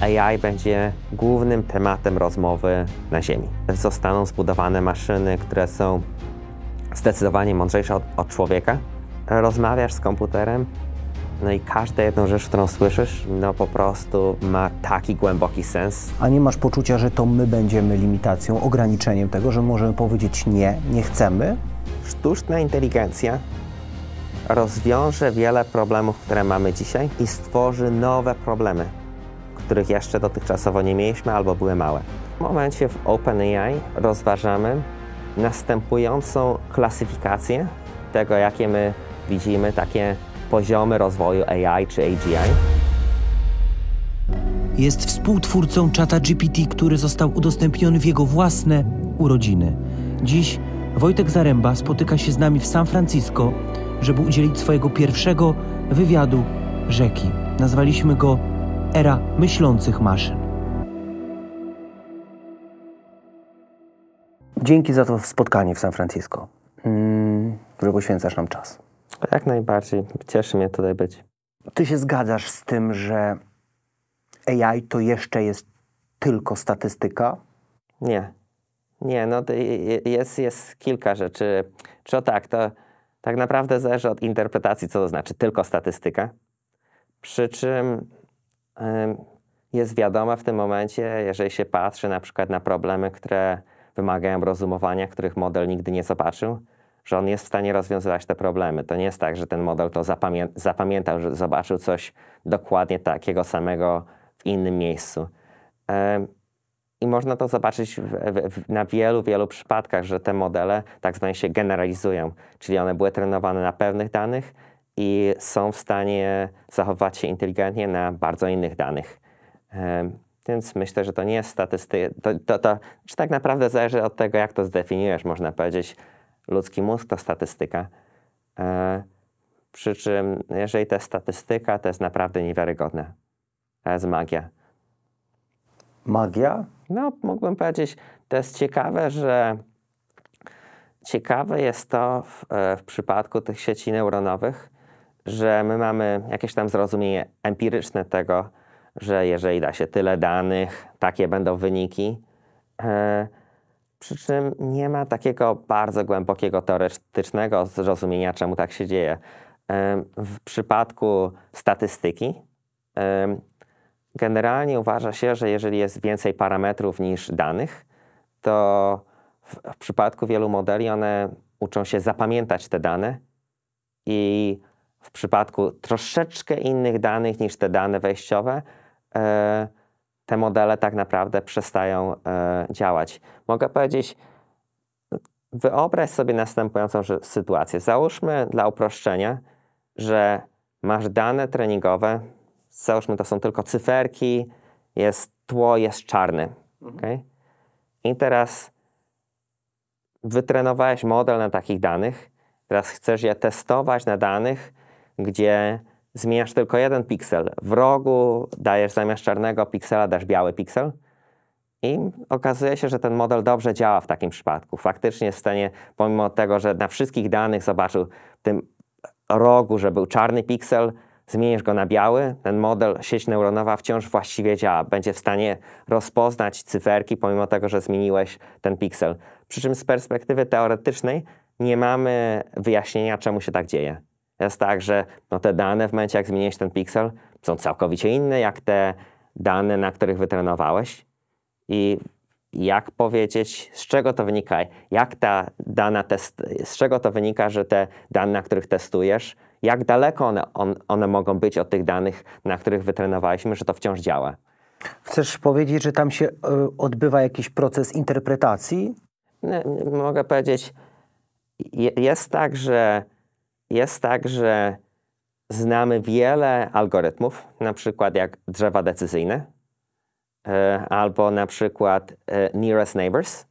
AI będzie głównym tematem rozmowy na Ziemi. Zostaną zbudowane maszyny, które są zdecydowanie mądrzejsze od, od człowieka. Rozmawiasz z komputerem, no i każda jedna rzecz, którą słyszysz, no po prostu ma taki głęboki sens. A nie masz poczucia, że to my będziemy limitacją, ograniczeniem tego, że możemy powiedzieć nie, nie chcemy? Sztuczna inteligencja rozwiąże wiele problemów, które mamy dzisiaj i stworzy nowe problemy których jeszcze dotychczasowo nie mieliśmy albo były małe. W momencie w OpenAI rozważamy następującą klasyfikację tego, jakie my widzimy takie poziomy rozwoju AI czy AGI. Jest współtwórcą czata GPT, który został udostępniony w jego własne urodziny. Dziś Wojtek Zaręba spotyka się z nami w San Francisco, żeby udzielić swojego pierwszego wywiadu rzeki. Nazwaliśmy go era myślących maszyn. Dzięki za to spotkanie w San Francisco, mm, że poświęcasz nam czas. Jak najbardziej. Cieszy mnie tutaj być. Ty się zgadzasz z tym, że AI to jeszcze jest tylko statystyka? Nie. Nie, no jest, jest kilka rzeczy. Czy tak, to tak naprawdę zależy od interpretacji, co to znaczy tylko statystyka. Przy czym jest wiadoma w tym momencie, jeżeli się patrzy na przykład na problemy, które wymagają rozumowania, których model nigdy nie zobaczył, że on jest w stanie rozwiązywać te problemy. To nie jest tak, że ten model to zapamię zapamiętał, że zobaczył coś dokładnie takiego samego w innym miejscu. I można to zobaczyć w, w, na wielu, wielu przypadkach, że te modele tak zwane się generalizują, czyli one były trenowane na pewnych danych, i są w stanie zachować się inteligentnie na bardzo innych danych. Więc myślę, że to nie jest statystyka. To, to, to, czy tak naprawdę zależy od tego, jak to zdefiniujesz, można powiedzieć. Ludzki mózg to statystyka. E, przy czym, jeżeli to jest statystyka, to jest naprawdę niewiarygodne. To jest magia. Magia? No, mógłbym powiedzieć, to jest ciekawe, że ciekawe jest to w, e, w przypadku tych sieci neuronowych, że my mamy jakieś tam zrozumienie empiryczne tego, że jeżeli da się tyle danych, takie będą wyniki. E, przy czym nie ma takiego bardzo głębokiego teoretycznego zrozumienia, czemu tak się dzieje. E, w przypadku statystyki e, generalnie uważa się, że jeżeli jest więcej parametrów niż danych, to w przypadku wielu modeli one uczą się zapamiętać te dane i w przypadku troszeczkę innych danych niż te dane wejściowe, e, te modele tak naprawdę przestają e, działać. Mogę powiedzieć, wyobraź sobie następującą sytuację. Załóżmy dla uproszczenia, że masz dane treningowe, załóżmy to są tylko cyferki, jest tło, jest czarny. Mhm. Okay? I teraz wytrenowałeś model na takich danych, teraz chcesz je testować na danych, gdzie zmieniasz tylko jeden piksel. W rogu dajesz zamiast czarnego piksela, dasz biały piksel. I okazuje się, że ten model dobrze działa w takim przypadku. Faktycznie jest w stanie, pomimo tego, że na wszystkich danych zobaczył w tym rogu, że był czarny piksel, zmienisz go na biały, ten model, sieć neuronowa wciąż właściwie działa. Będzie w stanie rozpoznać cyferki, pomimo tego, że zmieniłeś ten piksel. Przy czym z perspektywy teoretycznej nie mamy wyjaśnienia, czemu się tak dzieje jest tak, że no te dane w momencie, jak zmieniłeś ten piksel, są całkowicie inne jak te dane, na których wytrenowałeś. I jak powiedzieć, z czego to wynika, jak ta dana test, z czego to wynika, że te dane, na których testujesz, jak daleko one, on, one mogą być od tych danych, na których wytrenowaliśmy, że to wciąż działa. Chcesz powiedzieć, że tam się y, odbywa jakiś proces interpretacji? mogę powiedzieć, je, jest tak, że jest tak, że znamy wiele algorytmów, na przykład jak drzewa decyzyjne, e, albo na przykład e, Nearest Neighbors,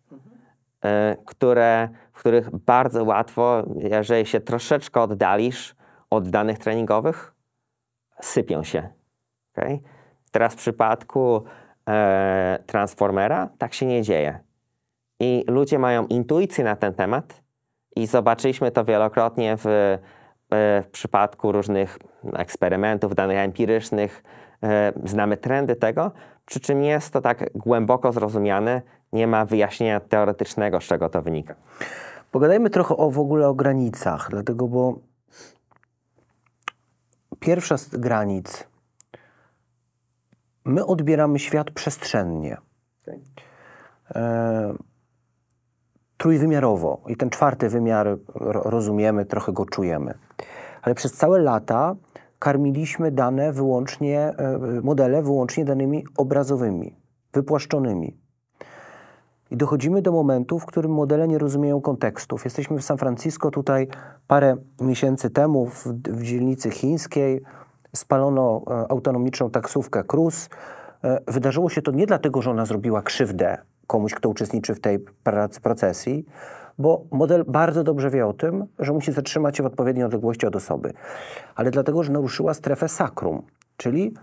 e, które, w których bardzo łatwo, jeżeli się troszeczkę oddalisz od danych treningowych, sypią się. Okay? Teraz w przypadku Transformera tak się nie dzieje. I ludzie mają intuicję na ten temat, i zobaczyliśmy to wielokrotnie w, e, w przypadku różnych eksperymentów, danych empirycznych. E, znamy trendy tego, przy czym jest to tak głęboko zrozumiane, nie ma wyjaśnienia teoretycznego, z czego to wynika. Pogadajmy trochę o, w ogóle o granicach, dlatego bo pierwsza z granic. My odbieramy świat przestrzennie. Okay. Tak. E trójwymiarowo i ten czwarty wymiar rozumiemy, trochę go czujemy. Ale przez całe lata karmiliśmy dane wyłącznie, e, modele wyłącznie danymi obrazowymi, wypłaszczonymi. I dochodzimy do momentu, w którym modele nie rozumieją kontekstów. Jesteśmy w San Francisco, tutaj parę miesięcy temu w, w dzielnicy chińskiej spalono e, autonomiczną taksówkę Cruz. E, wydarzyło się to nie dlatego, że ona zrobiła krzywdę komuś, kto uczestniczy w tej pracy, procesji, bo model bardzo dobrze wie o tym, że musi zatrzymać się w odpowiedniej odległości od osoby. Ale dlatego, że naruszyła strefę sakrum, czyli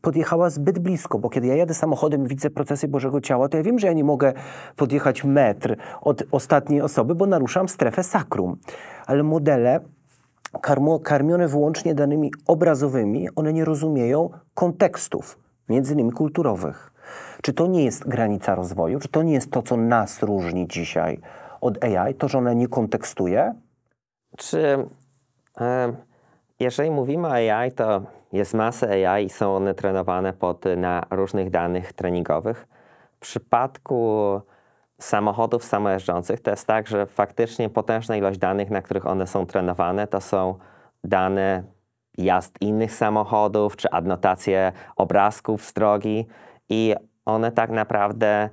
podjechała zbyt blisko, bo kiedy ja jadę samochodem i widzę procesję Bożego Ciała, to ja wiem, że ja nie mogę podjechać metr od ostatniej osoby, bo naruszam strefę sakrum. Ale modele karmo, karmione wyłącznie danymi obrazowymi, one nie rozumieją kontekstów, między innymi kulturowych. Czy to nie jest granica rozwoju? Czy to nie jest to, co nas różni dzisiaj od AI? To, że ona nie kontekstuje? Czy jeżeli mówimy o AI, to jest masa AI i są one trenowane pod, na różnych danych treningowych. W przypadku samochodów samojeżdżących to jest tak, że faktycznie potężna ilość danych, na których one są trenowane, to są dane jazd innych samochodów czy adnotacje obrazków z drogi. I one tak naprawdę,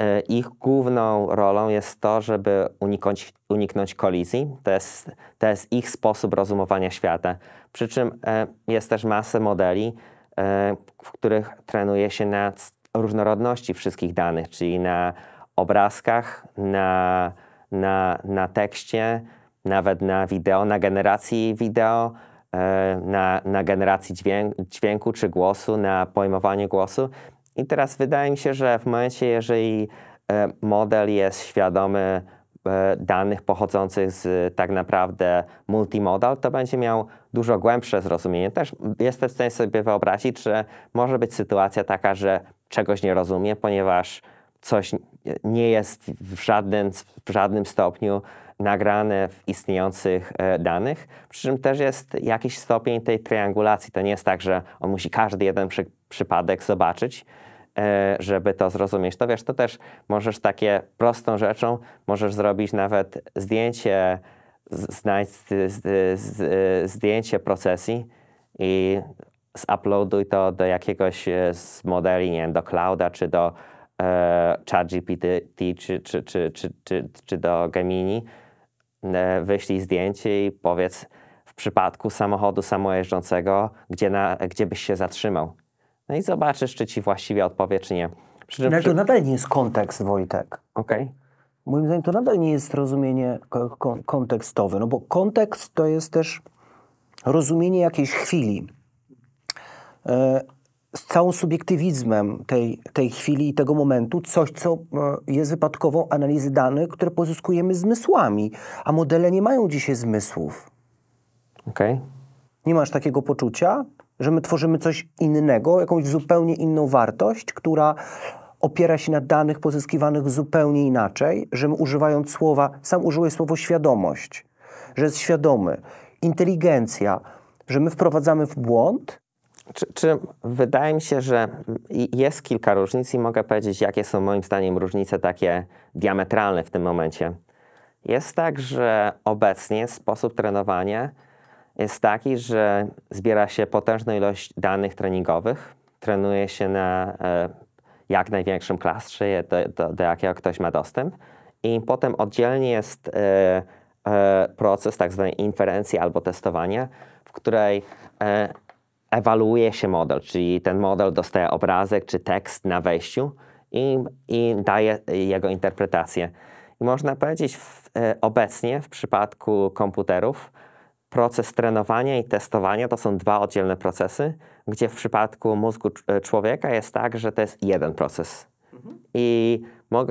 e, ich główną rolą jest to, żeby uniknąć, uniknąć kolizji. To jest, to jest, ich sposób rozumowania świata. Przy czym e, jest też masę modeli, e, w których trenuje się na różnorodności wszystkich danych, czyli na obrazkach, na, na, na tekście, nawet na wideo, na generacji wideo, na, na generacji dźwięku, dźwięku czy głosu, na pojmowanie głosu. I teraz wydaje mi się, że w momencie, jeżeli e, model jest świadomy e, danych pochodzących z e, tak naprawdę multimodal, to będzie miał dużo głębsze zrozumienie. Też jestem w stanie sobie wyobrazić, że może być sytuacja taka, że czegoś nie rozumie, ponieważ coś nie jest w żadnym, w żadnym stopniu nagrane w istniejących danych, przy czym też jest jakiś stopień tej triangulacji. To nie jest tak, że on musi każdy jeden przy, przypadek zobaczyć, E, żeby to zrozumieć. To wiesz, to też możesz takie prostą rzeczą, możesz zrobić nawet zdjęcie, znajdź e, zdjęcie procesji i zuploaduj to do jakiegoś e, z modeli, nie wiem, do clouda, czy do e, ChatGPT, czy, czy, czy, czy, czy, czy do Gemini. E, wyślij zdjęcie i powiedz w przypadku samochodu samojeżdżącego, gdzie, na, gdzie byś się zatrzymał no i zobaczysz, czy ci właściwie odpowie, czy nie. Przy czym, no przy... To nadal nie jest kontekst, Wojtek. Okej. Okay. Moim zdaniem to nadal nie jest rozumienie kontekstowe, no bo kontekst to jest też rozumienie jakiejś chwili. E, z całą subiektywizmem tej, tej chwili i tego momentu, coś, co e, jest wypadkową analizy danych, które pozyskujemy zmysłami, a modele nie mają dzisiaj zmysłów. Okej. Okay. Nie masz takiego poczucia? że my tworzymy coś innego, jakąś zupełnie inną wartość, która opiera się na danych pozyskiwanych zupełnie inaczej, że my używając słowa, sam użyłeś słowo świadomość, że jest świadomy, inteligencja, że my wprowadzamy w błąd. Czy, czy, wydaje mi się, że jest kilka różnic i mogę powiedzieć, jakie są moim zdaniem różnice takie diametralne w tym momencie. Jest tak, że obecnie sposób trenowania jest taki, że zbiera się potężną ilość danych treningowych, trenuje się na e, jak największym klastrze, do, do, do jakiego ktoś ma dostęp i potem oddzielnie jest e, e, proces tak zwanej inferencji albo testowania, w której ewaluuje się model, czyli ten model dostaje obrazek czy tekst na wejściu i, i daje jego interpretację. I można powiedzieć w, obecnie w przypadku komputerów, proces trenowania i testowania to są dwa oddzielne procesy, gdzie w przypadku mózgu e, człowieka jest tak, że to jest jeden proces. Mhm. I,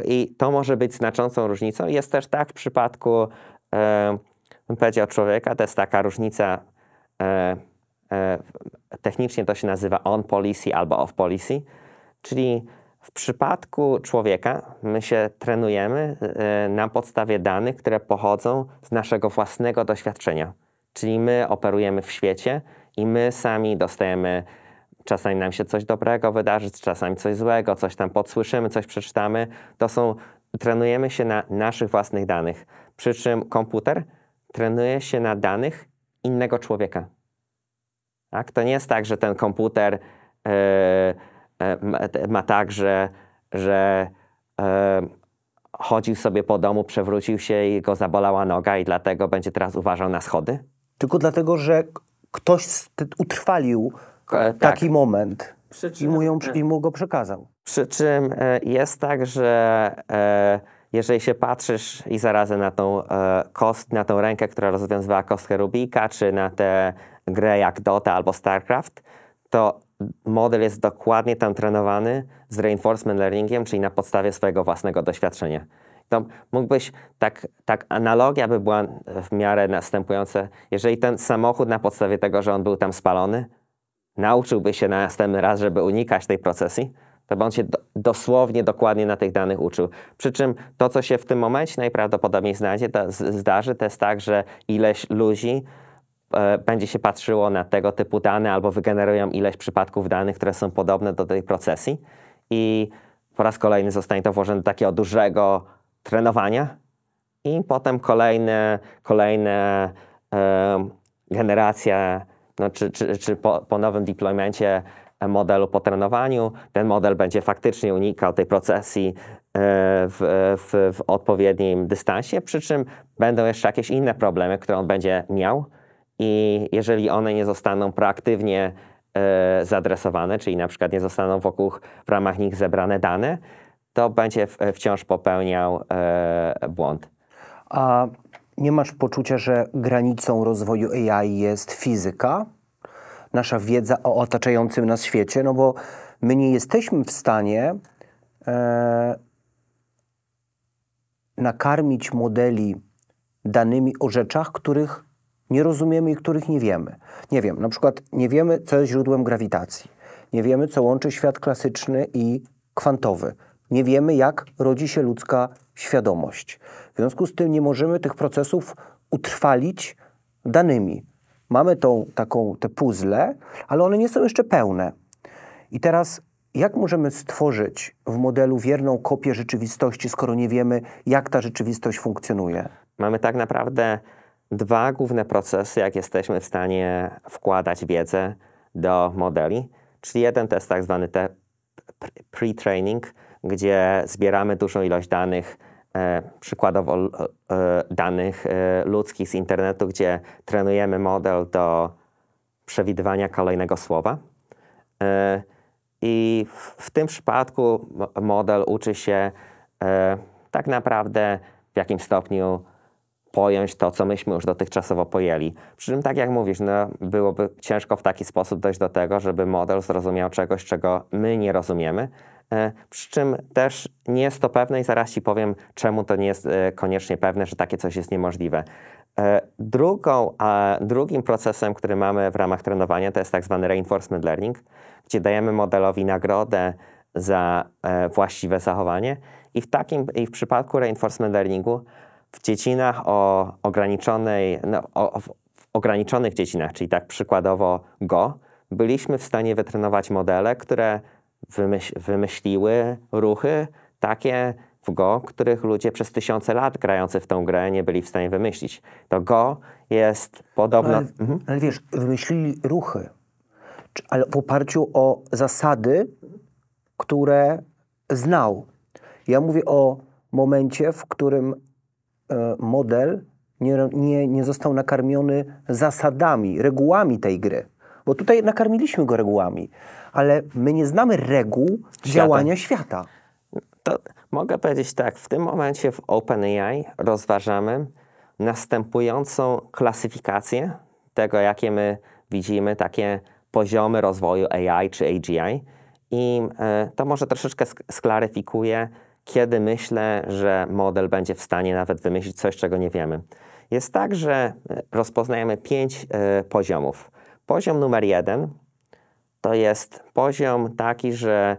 I, to może być znaczącą różnicą. Jest też tak w przypadku, e, bym powiedział, człowieka, to jest taka różnica, e, e, technicznie to się nazywa on policy albo off policy, czyli w przypadku człowieka my się trenujemy e, na podstawie danych, które pochodzą z naszego własnego doświadczenia. Czyli my operujemy w świecie i my sami dostajemy, czasami nam się coś dobrego wydarzy, czasami coś złego, coś tam podsłyszymy, coś przeczytamy. To są, trenujemy się na naszych własnych danych. Przy czym komputer trenuje się na danych innego człowieka. Tak? To nie jest tak, że ten komputer yy, yy, ma tak, że, że yy, chodził sobie po domu, przewrócił się i go zabolała noga i dlatego będzie teraz uważał na schody tylko dlatego, że ktoś utrwalił e, tak. taki tak. moment przy czym, i mu, ją, tak. i mu go przekazał. Przy czym e, jest tak, że e, jeżeli się patrzysz i zarazem na tą e, kost, na tą rękę, która rozwiązywała kostkę Rubika, czy na tę grę jak Dota albo StarCraft, to model jest dokładnie tam trenowany z reinforcement learningiem, czyli na podstawie swojego własnego doświadczenia to no, mógłbyś, tak, tak analogia by była e, w miarę następująca. Jeżeli ten samochód na podstawie tego, że on był tam spalony, nauczyłby się na następny raz, żeby unikać tej procesji, to by on się do, dosłownie, dokładnie na tych danych uczył. Przy czym to, co się w tym momencie najprawdopodobniej znajdzie, to, z, zdarzy, to jest tak, że ileś ludzi e, będzie się patrzyło na tego typu dane albo wygenerują ileś przypadków danych, które są podobne do tej procesji i po raz kolejny zostanie to włożone do takiego dużego trenowania i potem kolejne, kolejne e, generacje, no, czy, czy, czy po, po nowym deploymencie e, modelu po trenowaniu, ten model będzie faktycznie unikał tej procesji e, w, w, w, odpowiednim dystansie, przy czym będą jeszcze jakieś inne problemy, które on będzie miał i jeżeli one nie zostaną proaktywnie e, zadresowane, czyli na przykład nie zostaną wokół w ramach nich zebrane dane, to będzie wciąż popełniał e, błąd. A nie masz poczucia, że granicą rozwoju AI jest fizyka? Nasza wiedza o otaczającym nas świecie? No bo my nie jesteśmy w stanie e, nakarmić modeli danymi o rzeczach, których nie rozumiemy i których nie wiemy. Nie wiem, na przykład nie wiemy, co jest źródłem grawitacji. Nie wiemy, co łączy świat klasyczny i kwantowy nie wiemy, jak rodzi się ludzka świadomość. W związku z tym nie możemy tych procesów utrwalić danymi. Mamy tą taką, te puzzle, ale one nie są jeszcze pełne. I teraz jak możemy stworzyć w modelu wierną kopię rzeczywistości, skoro nie wiemy, jak ta rzeczywistość funkcjonuje? Mamy tak naprawdę dwa główne procesy, jak jesteśmy w stanie wkładać wiedzę do modeli. Czyli jeden to jest tak zwany pre-training, gdzie zbieramy dużą ilość danych, e, przykładowo e, e, danych ludzkich z internetu, gdzie trenujemy model do przewidywania kolejnego słowa. I w tym przypadku model uczy się tak naprawdę w jakim stopniu pojąć to, co myśmy już dotychczasowo pojęli. Przy czym, tak jak mówisz, no, byłoby ciężko w taki sposób dojść do tego, żeby model zrozumiał czegoś, czego my nie rozumiemy, E, przy czym też nie jest to pewne i zaraz Ci powiem, czemu to nie jest e, koniecznie pewne, że takie coś jest niemożliwe. E, drugą, drugim procesem, który mamy w ramach trenowania, to jest tak zwany reinforcement learning, gdzie dajemy modelowi nagrodę za właściwe zachowanie. I w, takim, i w przypadku reinforcement learningu w dziecinach o ograniczonej, no, o, w ograniczonych dziedzinach, czyli tak przykładowo Go, byliśmy w stanie wytrenować modele, które wymyśliły ruchy takie w Go, których ludzie przez tysiące lat grający w tą grę nie byli w stanie wymyślić. To Go jest podobno... Ale, mhm. ale wiesz, wymyślili ruchy, ale w oparciu o zasady, które znał. Ja mówię o momencie, w którym e, model nie, nie, nie został nakarmiony zasadami, regułami tej gry. Bo tutaj nakarmiliśmy go regułami, ale my nie znamy reguł świata. działania świata. To mogę powiedzieć tak, w tym momencie w OpenAI rozważamy następującą klasyfikację tego, jakie my widzimy takie poziomy rozwoju AI czy AGI. I e, to może troszeczkę sklaryfikuje, kiedy myślę, że model będzie w stanie nawet wymyślić coś, czego nie wiemy. Jest tak, że e, rozpoznajemy pięć e, poziomów. Poziom numer jeden to jest poziom taki, że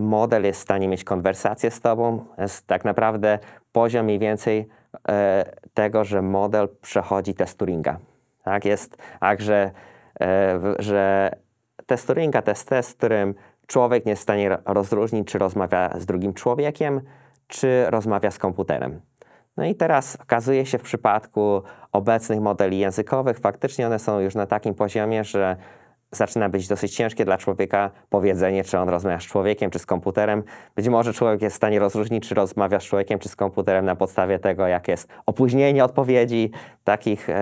model jest w stanie mieć konwersację z tobą. Jest tak naprawdę poziom mniej więcej e, tego, że model przechodzi test Turinga. Tak jest, tak, że, e, że test Turinga to jest test, w którym człowiek nie jest w stanie rozróżnić, czy rozmawia z drugim człowiekiem, czy rozmawia z komputerem. No i teraz okazuje się w przypadku obecnych modeli językowych, faktycznie one są już na takim poziomie, że zaczyna być dosyć ciężkie dla człowieka powiedzenie, czy on rozmawia z człowiekiem, czy z komputerem. Być może człowiek jest w stanie rozróżnić, czy rozmawia z człowiekiem, czy z komputerem na podstawie tego, jak jest opóźnienie odpowiedzi, takich e,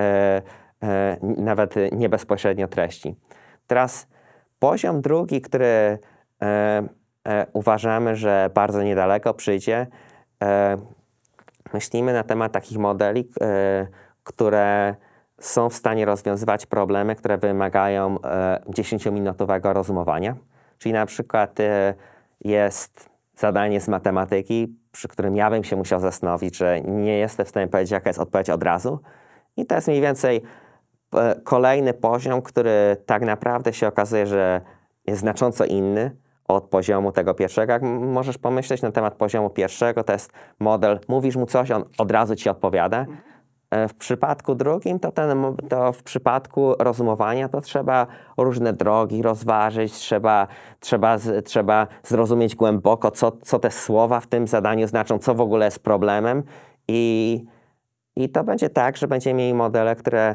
e, nawet nie bezpośrednio treści. Teraz poziom drugi, który e, e uważamy, że bardzo niedaleko przyjdzie, e, myślimy na temat takich modeli, e, które są w stanie rozwiązywać problemy, które wymagają e, 10-minutowego rozumowania. Czyli na przykład e, jest zadanie z matematyki, przy którym ja bym się musiał zastanowić, że nie jestem w stanie powiedzieć, jaka jest odpowiedź od razu. I to jest mniej więcej e, kolejny poziom, który tak naprawdę się okazuje, że jest znacząco inny od poziomu tego pierwszego. Jak możesz pomyśleć na temat poziomu pierwszego, to jest model, mówisz mu coś, on od razu ci odpowiada. E, w przypadku drugim, to, ten, to w przypadku rozumowania, to trzeba różne drogi rozważyć, trzeba, trzeba, trzeba zrozumieć głęboko, co, co te słowa w tym zadaniu znaczą, co w ogóle jest problemem. I, i to będzie tak, że będziemy mieli modele, które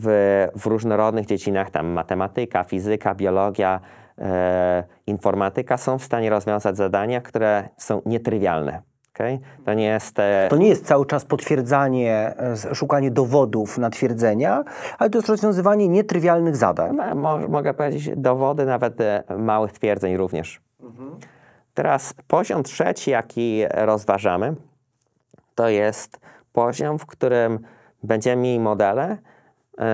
w, w różnorodnych dziedzinach, tam matematyka, fizyka, biologia, e, informatyka, są w stanie rozwiązać zadania, które są nietrywialne. Okay? To, nie jest, e, to nie jest cały czas potwierdzanie, e, szukanie dowodów na twierdzenia, ale to jest rozwiązywanie nietrywialnych zadań. No, mo mogę powiedzieć, dowody nawet e, małych twierdzeń również. Mhm. Teraz poziom trzeci, jaki rozważamy, to jest poziom, w którym będziemy mieli modele e,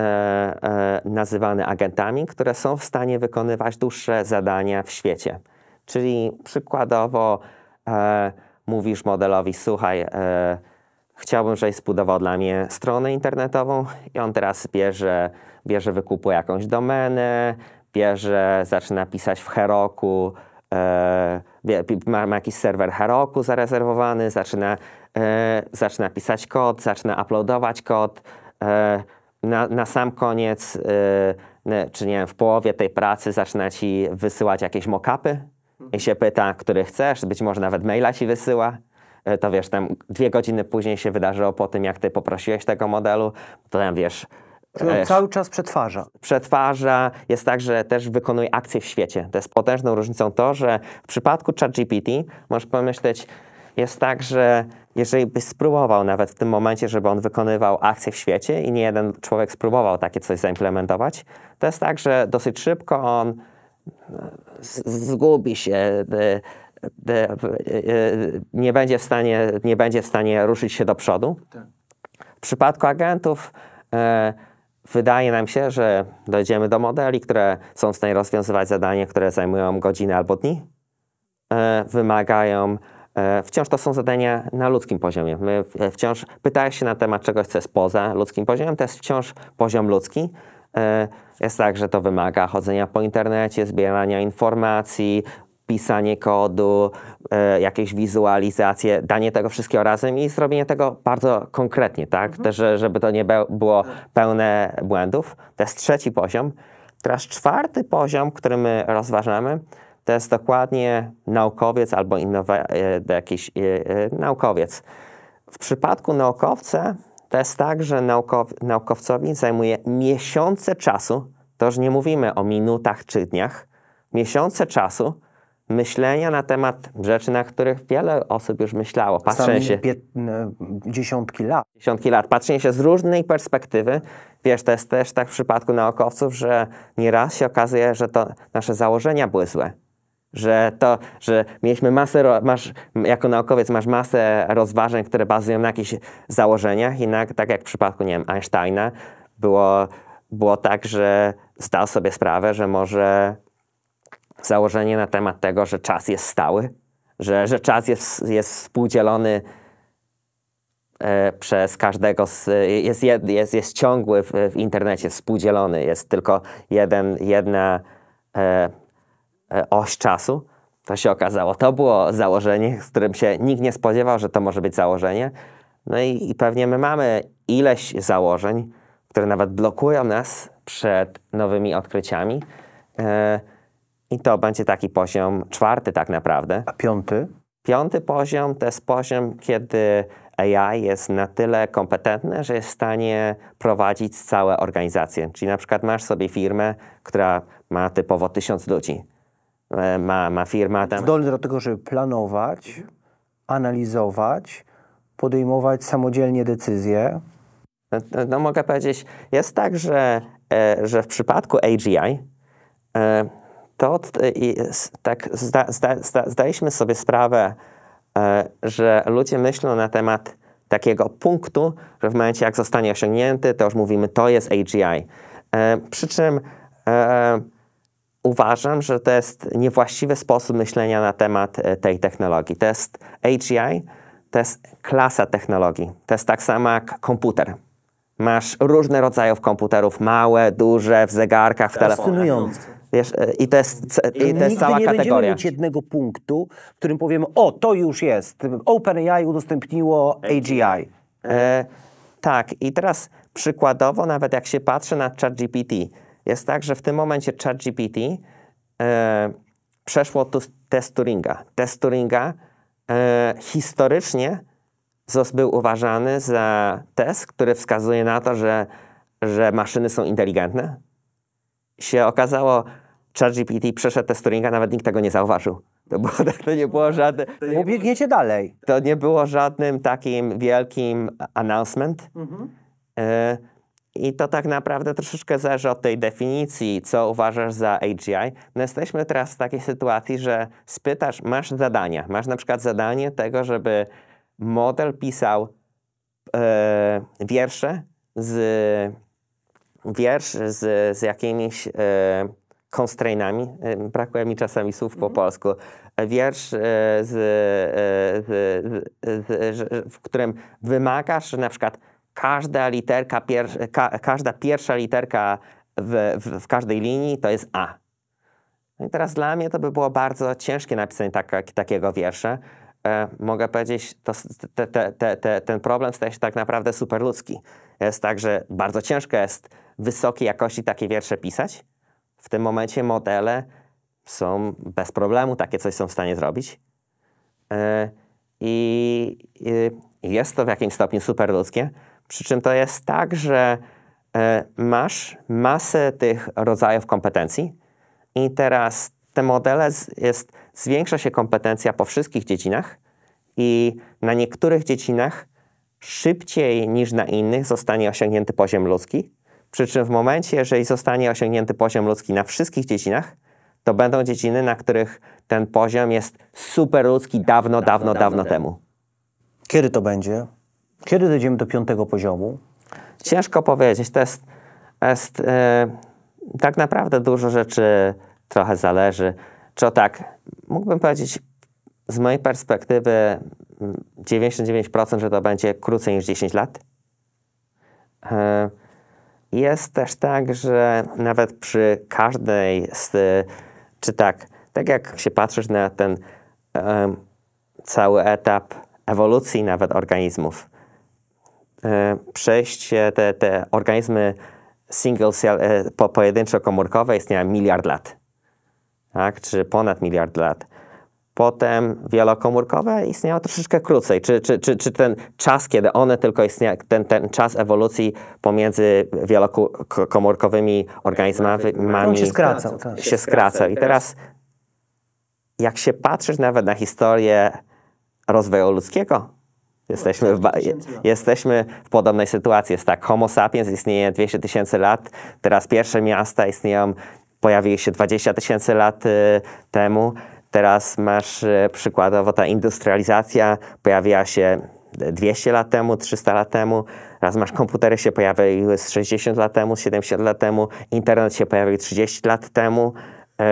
e, nazywane agentami, które są w stanie wykonywać dłuższe zadania w świecie. Czyli przykładowo e, mówisz modelowi, słuchaj, e, chciałbym, żebyś zbudował dla mnie stronę internetową i on teraz bierze, bierze wykupuje jakąś domenę, bierze, zaczyna pisać w Heroku, yy, ma, ma, jakiś serwer Heroku zarezerwowany, zaczyna, e, zaczyna pisać kod, zaczyna uploadować kod, na, na, sam koniec, yy, czy nie wiem, w połowie tej pracy zaczyna ci wysyłać jakieś mockupy i się pyta, który chcesz, być może nawet maila ci wysyła. E, to wiesz, tam dwie godziny później się wydarzyło po tym, jak ty poprosiłeś tego modelu, to tam wiesz, e, cały czas przetwarza. Przetwarza. Jest tak, że też wykonuje akcje w świecie. To jest potężną różnicą to, że w przypadku ChatGPT możesz pomyśleć, jest tak, że jeżeli byś spróbował nawet w tym momencie, żeby on wykonywał akcje w świecie i nie jeden człowiek spróbował takie coś zaimplementować, to jest tak, że dosyć szybko on zgubi się, e, nie będzie w stanie, nie będzie w stanie ruszyć się do przodu. Tak. W przypadku agentów e, wydaje nam się, że dojdziemy do modeli, które są w stanie rozwiązywać zadanie, które zajmują godziny albo dni. E, wymagają, wciąż to są zadania na ludzkim poziomie. My wciąż pytałeś się na temat czegoś, co jest poza ludzkim poziomem, to jest wciąż poziom ludzki E, jest tak, że to wymaga chodzenia po internecie, zbierania informacji, pisanie kodu, e, jakieś wizualizacje, danie tego wszystkiego razem i zrobienie tego bardzo konkretnie, tak? Mhm. Też, żeby to nie było tak. pełne błędów. To jest trzeci poziom. Teraz czwarty poziom, który my rozważamy, to jest dokładnie naukowiec albo innowa- e, jakiś naukowiec. W przypadku naukowca to jest tak, że naukow, naukowcowi zajmuje miesiące czasu, to już nie mówimy o minutach czy dniach, miesiące czasu myślenia na temat rzeczy, na których wiele osób już myślało. Patrzenie się. No, dziesiątki lat. Dziesiątki lat. Patrzenie się z różnej perspektywy. Wiesz, to jest też tak w przypadku naukowców, że nieraz się okazuje, że to nasze założenia były złe że to, że mieliśmy masę, masz, jako naukowiec masz masę rozważań, które bazują na jakichś założeniach i na, tak jak w przypadku, nie wiem, Einsteina było, było tak, że zdał sobie sprawę, że może założenie na temat tego, że czas jest stały, że, że czas jest, jest współdzielony e, przez każdego, z, jest, jed, jest, jest ciągły w, w internecie, współdzielony, jest tylko jeden, jedna e, E, oś czasu. To się okazało. To było założenie, z którym się nikt nie spodziewał, że to może być założenie. No i, i pewnie my mamy ileś założeń, które nawet blokują nas przed nowymi odkryciami. E, I to będzie taki poziom czwarty, tak naprawdę. A piąty? Piąty poziom to jest poziom, kiedy AI jest na tyle kompetentne, że jest w stanie prowadzić całe organizacje. Czyli na przykład masz sobie firmę, która ma typowo tysiąc ludzi E, ma, ma firma. Tam. Zdolny do tego, żeby planować, analizować, podejmować samodzielnie decyzje. No, no, no mogę powiedzieć, jest tak, że, e, że w przypadku AGI e, to e, tak zda, zda, zda, zdaliśmy sobie sprawę, e, że ludzie myślą na temat takiego punktu, że w momencie jak zostanie osiągnięty, to już mówimy, to jest AGI. E, przy czym uważam, że to jest niewłaściwy sposób myślenia na temat e, tej technologii. To jest AGI, to jest klasa technologii. To jest tak samo jak komputer. Masz różne rodzaje komputerów, małe, duże, w zegarkach, w telefonach. Wiesz, e, I to jest, i to jest Nigdy cała nie kategoria. Nie mieć jednego punktu, w którym powiemy, o, to już jest. OpenAI udostępniło AGI. E, tak, i teraz przykładowo, nawet jak się patrzy na ChatGPT, jest tak, że w tym momencie ChatGPT yy, przeszło tu test Turinga. Test Turinga yy, historycznie ZOS był uważany za test, który wskazuje na to, że, że maszyny są inteligentne. Się okazało, ChatGPT przeszedł test Turinga, nawet nikt tego nie zauważył. To, było, to nie było żadne. Bo no biegniecie dalej. To nie było żadnym takim wielkim announcement. Mhm. Yy, i to tak naprawdę troszeczkę zależy od tej definicji, co uważasz za AGI. No jesteśmy teraz w takiej sytuacji, że spytasz, masz zadania. Masz na przykład zadanie tego, żeby model pisał e, wiersze z wiersz z, z jakimiś e, constrainami, e, brakuje mi czasami słów mm -hmm. po mhm. polsku, wiersz, e, e, z, z, z, w którym wymagasz na przykład Każda literka, pier, ka, każda pierwsza literka w, w, w, każdej linii to jest A. No i teraz dla mnie to by było bardzo ciężkie napisanie tak, takiego wiersza. E, mogę powiedzieć, to, te, te, te, ten problem staje się tak naprawdę superludzki. Jest tak, że bardzo ciężko jest wysokiej jakości takie wiersze pisać. W tym momencie modele są bez problemu takie coś są w stanie zrobić. E, i, i jest to w jakimś stopniu superludzkie, przy czym to jest tak, że e, masz masę tych rodzajów kompetencji i teraz te modele jest, zwiększa się kompetencja po wszystkich dziedzinach i na niektórych dziedzinach szybciej niż na innych zostanie osiągnięty poziom ludzki. Przy czym w momencie, jeżeli zostanie osiągnięty poziom ludzki na wszystkich dziedzinach, to będą dziedziny, na których ten poziom jest superludzki dawno, dawno, dawno, dawno, dawno temu. Kiedy to będzie? Kiedy dojdziemy do piątego poziomu? Ciężko powiedzieć. To jest, jest e, tak naprawdę dużo rzeczy trochę zależy. Czy o tak, mógłbym powiedzieć z mojej perspektywy 99%, mm, że to będzie krócej niż 10 lat. E, jest też tak, że nawet przy każdej z, czy tak, tak jak się patrzysz na ten cały etap ewolucji nawet organizmów, E, przejść te, te organizmy single cell, e, po, pojedynczo-komórkowe istniały miliard lat, tak? czy ponad miliard lat. Potem wielokomórkowe istniało troszeczkę krócej. Czy, czy, czy, czy ten czas, kiedy one tylko istniały, ten, ten czas ewolucji pomiędzy wielokomórkowymi organizmami się skraca, tak. się skraca. I teraz, jak się patrzysz nawet na historię rozwoju ludzkiego, Jesteśmy w, jesteśmy w podobnej sytuacji. Jest tak, Homo sapiens istnieje 200 tysięcy lat, teraz pierwsze miasta istnieją, pojawiły się 20 tysięcy lat y, temu, teraz masz y, przykładowo ta industrializacja pojawiła się 200 lat temu, 300 lat temu, raz masz komputery się pojawiły z 60 lat temu, 70 lat temu, internet się pojawił 30 lat temu, y,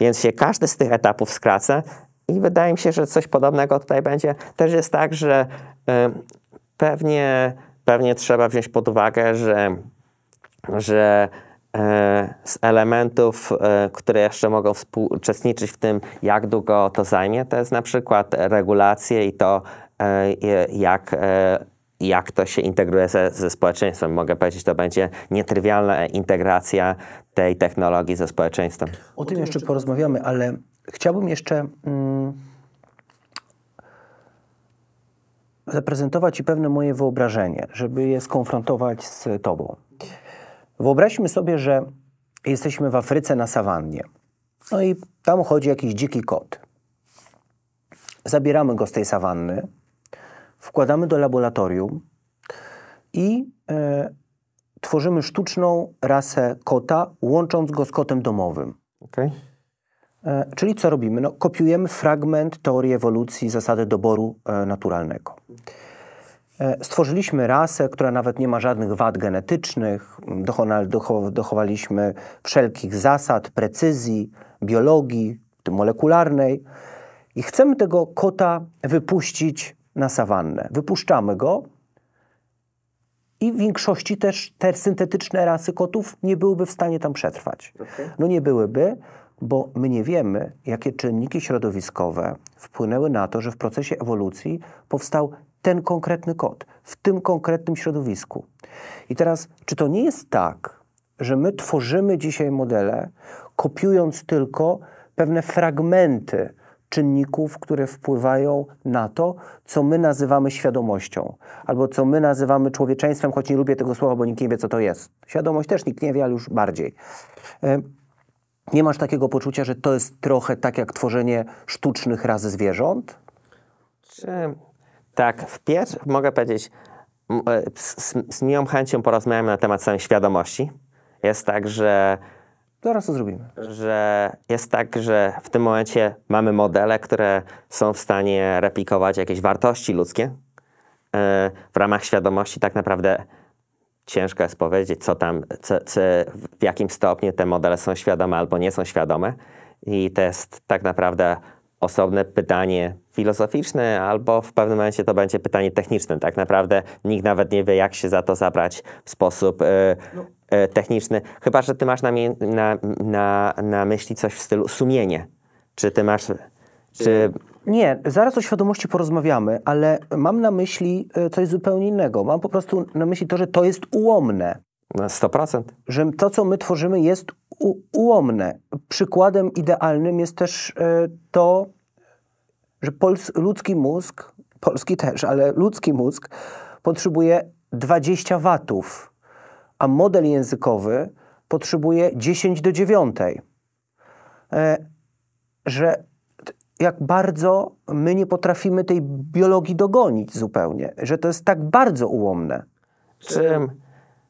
więc się każdy z tych etapów skraca, i wydaje mi się, że coś podobnego tutaj będzie. Też jest tak, że y, pewnie, pewnie trzeba wziąć pod uwagę, że, że y, z elementów, y, które jeszcze mogą współuczestniczyć w tym, jak długo to zajmie, to jest na przykład regulacje i to, jak jak to się integruje ze, ze, społeczeństwem. Mogę powiedzieć, to będzie nietrywialna integracja tej technologii ze społeczeństwem. O tym jeszcze porozmawiamy, ale chciałbym jeszcze mm, zaprezentować Ci pewne moje wyobrażenie, żeby je skonfrontować z Tobą. Wyobraźmy sobie, że jesteśmy w Afryce na sawannie. No i tam chodzi jakiś dziki kot. Zabieramy go z tej sawanny, wkładamy do laboratorium i e, tworzymy sztuczną rasę kota, łącząc go z kotem domowym. Okay. E, czyli co robimy? No, kopiujemy fragment teorii ewolucji, zasady doboru e, naturalnego. E, stworzyliśmy rasę, która nawet nie ma żadnych wad genetycznych, dochowaliśmy wszelkich zasad, precyzji, biologii, tym molekularnej i chcemy tego kota wypuścić na sawannę. Wypuszczamy go i w większości też te syntetyczne rasy kotów nie byłyby w stanie tam przetrwać. Okay. No nie byłyby, bo my nie wiemy, jakie czynniki środowiskowe wpłynęły na to, że w procesie ewolucji powstał ten konkretny kot w tym konkretnym środowisku. I teraz, czy to nie jest tak, że my tworzymy dzisiaj modele, kopiując tylko pewne fragmenty czynników, które wpływają na to, co my nazywamy świadomością, albo co my nazywamy człowieczeństwem, choć nie lubię tego słowa, bo nikt nie wie, co to jest. Świadomość też nikt nie wie, ale już bardziej. E, nie masz takiego poczucia, że to jest trochę tak jak tworzenie sztucznych razy zwierząt? Czy... Tak, w pierwszym, mogę powiedzieć, e, z, z miłą chęcią porozmawiamy na temat samej świadomości. Jest tak, że Zaraz to zrobimy. Że jest tak, że w tym momencie mamy modele, które są w stanie replikować jakieś wartości ludzkie. E, w ramach świadomości tak naprawdę ciężko jest powiedzieć, co tam, co, co, w jakim stopniu te modele są świadome albo nie są świadome. I to jest tak naprawdę osobne pytanie filozoficzne, albo w pewnym momencie to będzie pytanie techniczne. Tak naprawdę nikt nawet nie wie, jak się za to zabrać w sposób. E, no, E, techniczny, chyba że ty masz na, na, na, na myśli coś w stylu sumienie. Czy ty masz. Czy... Nie, zaraz o świadomości porozmawiamy, ale mam na myśli e, coś zupełnie innego. Mam po prostu na myśli to, że to jest ułomne. Na no, 100%. Że to, co my tworzymy, jest u- ułomne. Przykładem idealnym jest też e, to, że pols- ludzki mózg, polski też, ale ludzki mózg potrzebuje 20 watów a model językowy potrzebuje 10 do 9. E, że jak bardzo my nie potrafimy tej biologii dogonić zupełnie, że to jest tak bardzo ułomne. Czy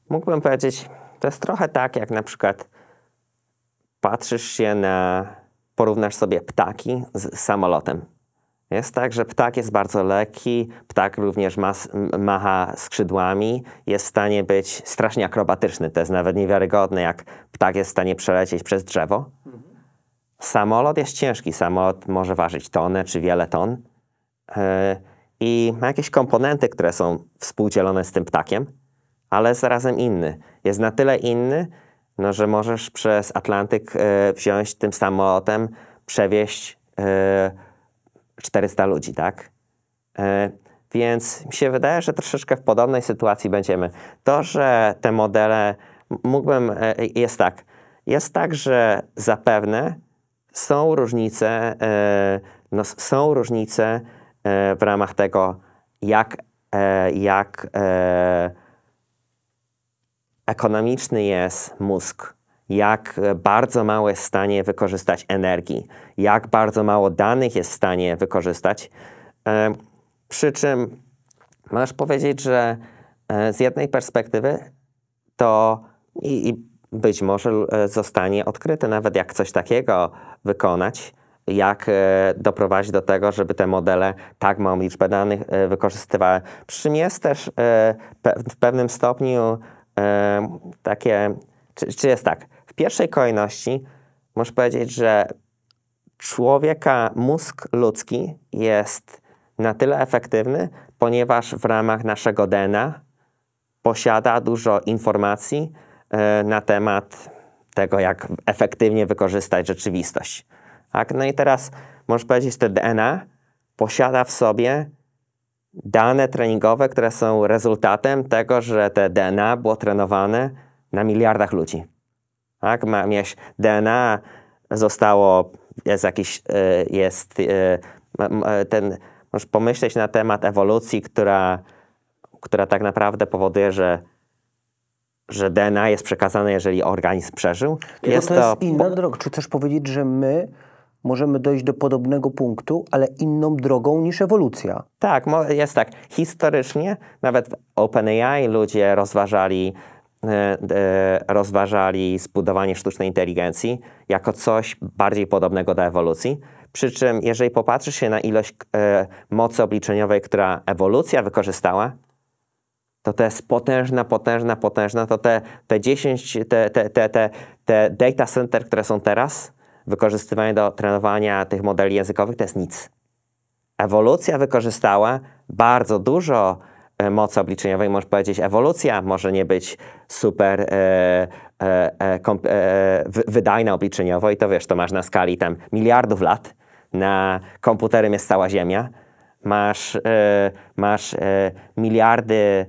mógłbym powiedzieć, to jest trochę tak, jak na przykład patrzysz się na, porównasz sobie ptaki z samolotem jest tak, że ptak jest bardzo lekki, ptak również ma, macha skrzydłami, jest w stanie być strasznie akrobatyczny. To jest nawet niewiarygodne, jak ptak jest w stanie przelecieć przez drzewo. Mhm. Samolot jest ciężki, samolot może ważyć tonę czy wiele ton e, i ma jakieś komponenty, które są współdzielone z tym ptakiem, ale jest zarazem inny. Jest na tyle inny, no, że możesz przez Atlantyk e, wziąć tym samolotem, przewieźć. E, 400 ludzi, tak? E, więc mi się wydaje, że troszeczkę w podobnej sytuacji będziemy. To, że te modele mógłbym, e, jest tak, jest tak, że zapewne są różnice, e, no, są różnice w ramach tego, jak, jak ekonomiczny jest mózg jak bardzo mało jest w stanie wykorzystać energii, jak bardzo mało danych jest w stanie wykorzystać. E, przy czym możesz powiedzieć, że e, z jednej perspektywy to i, i być może e, zostanie odkryte nawet jak coś takiego wykonać, jak doprowadzić do tego, żeby te modele tak małą liczbę danych wykorzystywały. Przy czym jest też w pewnym stopniu takie, czy, czy jest tak, pierwszej kolejności możesz powiedzieć, że człowieka mózg ludzki jest na tyle efektywny, ponieważ w ramach naszego DNA posiada dużo informacji e, na temat tego, jak efektywnie wykorzystać rzeczywistość. Tak? No i teraz możesz powiedzieć, że DNA posiada w sobie dane treningowe, które są rezultatem tego, że te DNA było trenowane na miliardach ludzi. Tak? Miałeś DNA zostało, jest jakiś, y, jest y, e, ten, możesz pomyśleć na temat ewolucji, która, która tak naprawdę powoduje, że że DNA jest przekazane, jeżeli organizm przeżył. Tylko jest to jest to... inna droga. Czy chcesz powiedzieć, że my możemy dojść do podobnego punktu, ale inną drogą niż ewolucja? Tak, jest tak. Historycznie nawet OpenAI ludzie rozważali E, e, rozważali zbudowanie sztucznej inteligencji jako coś bardziej podobnego do ewolucji. Przy czym, jeżeli popatrzysz się na ilość e, mocy obliczeniowej, która ewolucja wykorzystała, to to jest potężna, potężna, potężna, to te, te 10, te, te, te, te, te data center, które są teraz, wykorzystywane do trenowania tych modeli językowych, to jest nic. Ewolucja wykorzystała bardzo dużo mocy obliczeniowej, można powiedzieć, ewolucja może nie być super e, e, e komp, e, wydajna obliczeniowo i to wiesz, to masz na skali tam miliardów lat, na komputerem jest cała Ziemia, masz, e, masz e, miliardy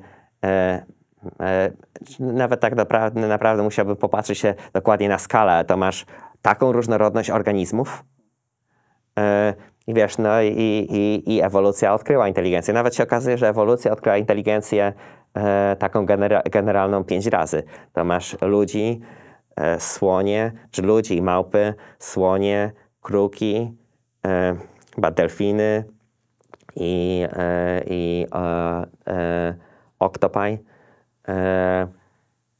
nawet tak naprawdę, naprawdę musiałbym popatrzeć się dokładnie na skalę, to masz taką różnorodność organizmów, i wiesz, no i, i, i ewolucja odkryła inteligencję. Nawet się okazuje, że ewolucja odkryła inteligencję e, taką genera generalną pięć razy. To masz ludzi, e, słonie, czy ludzi małpy, słonie, kruki, e, chyba delfiny i, e, i e, oktopaj. E,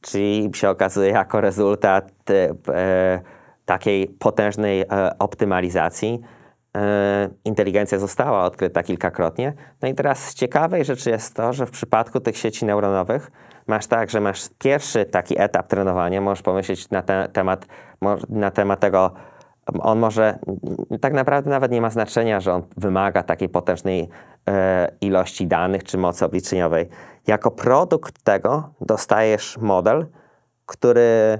czyli się okazuje jako rezultat e, takiej potężnej optymalizacji, E, inteligencja została odkryta kilkakrotnie. No i teraz ciekawej rzeczy jest to, że w przypadku tych sieci neuronowych masz tak, że masz pierwszy taki etap trenowania, możesz pomyśleć na te, temat, na temat tego, on może, tak naprawdę nawet nie ma znaczenia, że on wymaga takiej potężnej e, ilości danych czy mocy obliczeniowej. Jako produkt tego dostajesz model, który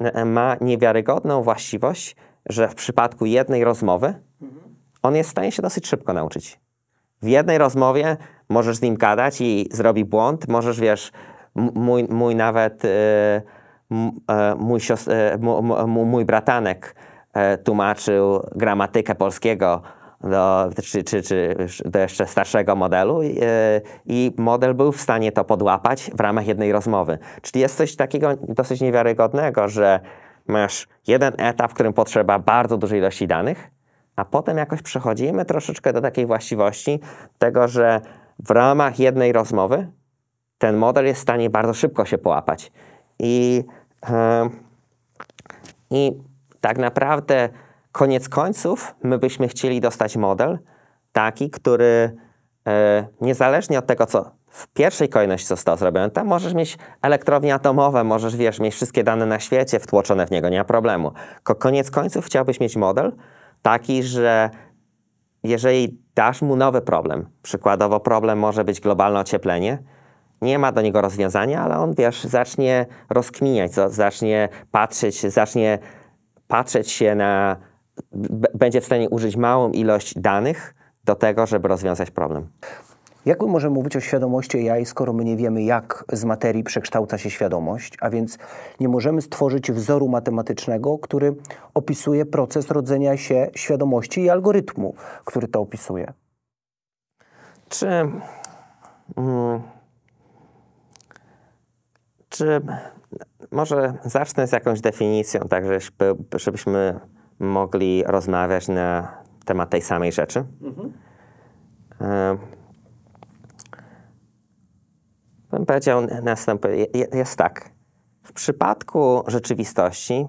e, ma niewiarygodną właściwość, że w przypadku jednej rozmowy on jest w stanie się dosyć szybko nauczyć. W jednej rozmowie możesz z nim gadać i zrobi błąd, możesz, wiesz, mój, mój nawet, yy, mój, yy, mój bratanek tłumaczył gramatykę polskiego do, czy, czy, czy do jeszcze starszego modelu i, i model był w stanie to podłapać w ramach jednej rozmowy. Czyli jest coś takiego dosyć niewiarygodnego, że masz jeden etap, w którym potrzeba bardzo dużej ilości danych, a potem jakoś przechodzimy troszeczkę do takiej właściwości tego, że w ramach jednej rozmowy ten model jest w stanie bardzo szybko się połapać. I, yy, i tak naprawdę koniec końców my byśmy chcieli dostać model taki, który yy, niezależnie od tego, co w pierwszej kolejności został zrobiony, tam możesz mieć elektrownie atomowe, możesz, wiesz, mieć wszystkie dane na świecie wtłoczone w niego, nie ma problemu. Ko koniec końców chciałbyś mieć model, Taki, że jeżeli dasz mu nowy problem, przykładowo problem może być globalne ocieplenie, nie ma do niego rozwiązania, ale on, wiesz, zacznie rozkminiać, zacznie patrzeć, zacznie patrzeć się na, będzie w stanie użyć małą ilość danych do tego, żeby rozwiązać problem. Jak my możemy mówić o świadomości AI, skoro my nie wiemy, jak z materii przekształca się świadomość, a więc nie możemy stworzyć wzoru matematycznego, który opisuje proces rodzenia się świadomości i algorytmu, który to opisuje? Czy. Mm, czy może zacznę z jakąś definicją, tak żebyśmy mogli rozmawiać na temat tej samej rzeczy? Mhm. Y Bym powiedział następnie, jest tak. W przypadku rzeczywistości,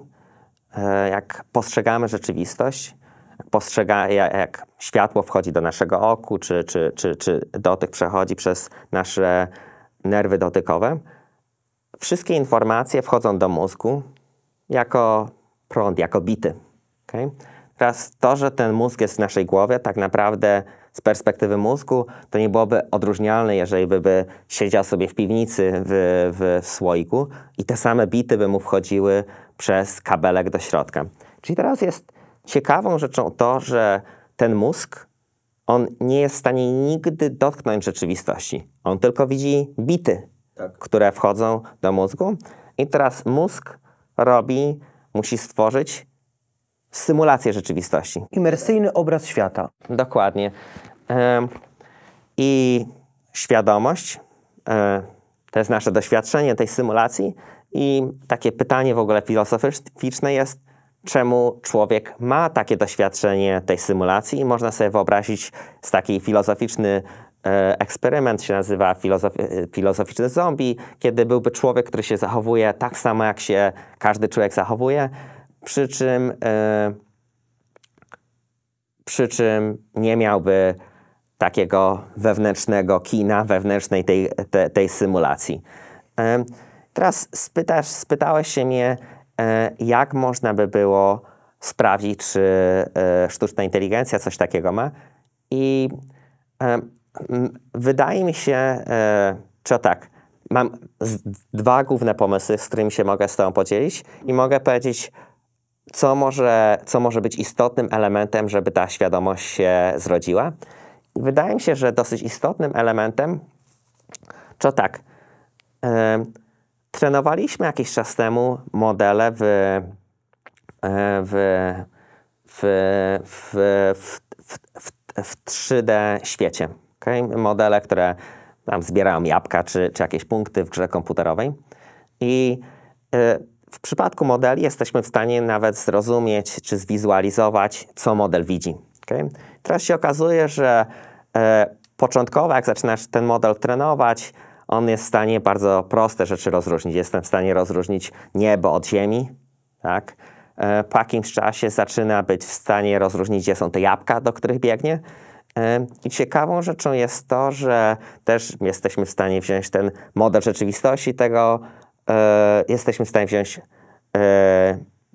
e, jak postrzegamy rzeczywistość, jak, postrzega, jak światło wchodzi do naszego oku, czy, czy, czy, czy dotyk przechodzi przez nasze nerwy dotykowe, wszystkie informacje wchodzą do mózgu jako prąd, jako bity. Okay? Teraz to, że ten mózg jest w naszej głowie, tak naprawdę z perspektywy mózgu, to nie byłoby odróżnialne, jeżeli by, by siedział sobie w piwnicy w, w, słoiku i te same bity by mu wchodziły przez kabelek do środka. Czyli teraz jest ciekawą rzeczą to, że ten mózg, on nie jest w stanie nigdy dotknąć rzeczywistości. On tylko widzi bity, tak. które wchodzą do mózgu. I teraz mózg robi, musi stworzyć symulację rzeczywistości. Imersyjny obraz świata. Dokładnie. I świadomość, e, to jest nasze doświadczenie tej symulacji. I takie pytanie w ogóle filozoficzne jest, czemu człowiek ma takie doświadczenie tej symulacji. I można sobie wyobrazić z taki filozoficzny e, eksperyment się nazywa e, filozoficzny zombie, kiedy byłby człowiek, który się zachowuje tak samo, jak się każdy człowiek zachowuje, przy czym, przy czym nie miałby takiego wewnętrznego kina, wewnętrznej tej, tej, tej symulacji. Teraz spytasz, spytałeś się mnie, e, jak można by było sprawdzić, czy e, sztuczna inteligencja coś takiego ma. I wydaje mi się, e, czy tak, mam dwa główne pomysły, z którymi się mogę z Tobą podzielić i mogę powiedzieć, co może, co może być istotnym elementem, żeby ta świadomość się zrodziła wydaje mi się, że dosyć istotnym elementem, to tak, trenowaliśmy jakiś czas temu modele w, w, w, w, w, w, w 3D świecie. Okay? Modele, które tam zbierają jabłka czy, czy jakieś punkty w grze komputerowej. I e, w przypadku modeli jesteśmy w stanie nawet zrozumieć czy zwizualizować, co model widzi. Okay? Teraz się okazuje, że E, początkowo, jak zaczynasz ten model trenować, on jest w stanie bardzo proste rzeczy rozróżnić. Jestem w stanie rozróżnić niebo od ziemi. Tak? E, po jakimś czasie zaczyna być w stanie rozróżnić, gdzie są te jabłka, do których biegnie. E, I ciekawą rzeczą jest to, że też jesteśmy w stanie wziąć ten model rzeczywistości tego, jesteśmy w stanie wziąć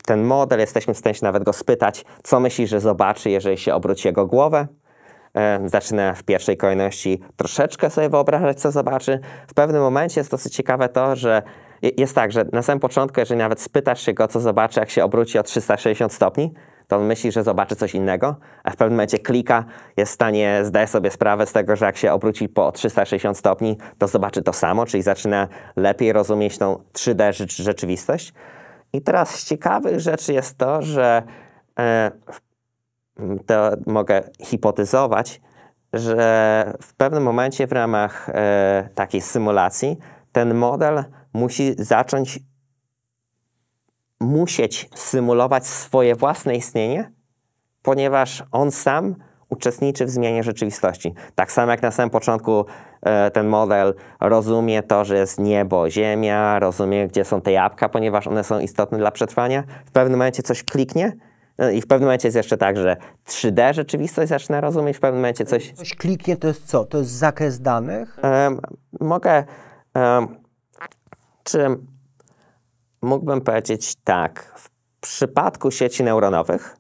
ten model, jesteśmy w stanie nawet go spytać, co myśli, że zobaczy, jeżeli się obróci jego głowę. E, zaczyna w pierwszej kolejności troszeczkę sobie wyobrażać, co zobaczy. W pewnym momencie jest dosyć ciekawe to, że jest tak, że na samym początku, jeżeli nawet spytasz się go, co zobaczy, jak się obróci o 360 stopni, to on myśli, że zobaczy coś innego, a w pewnym momencie klika, jest w stanie, zdaje sobie sprawę z tego, że jak się obróci po 360 stopni, to zobaczy to samo, czyli zaczyna lepiej rozumieć tą 3D rzeczywistość. I teraz z ciekawych rzeczy jest to, że e, to mogę hipotyzować, że w pewnym momencie w ramach e, takiej symulacji ten model musi zacząć musieć symulować swoje własne istnienie, ponieważ on sam uczestniczy w zmianie rzeczywistości. Tak samo jak na samym początku e, ten model rozumie to, że jest niebo, ziemia, rozumie, gdzie są te jabłka, ponieważ one są istotne dla przetrwania. W pewnym momencie coś kliknie no I w pewnym momencie jest jeszcze tak, że 3D rzeczywistość zaczyna rozumieć, w pewnym momencie coś... Coś kliknie, to jest co? To jest zakres danych? Um, mogę... Um, czy mógłbym powiedzieć tak, w przypadku sieci neuronowych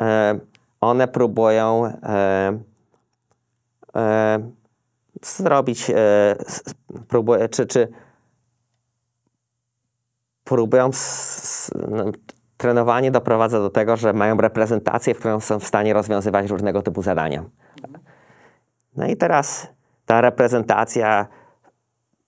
um, one próbują zrobić, e, próbuje, czy, czy próbują... S, s, no, trenowanie doprowadza do tego, że mają reprezentację, w którą są w stanie rozwiązywać różnego typu zadania. No i teraz ta reprezentacja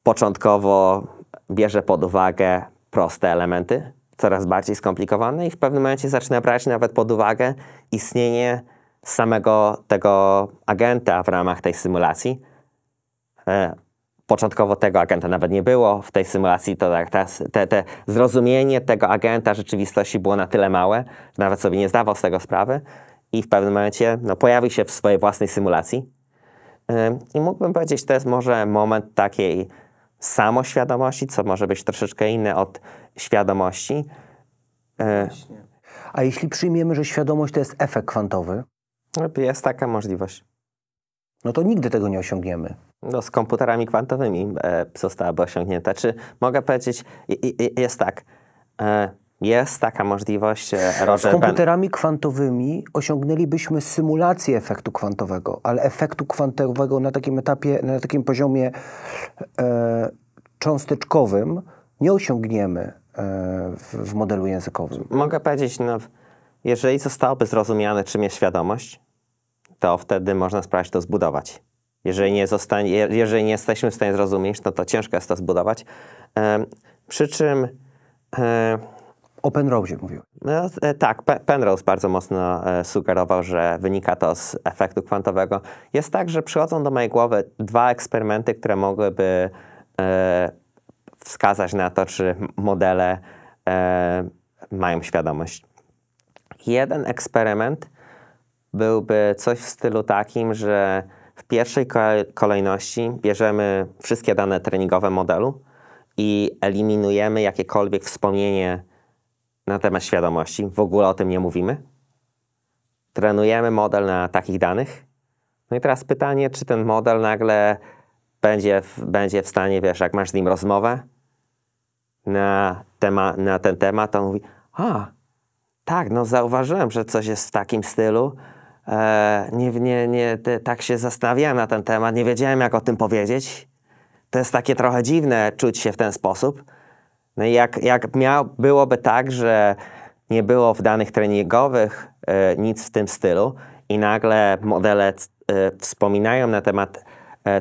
początkowo bierze pod uwagę proste elementy, coraz bardziej skomplikowane i w pewnym momencie zaczyna brać nawet pod uwagę istnienie samego tego agenta w ramach tej symulacji. E, Początkowo tego agenta nawet nie było. W tej symulacji to tak, te, te zrozumienie tego agenta rzeczywistości było na tyle małe, że nawet sobie nie zdawał z tego sprawy i w pewnym momencie no, pojawił się w swojej własnej symulacji. I mógłbym powiedzieć, to jest może moment takiej samoświadomości, co może być troszeczkę inne od świadomości. A jeśli przyjmiemy, że świadomość to jest efekt kwantowy? Jest taka możliwość no to nigdy tego nie osiągniemy. No z komputerami kwantowymi e, zostałaby osiągnięta. Czy mogę powiedzieć, jest tak, e, jest taka możliwość, e, Roger. Z komputerami kwantowymi osiągnęlibyśmy symulację efektu kwantowego, ale efektu kwantowego na takim etapie, na takim poziomie e, cząsteczkowym nie osiągniemy e, w, w, modelu językowym. Mogę powiedzieć, no, jeżeli zostałoby zrozumiane, czym jest świadomość, to wtedy można spróbować to zbudować. Jeżeli nie, jeżeli nie jesteśmy w stanie zrozumieć, no to ciężko jest to zbudować. E, przy czym... E, o Penrose mówił. No, e, tak, Penrose bardzo mocno e, sugerował, że wynika to z efektu kwantowego. Jest tak, że przychodzą do mojej głowy dwa eksperymenty, które mogłyby e, wskazać na to, czy modele e, mają świadomość. Jeden eksperyment byłby coś w stylu takim, że w pierwszej kolejności bierzemy wszystkie dane treningowe modelu i eliminujemy jakiekolwiek wspomnienie na temat świadomości. W ogóle o tym nie mówimy. Trenujemy model na takich danych. No i teraz pytanie, czy ten model nagle będzie w, będzie w stanie, wiesz, jak masz z nim rozmowę na, tema, na ten temat, to on mówi, a, tak, no zauważyłem, że coś jest w takim stylu, E, nie, nie, nie, tak się zastanawiałem na ten temat, nie wiedziałem jak o tym powiedzieć. To jest takie trochę dziwne czuć się w ten sposób. No i jak, jak miał, byłoby tak, że nie było w danych treningowych e, nic w tym stylu i nagle modele e, wspominają na temat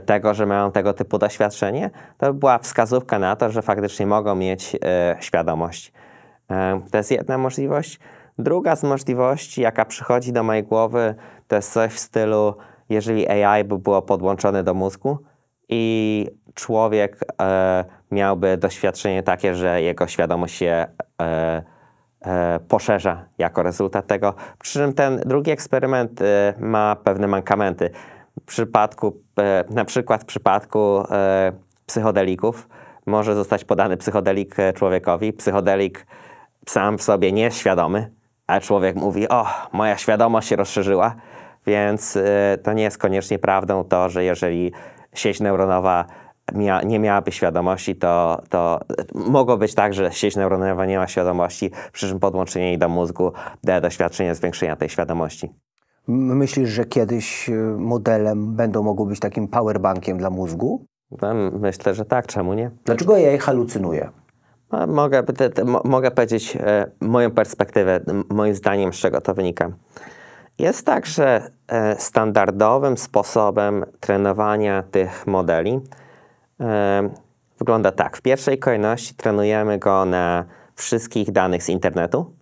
tego, że mają tego typu doświadczenie, to by była wskazówka na to, że faktycznie mogą mieć świadomość. to jest jedna możliwość. Druga z możliwości, jaka przychodzi do mojej głowy, to jest coś w stylu, jeżeli AI by było podłączone do mózgu i człowiek e, miałby doświadczenie takie, że jego świadomość się e, e, poszerza jako rezultat tego. Przy czym ten drugi eksperyment e, ma pewne mankamenty. W przypadku, e, na przykład w przypadku e, psychodelików może zostać podany psychodelik człowiekowi, psychodelik sam w sobie nieświadomy, ale człowiek mówi, o, moja świadomość się rozszerzyła, więc y, to nie jest koniecznie prawdą to, że jeżeli sieć neuronowa Mia, nie miałaby świadomości, to, to y, mogło być tak, że sieć neuronowa nie ma świadomości, przy czym podłączenie jej do mózgu da doświadczenie zwiększenia tej świadomości. Myślisz, że kiedyś y, modelem będą mogły być takim powerbankiem dla mózgu? Myślę, że tak, czemu nie? Dlaczego ja jej halucynuję? mogę, te, te, mogę powiedzieć e, moją perspektywę, moim zdaniem, z czego to wynika. Jest tak, że e, standardowym sposobem trenowania tych modeli e, wygląda tak. W pierwszej kolejności trenujemy go na wszystkich danych z internetu,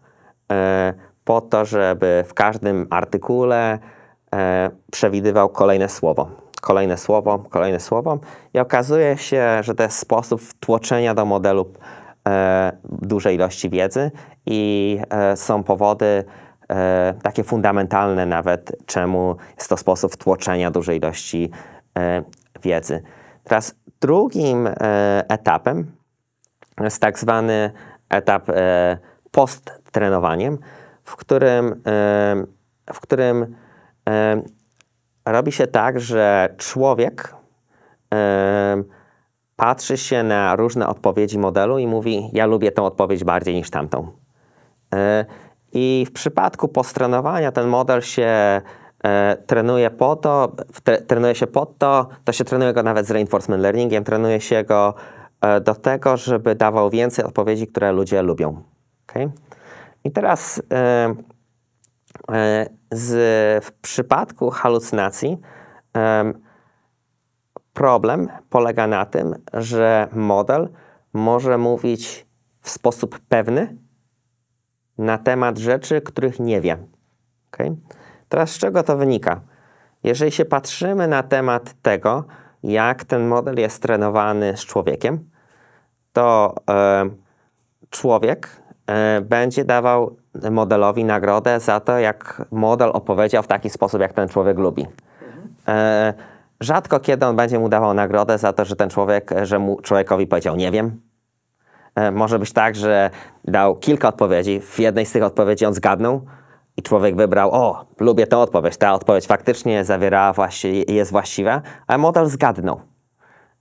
e, po to, żeby w każdym artykule e, przewidywał kolejne słowo. Kolejne słowo, kolejne słowo, i okazuje się, że to jest sposób wtłoczenia do modelu E, dużej ilości wiedzy i e, są powody e, takie fundamentalne nawet, czemu jest to sposób tłoczenia dużej ilości wiedzy. Teraz drugim etapem jest tak zwany etap post-trenowaniem, w którym, w którym robi się tak, że człowiek patrzy się na różne odpowiedzi modelu i mówi: Ja lubię tą odpowiedź bardziej niż tamtą. E, I w przypadku postronowania ten model się e, trenuje po to, trenuje się pod to, to się trenuje go nawet z reinforcement learningiem, trenuje się go e, do tego, żeby dawał więcej odpowiedzi, które ludzie lubią. Okay? I teraz z, w przypadku halucynacji Problem polega na tym, że model może mówić w sposób pewny na temat rzeczy, których nie wie. Okay? Teraz z czego to wynika? Jeżeli się patrzymy na temat tego, jak ten model jest trenowany z człowiekiem, to e, człowiek e, będzie dawał modelowi nagrodę za to, jak model opowiedział w taki sposób, jak ten człowiek lubi. Y, rzadko kiedy on będzie mu dawał nagrodę za to, że ten człowiek, że mu człowiekowi powiedział nie wiem. E, może być tak, że dał kilka odpowiedzi, w jednej z tych odpowiedzi on zgadnął i człowiek wybrał, o, lubię tę odpowiedź, ta odpowiedź faktycznie zawierała, właśnie, jest właściwa, a model zgadnął.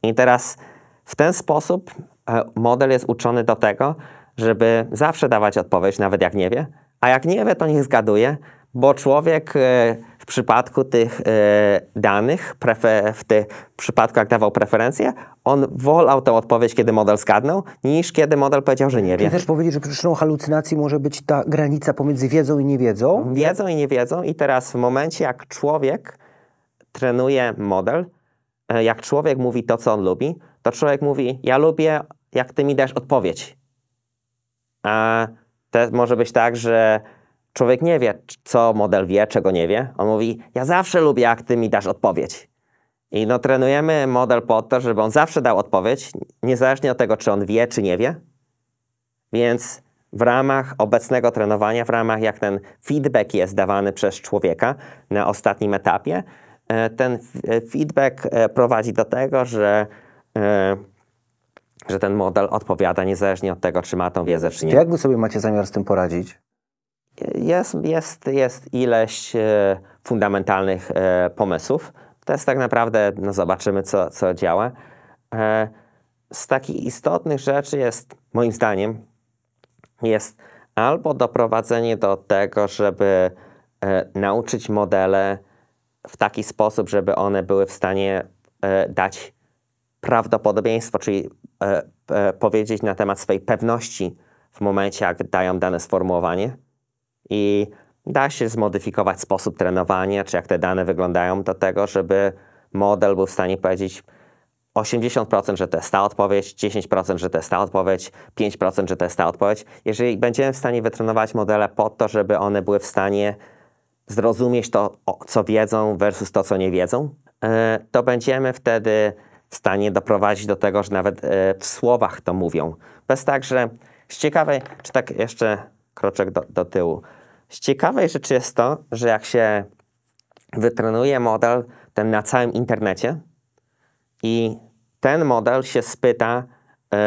I teraz w ten sposób e, model jest uczony do tego, żeby zawsze dawać odpowiedź, nawet jak nie wie, a jak nie wie, to niech zgaduje, bo człowiek e, przypadku tych e, danych, w tym przypadku dawał preferencję, on wolał tę odpowiedź, kiedy model skadnął, niż kiedy model powiedział, że nie wie. Czy też powiedzieć, że przyczyną halucynacji może być ta granica pomiędzy wiedzą i niewiedzą? Wiedzą i niewiedzą i teraz w momencie, jak człowiek trenuje model, e, jak człowiek mówi to, co on lubi, to człowiek mówi, ja lubię, jak ty mi dasz odpowiedź. A to może być tak, że Człowiek nie wie, co model wie, czego nie wie. On mówi, ja zawsze lubię, jak ty mi dasz odpowiedź. I no, trenujemy model po to, żeby on zawsze dał odpowiedź, niezależnie od tego, czy on wie, czy nie wie. Więc w ramach obecnego trenowania, w ramach jak ten feedback jest dawany przez człowieka na ostatnim etapie, e, ten e, feedback e, prowadzi do tego, że, że ten model odpowiada niezależnie od tego, czy ma tą wiedzę, czy nie. jak wy sobie macie zamiar z tym poradzić? jest, jest, jest ileś e, fundamentalnych e, pomysłów. To jest tak naprawdę, no zobaczymy, co, co działa. E, z takich istotnych rzeczy jest, moim zdaniem, jest albo doprowadzenie do tego, żeby nauczyć modele w taki sposób, żeby one były w stanie dać prawdopodobieństwo, czyli powiedzieć na temat swojej pewności w momencie, jak dają dane sformułowanie i da się zmodyfikować sposób trenowania, czy jak te dane wyglądają, do tego, żeby model był w stanie powiedzieć 80%, że to jest ta odpowiedź, 10%, że to jest ta odpowiedź, 5%, że to jest ta odpowiedź. Jeżeli będziemy w stanie wytrenować modele po to, żeby one były w stanie zrozumieć to, co wiedzą versus to, co nie wiedzą, e, to będziemy wtedy w stanie doprowadzić do tego, że nawet e, w słowach to mówią. Bez tak, że z ciekawej, czy tak jeszcze kroczek do, do tyłu. Z ciekawej rzeczy jest to, że jak się wytrenuje model ten na całym internecie i ten model się spyta, yy,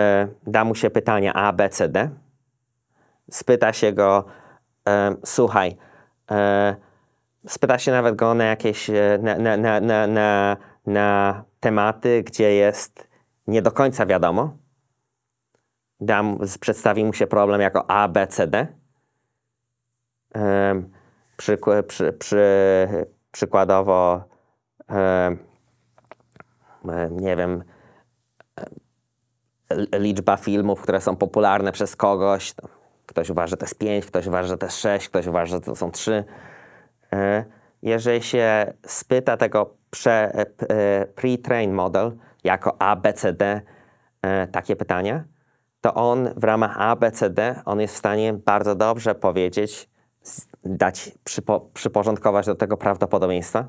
da mu się pytania A, B, C, D, spyta się go, e, słuchaj, yy, spyta się nawet go na jakieś, na, na, na, na, na tematy, gdzie jest nie do końca wiadomo, dam, przedstawi mu się problem jako A, B, C, D, przy, przy, przy, przykładowo, nie wiem, e, liczba filmów, które są popularne przez kogoś. Ktoś uważa, że to jest 5, ktoś uważa, że to jest 6, ktoś uważa, że to są 3. E, jeżeli się spyta tego e, pre-train model jako A, B, C, D takie pytania, to on w ramach A, B, C, D on jest w stanie bardzo dobrze powiedzieć, dać, przypo, przyporządkować do tego prawdopodobieństwa.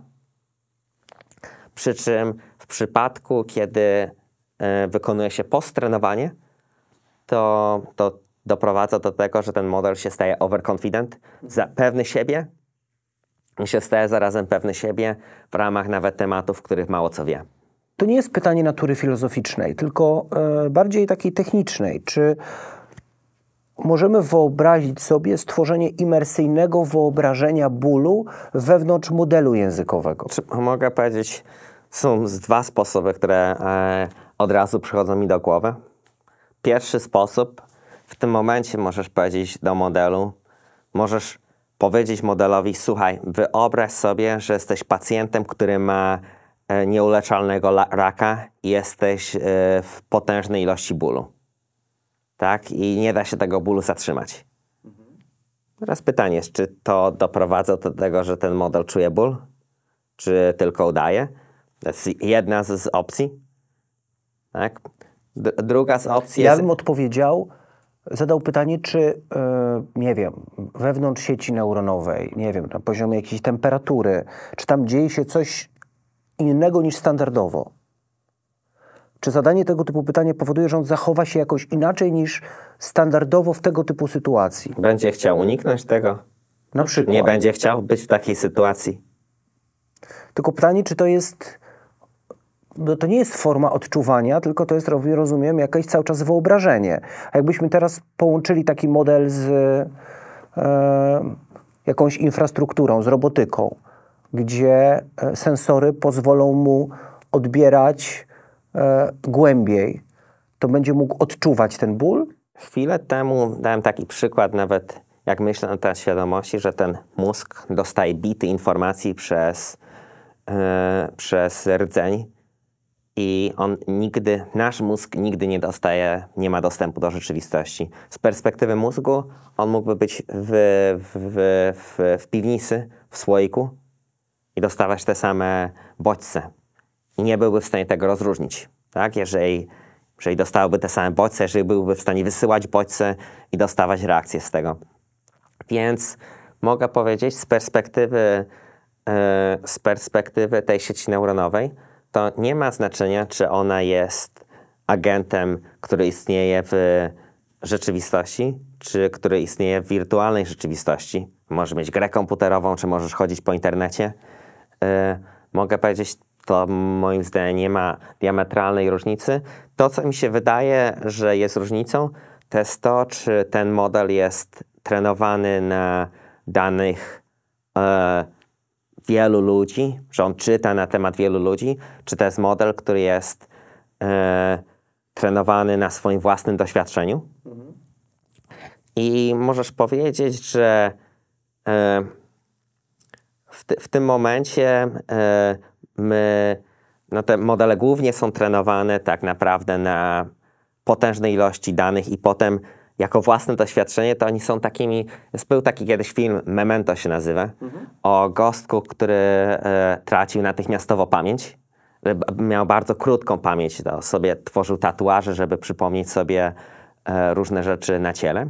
Przy czym w przypadku, kiedy e, wykonuje się postrenowanie, to, to doprowadza do tego, że ten model się staje overconfident, za, pewny siebie i się staje zarazem pewny siebie w ramach nawet tematów, których mało co wie. To nie jest pytanie natury filozoficznej, tylko e, bardziej takiej technicznej. Czy możemy wyobrazić sobie stworzenie imersyjnego wyobrażenia bólu wewnątrz modelu językowego. Czy mogę powiedzieć, są dwa sposoby, które e, od razu przychodzą mi do głowy. Pierwszy sposób, w tym momencie możesz powiedzieć do modelu, możesz powiedzieć modelowi, słuchaj, wyobraź sobie, że jesteś pacjentem, który ma e, nieuleczalnego raka i jesteś e, w potężnej ilości bólu tak? I nie da się tego bólu zatrzymać. Teraz pytanie, czy to doprowadza do tego, że ten model czuje ból? Czy tylko udaje? To jest jedna z, z opcji. Tak? D druga z opcji ja jest... Ja bym odpowiedział, zadał pytanie, czy, yy, nie wiem, wewnątrz sieci neuronowej, nie wiem, na poziomie jakiejś temperatury, czy tam dzieje się coś innego niż standardowo. Czy zadanie tego typu pytania powoduje, że on zachowa się jakoś inaczej niż standardowo w tego typu sytuacji? Będzie chciał uniknąć tego? Na przykład. Nie będzie chciał być w takiej sytuacji. Tylko pytanie, czy to jest. No to nie jest forma odczuwania, tylko to jest, rozumiem, jakieś cały czas wyobrażenie. A jakbyśmy teraz połączyli taki model z e, jakąś infrastrukturą, z robotyką, gdzie e, sensory pozwolą mu odbierać E, głębiej, to będzie mógł odczuwać ten ból? Chwilę temu dałem taki przykład, nawet jak myślę o tej świadomości, że ten mózg dostaje bity informacji przez, e, przez rdzeń i on nigdy, nasz mózg nigdy nie dostaje, nie ma dostępu do rzeczywistości. Z perspektywy mózgu on mógłby być w, w, w, w piwnicy, w słoiku i dostawać te same bodźce nie byłby w stanie tego rozróżnić. Tak? Jeżeli, jeżeli dostałby te same bodźce, jeżeli byłby w stanie wysyłać bodźce i dostawać reakcje z tego. Więc mogę powiedzieć z perspektywy, yy, z perspektywy tej sieci neuronowej, to nie ma znaczenia, czy ona jest agentem, który istnieje w rzeczywistości, czy który istnieje w wirtualnej rzeczywistości. Możesz mieć grę komputerową, czy możesz chodzić po internecie. Yy, mogę powiedzieć, to moim zdaniem nie ma diametralnej różnicy. To, co mi się wydaje, że jest różnicą, to jest to, czy ten model jest trenowany na danych e, wielu ludzi, że on czyta na temat wielu ludzi, czy to jest model, który jest e, trenowany na swoim własnym doświadczeniu. I możesz powiedzieć, że e, w, ty, w, tym momencie e, my, no te modele głównie są trenowane tak naprawdę na potężnej ilości danych i potem jako własne doświadczenie, to oni są takimi, był taki kiedyś film, Memento się nazywa, mhm. o gostku, który e, tracił natychmiastowo pamięć, e, miał bardzo krótką pamięć, to sobie tworzył tatuaże, żeby przypomnieć sobie e, różne rzeczy na ciele.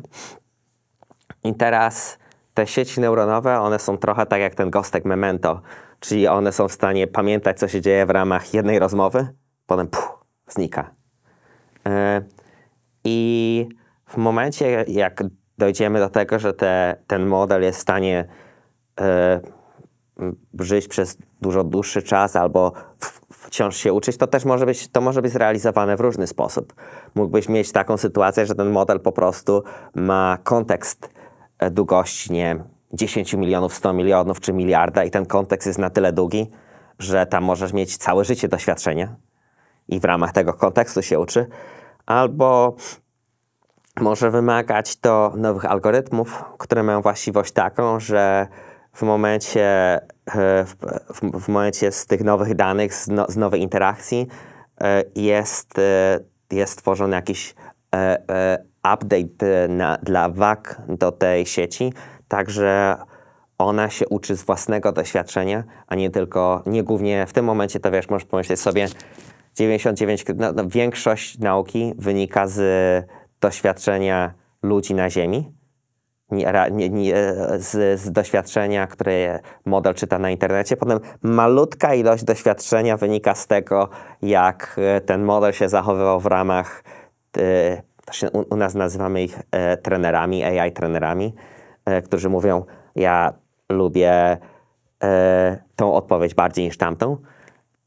I teraz te sieci neuronowe, one są trochę tak jak ten gostek Memento, Czyli one są w stanie pamiętać, co się dzieje w ramach jednej rozmowy, potem puh, znika. E, I w momencie, jak dojdziemy do tego, że te, ten model jest w stanie e, żyć przez dużo dłuższy czas albo wciąż się uczyć, to też może być, to może być zrealizowane w różny sposób. Mógłbyś mieć taką sytuację, że ten model po prostu ma kontekst e, długości, nie 10 milionów, 100 milionów czy miliarda i ten kontekst jest na tyle długi, że tam możesz mieć całe życie doświadczenia i w ramach tego kontekstu się uczy, albo może wymagać to nowych algorytmów, które mają właściwość taką, że w momencie, e, w, w, momencie z tych nowych danych, z, no, z nowej interakcji e, jest, e, jest tworzony jakiś update na, dla WAG do tej sieci, Także ona się uczy z własnego doświadczenia, a nie tylko, nie głównie w tym momencie, to wiesz, możesz pomyśleć sobie, 99, no, no, większość nauki wynika z doświadczenia ludzi na Ziemi, nie, nie, nie, z, z, doświadczenia, które model czyta na internecie. Potem malutka ilość doświadczenia wynika z tego, jak e, ten model się zachowywał w ramach, e, u, u nas nazywamy ich e, trenerami, AI trenerami E, którzy mówią, ja lubię e, tą odpowiedź bardziej niż tamtą.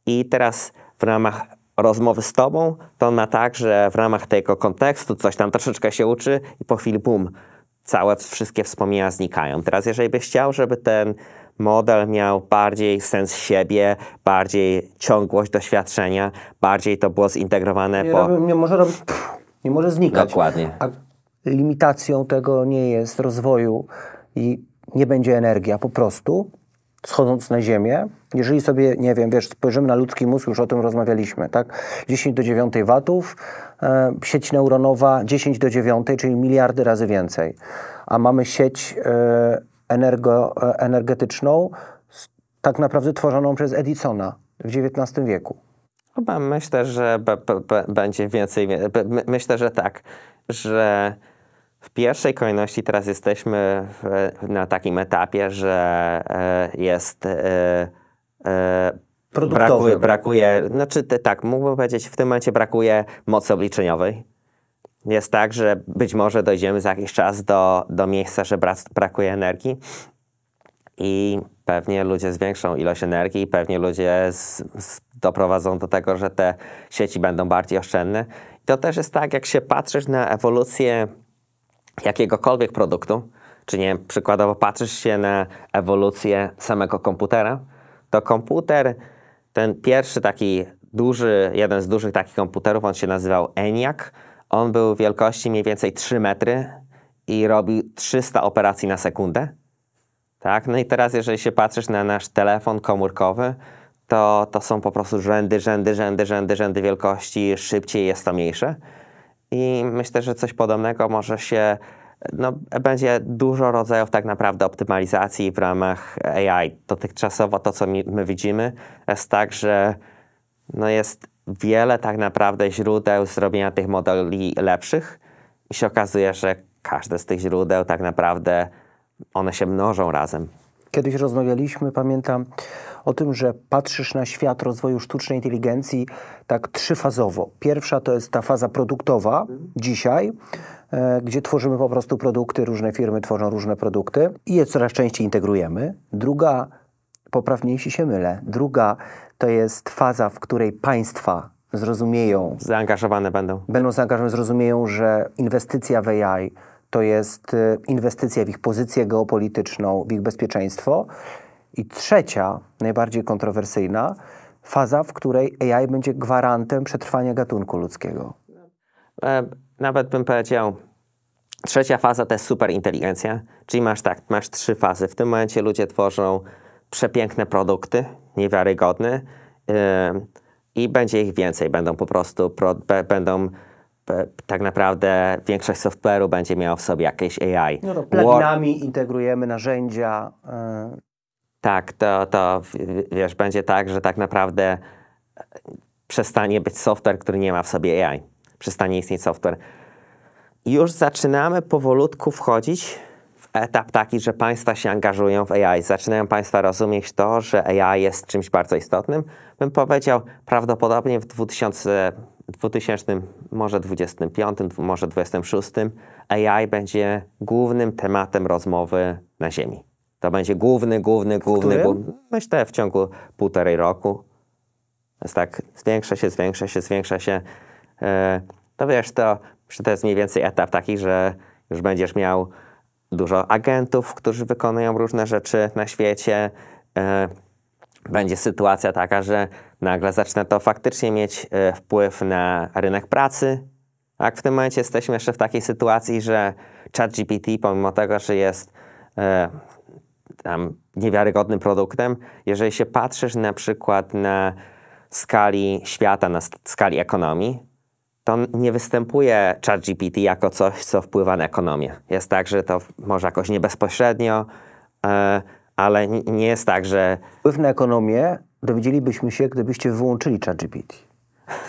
I teraz w ramach rozmowy z tobą, to na tak, że w ramach tego kontekstu coś tam troszeczkę się uczy i po chwili bum, całe wszystkie wspomnienia znikają. Teraz jeżeli byś chciał, żeby ten model miał bardziej sens siebie, bardziej ciągłość doświadczenia, bardziej to było zintegrowane. Nie, po... robię, nie może robić, nie może znikać. Dokładnie. A limitacją tego nie jest rozwoju i nie będzie energia po prostu, schodząc na ziemię, jeżeli sobie, nie wiem, wiesz, spojrzymy na ludzki mózg, już o tym rozmawialiśmy, tak? 10 do 9 watów, e, sieć neuronowa 10 do 9, czyli miliardy razy więcej, a mamy sieć e, energo, e, energetyczną, tak naprawdę tworzoną przez Edisona w XIX wieku. Chyba myślę, że będzie więcej. Myślę, że tak, że w pierwszej kolejności teraz jesteśmy w, na takim etapie, że e, jest e, e, produktowy. Brakuje, brakuje znaczy te, tak, mógłbym powiedzieć, w tym momencie brakuje mocy obliczeniowej. Jest tak, że być może dojdziemy za jakiś czas do, do miejsca, że brakuje energii i pewnie ludzie zwiększą ilość energii, pewnie ludzie z, z doprowadzą do tego, że te sieci będą bardziej oszczędne. I to też jest tak, jak się patrzysz na ewolucję jakiegokolwiek produktu, czy nie, przykładowo patrzysz się na ewolucję samego komputera, to komputer, ten pierwszy taki duży, jeden z dużych takich komputerów, on się nazywał ENIAC, on był wielkości mniej więcej 3 metry i robił 300 operacji na sekundę. Tak? No i teraz, jeżeli się patrzysz na nasz telefon komórkowy, to, to są po prostu rzędy, rzędy, rzędy, rzędy, rzędy wielkości, szybciej jest to mniejsze. I myślę, że coś podobnego może się, no, będzie dużo rodzajów tak naprawdę optymalizacji w ramach AI. Dotychczasowo to, co mi, my widzimy, jest tak, że no, jest wiele tak naprawdę źródeł zrobienia tych modeli lepszych i się okazuje, że każde z tych źródeł tak naprawdę one się mnożą razem. Kiedyś rozmawialiśmy, pamiętam, o tym, że patrzysz na świat rozwoju sztucznej inteligencji tak trzyfazowo. Pierwsza to jest ta faza produktowa dzisiaj, e, gdzie tworzymy po prostu produkty, różne firmy tworzą różne produkty i je coraz częściej integrujemy. Druga, poprawnie jeśli się mylę, druga to jest faza, w której państwa zrozumieją. Zaangażowane będą. Będą zaangażowane, zrozumieją, że inwestycja w AI to jest y, inwestycja w ich pozycję geopolityczną, w ich bezpieczeństwo. I trzecia, najbardziej kontrowersyjna, faza, w której AI będzie gwarantem przetrwania gatunku ludzkiego. E, nawet bym powiedział, trzecia faza to jest superinteligencja, czyli masz tak, masz trzy fazy. W tym momencie ludzie tworzą przepiękne produkty, niewiarygodne yy, i będzie ich więcej. Będą po prostu, pro, be, będą tak naprawdę większość software'u będzie miała w sobie jakieś AI. No to pluginami integrujemy narzędzia. E. Tak, to, to wiesz, będzie tak, że tak naprawdę e, przestanie być software, który nie ma w sobie AI. Przestanie istnieć software. Już zaczynamy powolutku wchodzić w etap taki, że państwa się angażują w AI. Zaczynają państwa rozumieć to, że AI jest czymś bardzo istotnym. Bym powiedział, prawdopodobnie w 2000 2000, może 25, może 26 AI będzie głównym tematem rozmowy na Ziemi. To będzie główny, główny, główny, główny. Myślę w ciągu półtorej roku. Jest tak, zwiększa się, zwiększa się, zwiększa się. E, to wiesz, to, to jest mniej więcej etap taki, że już będziesz miał dużo agentów, którzy wykonują różne rzeczy na świecie. E, będzie sytuacja taka, że nagle zaczyna to faktycznie mieć e, wpływ na rynek pracy. Jak w tym momencie jesteśmy jeszcze w takiej sytuacji, że ChatGPT, pomimo tego, że jest e, tam niewiarygodnym produktem, jeżeli się patrzysz na przykład na skali świata, na skali ekonomii, to nie występuje ChatGPT jako coś, co wpływa na ekonomię. Jest tak, że to może jakoś nie bezpośrednio, e, ale nie jest tak, że. Wpływ na ekonomię dowiedzielibyśmy się, gdybyście wyłączyli ChatGPT.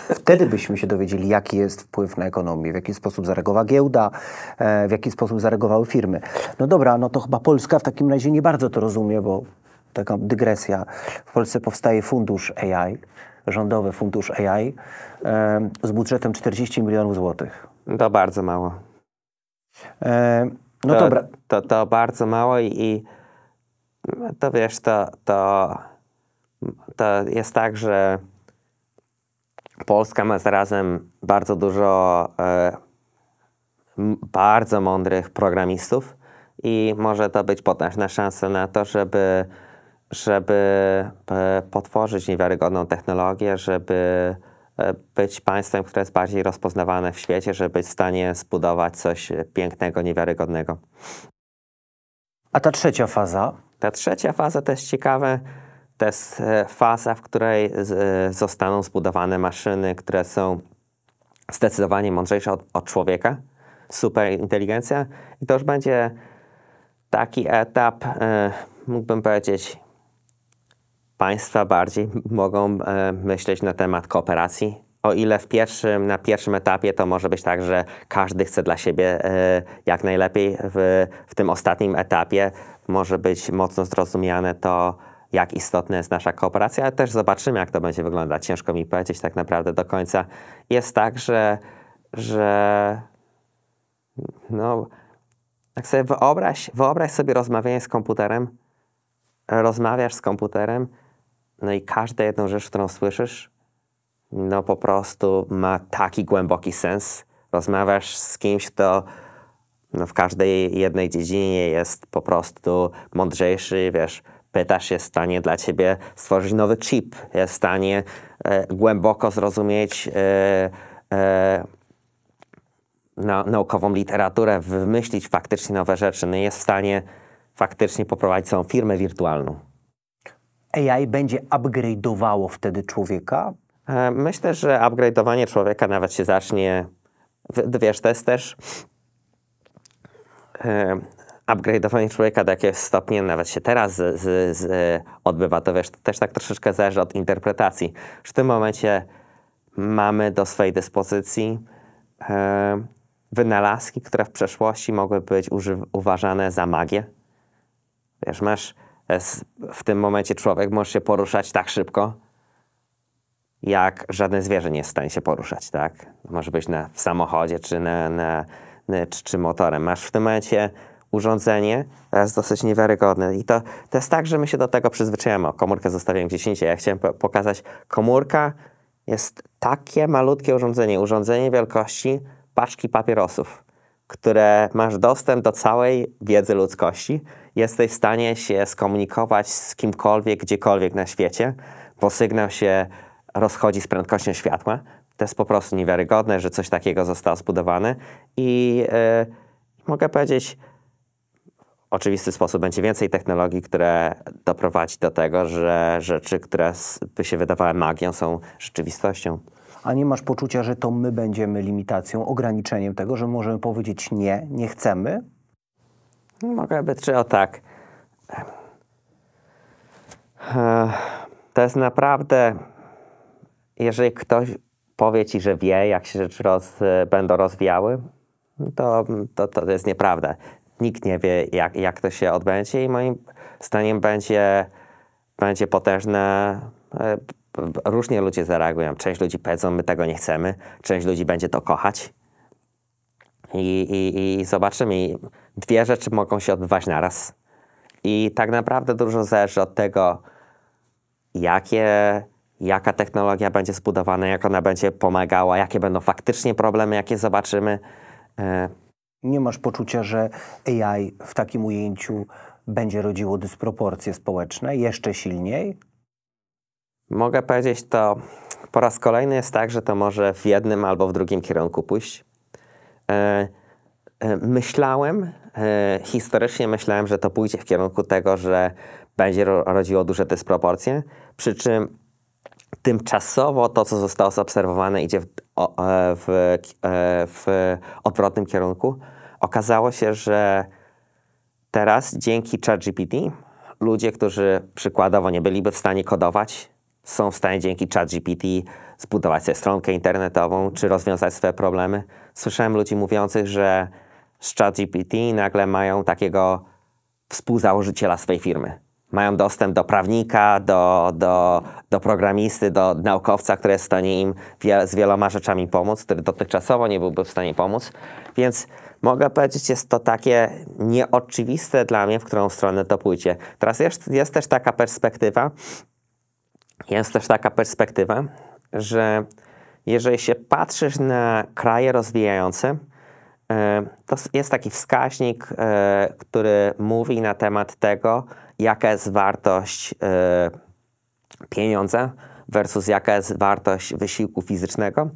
Wtedy byśmy się dowiedzieli, jaki jest wpływ na ekonomię, w jaki sposób zareagowała giełda, e, w jaki sposób zareagowały firmy. No dobra, no to chyba Polska w takim razie nie bardzo to rozumie, bo taka dygresja. W Polsce powstaje fundusz AI, rządowy fundusz AI, e, z budżetem 40 milionów złotych. To bardzo mało. E, no to, dobra. To, to bardzo mało i, i to wiesz, to, to to jest tak, że Polska ma zarazem bardzo dużo e, bardzo mądrych programistów i może to być potężna szansa na to, żeby, żeby e, potworzyć niewiarygodną technologię, żeby e, być państwem, które jest bardziej rozpoznawane w świecie, żeby być w stanie zbudować coś pięknego, niewiarygodnego. A ta trzecia faza? Ta trzecia faza to jest ciekawe to jest e, faza, w której e, zostaną zbudowane maszyny, które są zdecydowanie mądrzejsze od, od człowieka, superinteligencja. I to już będzie taki etap, e, mógłbym powiedzieć, państwa bardziej mogą myśleć na temat kooperacji. O ile w pierwszym, na pierwszym etapie to może być tak, że każdy chce dla siebie jak najlepiej, w, w tym ostatnim etapie może być mocno zrozumiane to, jak istotna jest nasza kooperacja, ale też zobaczymy, jak to będzie wyglądać. Ciężko mi powiedzieć tak naprawdę do końca. Jest tak, że, że no, tak sobie wyobraź, wyobraź sobie rozmawianie z komputerem, rozmawiasz z komputerem, no i każda jedną rzecz, którą słyszysz, no po prostu ma taki głęboki sens. Rozmawiasz z kimś, kto no, w każdej jednej dziedzinie jest po prostu mądrzejszy, wiesz, Pytasz jest w stanie dla ciebie stworzyć nowy chip, jest w stanie e, głęboko zrozumieć e, e, na, naukową literaturę, wymyślić faktycznie nowe rzeczy, no jest w stanie faktycznie poprowadzić całą firmę wirtualną. AI będzie upgrade'owało wtedy człowieka? E, myślę, że upgrade'owanie człowieka nawet się zacznie, wiesz, to jest też e, upgrade'owanie człowieka do jakiegoś stopnia, nawet się teraz z, z, z odbywa, to wiesz, to też tak troszeczkę zależy od interpretacji. W tym momencie mamy do swojej dyspozycji e, wynalazki, które w przeszłości mogły być uważane za magię. Wiesz, masz e, w tym momencie człowiek może się poruszać tak szybko, jak żadne zwierzę nie jest w stanie się poruszać, tak? Może być na, w samochodzie, czy, na, na, na czy, czy motorem. Masz w tym momencie urządzenie jest dosyć niewiarygodne. I to, to jest tak, że my się do tego przyzwyczajamy. O, komórkę zostawiam gdzieś indziej. Ja chciałem pokazać, komórka jest takie malutkie urządzenie, urządzenie wielkości paczki papierosów, które masz dostęp do całej wiedzy ludzkości. Jesteś w stanie się skomunikować z kimkolwiek, gdziekolwiek na świecie, bo sygnał się rozchodzi z prędkością światła. To jest po prostu niewiarygodne, że coś takiego zostało zbudowane i... Yy, mogę powiedzieć, oczywisty sposób będzie więcej technologii, które doprowadzi do tego, że rzeczy, które by się wydawały magią, są rzeczywistością. A nie masz poczucia, że to my będziemy limitacją, ograniczeniem tego, że możemy powiedzieć nie, nie chcemy? Mogę być, czy o tak. To jest naprawdę, jeżeli ktoś powie ci, że wie, jak się rzeczy roz, będą rozwijały, to, to, to jest nieprawda nikt nie wie, jak, jak to się odbędzie i moim zdaniem będzie, będzie potężne. E, różnie ludzie zareagują. Część ludzi powiedzą, my tego nie chcemy, część ludzi będzie to kochać. I, i, i zobaczymy. Dwie rzeczy mogą się odbywać naraz. I tak naprawdę dużo zależy od tego, jakie, jaka technologia będzie zbudowana, jak ona będzie pomagała, jakie będą faktycznie problemy, jakie zobaczymy. E, nie masz poczucia, że AI w takim ujęciu będzie rodziło dysproporcje społeczne jeszcze silniej? Mogę powiedzieć to po raz kolejny jest tak, że to może w jednym albo w drugim kierunku pójść. E, e, myślałem, e, historycznie myślałem, że to pójdzie w kierunku tego, że będzie rodziło duże dysproporcje, przy czym tymczasowo to, co zostało zaobserwowane, idzie w, w, w odwrotnym kierunku. Okazało się, że teraz dzięki ChatGPT ludzie, którzy przykładowo nie byliby w stanie kodować, są w stanie dzięki ChatGPT zbudować sobie stronkę internetową czy rozwiązać swoje problemy. Słyszałem ludzi mówiących, że z ChatGPT nagle mają takiego współzałożyciela swojej firmy mają dostęp do prawnika, do, do, do programisty, do naukowca, który jest w stanie im wie, z wieloma rzeczami pomóc, który dotychczasowo nie byłby w stanie pomóc. Więc mogę powiedzieć, jest to takie nieoczywiste dla mnie, w którą stronę to pójdzie. Teraz jest, jest też taka perspektywa, jest też taka perspektywa, że jeżeli się patrzysz na kraje rozwijające, e, to jest taki wskaźnik, e, który mówi na temat tego, jaka jest wartość y, pieniądza versus jaka jest wartość wysiłku fizycznego.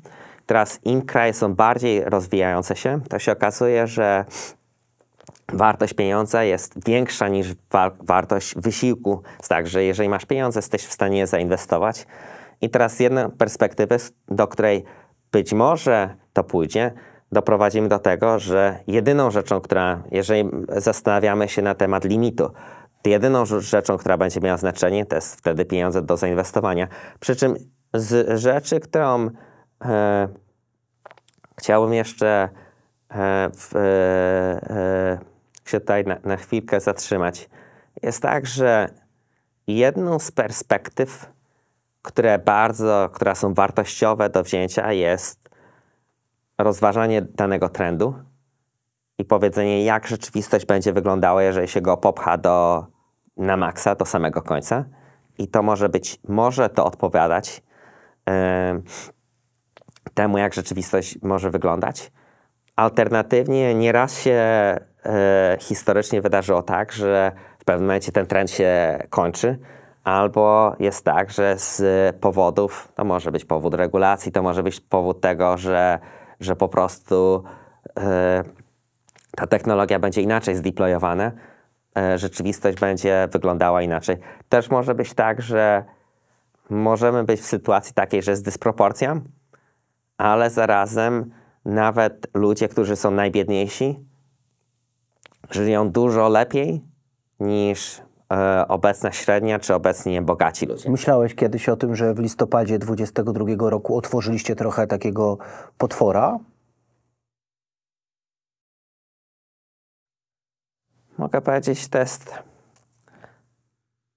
Teraz im kraje są bardziej rozwijające się, to się okazuje, że wartość pieniądza jest większa niż wa wartość wysiłku. Także jeżeli masz pieniądze, jesteś w stanie je zainwestować. I teraz z jednej perspektywy, do której być może to pójdzie, doprowadzimy do tego, że jedyną rzeczą, która, jeżeli zastanawiamy się na temat limitu, Jedyną rzeczą, która będzie miała znaczenie, to jest wtedy pieniądze do zainwestowania. Przy czym z rzeczy, którą e, chciałbym jeszcze e, w, e, e się tutaj na, na chwilkę zatrzymać, jest tak, że jedną z perspektyw, które bardzo, które są wartościowe do wzięcia, jest rozważanie danego trendu i powiedzenie, jak rzeczywistość będzie wyglądała, jeżeli się go popcha do, na maksa, do samego końca. I to może być, może to odpowiadać yy, temu, jak rzeczywistość może wyglądać. Alternatywnie nieraz się yy, historycznie wydarzyło tak, że w pewnym momencie ten trend się kończy, albo jest tak, że z powodów, to może być powód regulacji, to może być powód tego, że, że po prostu yy, ta technologia będzie inaczej zdeployowana, e, rzeczywistość będzie wyglądała inaczej. Też może być tak, że możemy być w sytuacji takiej, że jest dysproporcja, ale zarazem nawet ludzie, którzy są najbiedniejsi, żyją dużo lepiej niż e, obecna średnia czy obecnie bogaci ludzie. Myślałeś kiedyś o tym, że w listopadzie 22 roku otworzyliście trochę takiego potwora mogę powiedzieć, test.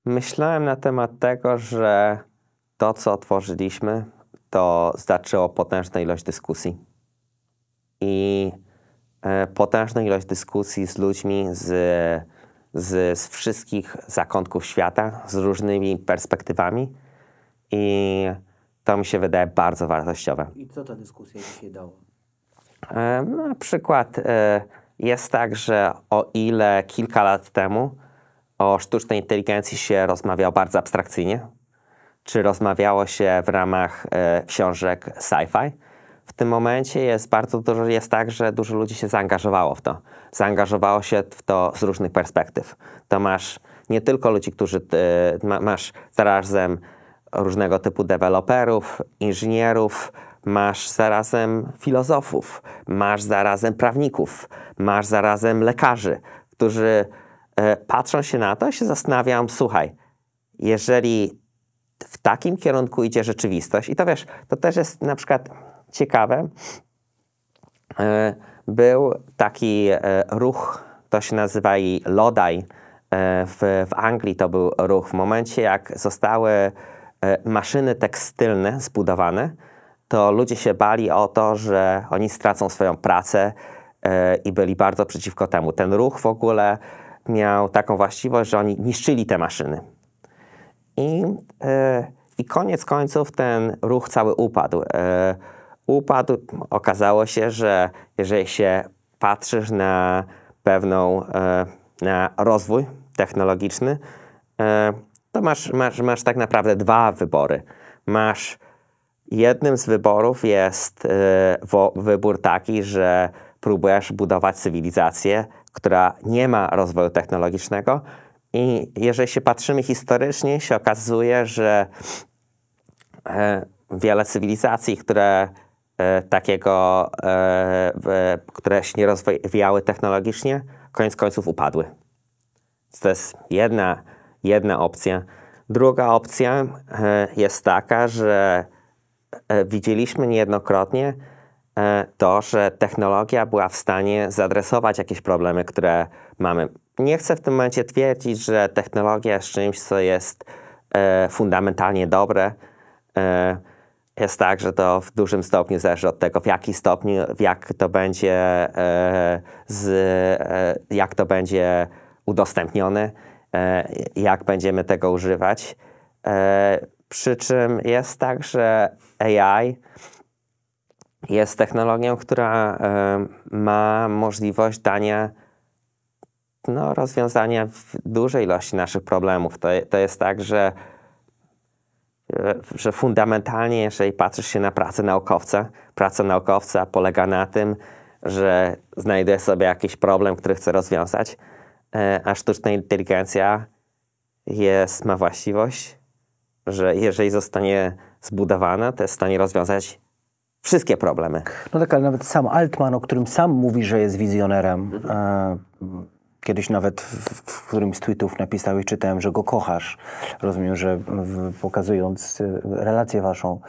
Myślałem na temat tego, że to, co otworzyliśmy, to znaczyło potężną ilość dyskusji. I e, potężną ilość dyskusji z ludźmi z, z, z wszystkich zakątków świata, z różnymi perspektywami. I to mi się wydaje bardzo wartościowe. I co ta dyskusja dzisiaj dała? E, na przykład. E, jest tak, że o ile kilka lat temu o sztucznej inteligencji się rozmawiało bardzo abstrakcyjnie, czy rozmawiało się w ramach e, książek sci-fi, w tym momencie jest bardzo dużo, jest tak, że dużo ludzi się zaangażowało w to. Zaangażowało się w to z różnych perspektyw. To masz nie tylko ludzi, którzy e, ma, masz zarazem różnego typu deweloperów, inżynierów, masz zarazem filozofów, masz zarazem prawników, masz zarazem lekarzy, którzy e, patrzą się na to i się zastanawiam, słuchaj, jeżeli w takim kierunku idzie rzeczywistość, i to wiesz, to też jest na przykład ciekawe, e, był taki e, ruch, to się nazywa i Lodaj, w, w Anglii to był ruch. W momencie, jak zostały maszyny tekstylne zbudowane, to ludzie się bali o to, że oni stracą swoją pracę e, i byli bardzo przeciwko temu. Ten ruch w ogóle miał taką właściwość, że oni niszczyli te maszyny. I, e, i koniec końców ten ruch cały upadł. E, upadł, okazało się, że jeżeli się patrzysz na pewną na rozwój technologiczny, to masz, masz, masz tak naprawdę dwa wybory. Masz Jednym z wyborów jest y, wybór taki, że próbujesz budować cywilizację, która nie ma rozwoju technologicznego. I jeżeli się patrzymy historycznie, się okazuje, że e, wiele cywilizacji, które e, takiego, e, które się nie rozwijały technologicznie, koniec końców upadły. To jest jedna, jedna opcja. Druga opcja jest taka, że E, widzieliśmy niejednokrotnie e, to, że technologia była w stanie zadresować jakieś problemy, które mamy. Nie chcę w tym momencie twierdzić, że technologia jest czymś, co jest e, fundamentalnie dobre. Jest tak, że to w dużym stopniu zależy od tego, w jaki stopniu, jak to będzie, z, jak to będzie udostępnione, jak będziemy tego używać. Przy czym jest tak, że AI jest technologią, która e, ma możliwość dania no, rozwiązania dużej ilości naszych problemów. To, to jest tak, że, e, że fundamentalnie, jeżeli patrzysz się na pracę naukowca, praca naukowca polega na tym, że znajduje sobie jakiś problem, który chce rozwiązać, e, a sztuczna inteligencja jest, ma właściwość że jeżeli zostanie zbudowana, to jest w stanie rozwiązać wszystkie problemy. No tak, ale nawet sam Altman, o którym sam mówi, że jest wizjonerem, e, kiedyś nawet w, w którymś z tweetów napisałeś, czytałem, że go kochasz. Rozumiem, że w, pokazując e, relację waszą,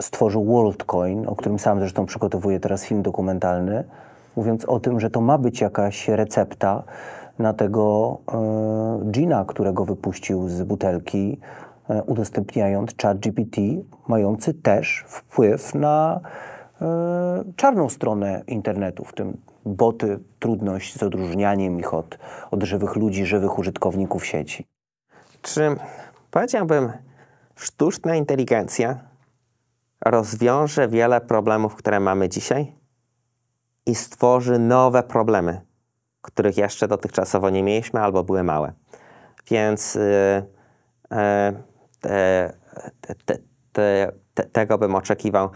stworzył WorldCoin, o którym sam zresztą przygotowuje teraz film dokumentalny, mówiąc o tym, że to ma być jakaś recepta, na tego Gina, e, którego wypuścił z butelki, e, udostępniając chat GPT, mający też wpływ na e, czarną stronę internetu, w tym boty, trudność z odróżnianiem ich od, od żywych ludzi, żywych użytkowników sieci. Czy powiedziałbym, sztuczna inteligencja rozwiąże wiele problemów, które mamy dzisiaj i stworzy nowe problemy? których jeszcze dotychczasowo nie mieliśmy albo były małe. Więc y, y, te, te, te, tego bym oczekiwał.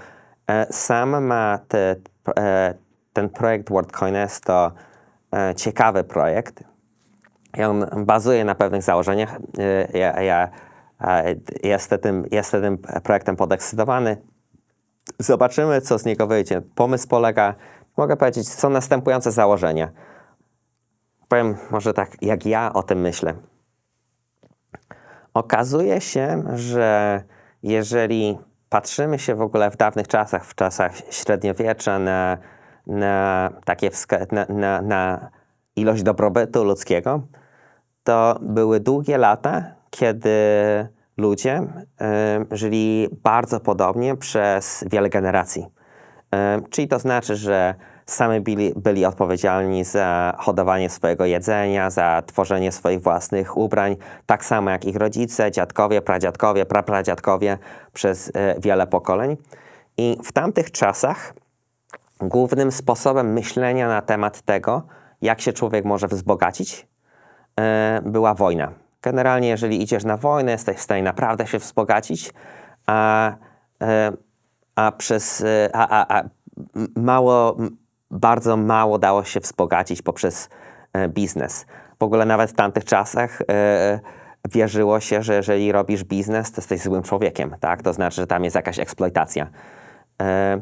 E, sam ma e, ten projekt WordCoin jest to e, ciekawy projekt. I on bazuje na pewnych założeniach. Ja, ja jestem, tym, jestem tym projektem podekscytowany. Zobaczymy, co z niego wyjdzie. Pomysł polega, mogę powiedzieć, są następujące założenia powiem może tak, jak ja o tym myślę. Okazuje się, że jeżeli patrzymy się w ogóle w dawnych czasach, w czasach średniowiecza na, na takie na, na, na ilość dobrobytu ludzkiego, to były długie lata, kiedy ludzie y, żyli bardzo podobnie przez wiele generacji. Y, czyli to znaczy, że sami byli, byli odpowiedzialni za hodowanie swojego jedzenia, za tworzenie swoich własnych ubrań, tak samo jak ich rodzice, dziadkowie, pradziadkowie, prapradziadkowie przez e, wiele pokoleń. I w tamtych czasach głównym sposobem myślenia na temat tego, jak się człowiek może wzbogacić, e, była wojna. Generalnie, jeżeli idziesz na wojnę, jesteś w stanie naprawdę się wzbogacić, a, e, a, przez, a, a, a mało, bardzo mało dało się wzbogacić poprzez e, biznes. W ogóle nawet w tamtych czasach e, wierzyło się, że jeżeli robisz biznes, to jesteś złym człowiekiem, tak? To znaczy, że tam jest jakaś eksploitacja. E,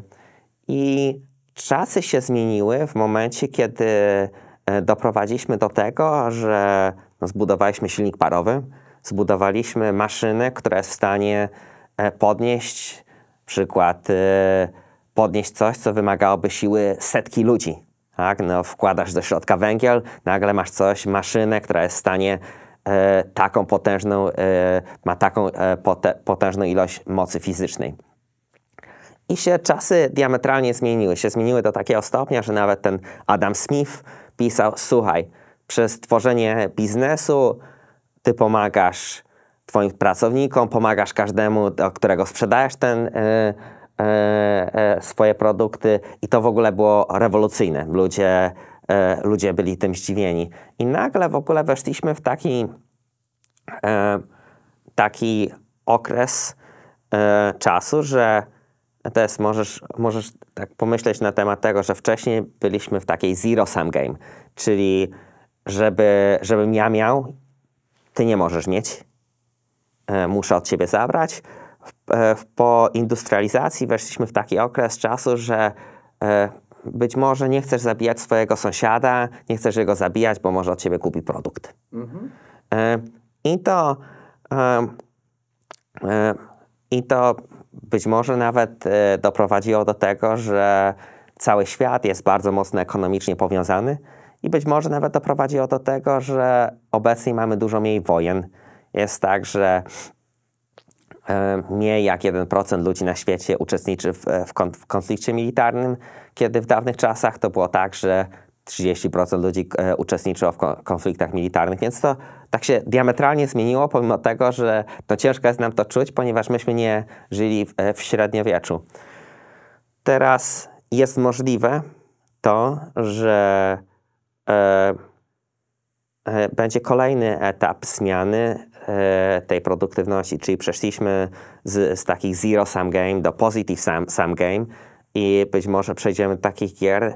I czasy się zmieniły w momencie, kiedy doprowadziliśmy do tego, że no, zbudowaliśmy silnik parowy, zbudowaliśmy maszynę, która jest w stanie podnieść przykład podnieść coś, co wymagałoby siły setki ludzi. Tak? No, wkładasz do środka węgiel, nagle masz coś, maszynę, która jest w stanie e, taką potężną, e, ma taką e, potężną ilość mocy fizycznej. I się czasy diametralnie zmieniły. Się zmieniły do takiego stopnia, że nawet ten Adam Smith pisał, słuchaj, przez tworzenie biznesu ty pomagasz twoim pracownikom, pomagasz każdemu, do którego sprzedajesz ten e, E, e, swoje produkty i to w ogóle było rewolucyjne. Ludzie, e, ludzie byli tym zdziwieni. I nagle w ogóle weszliśmy w taki, taki okres czasu, że teraz możesz, możesz tak pomyśleć na temat tego, że wcześniej byliśmy w takiej zero-sum game, czyli żeby, żebym ja miał, ty nie możesz mieć, muszę od ciebie zabrać, E, po industrializacji weszliśmy w taki okres czasu, że e, być może nie chcesz zabijać swojego sąsiada, nie chcesz jego zabijać, bo może od ciebie kupi produkt. Mhm. E, I to i to być może nawet doprowadziło do tego, że cały świat jest bardzo mocno ekonomicznie powiązany i być może nawet doprowadziło do tego, że obecnie mamy dużo mniej wojen. Jest tak, że mniej e, jak 1% ludzi na świecie uczestniczy w, e, w konflikcie militarnym, kiedy w dawnych czasach to było tak, że 30% ludzi e, uczestniczyło w konfliktach militarnych, więc to tak się diametralnie zmieniło, pomimo tego, że to ciężko jest nam to czuć, ponieważ myśmy nie żyli w, w średniowieczu. Teraz jest możliwe to, że e, e, będzie kolejny etap zmiany E, tej produktywności, czyli przeszliśmy z, z takich zero-sum game do positive-sum game i być może przejdziemy do takich gier,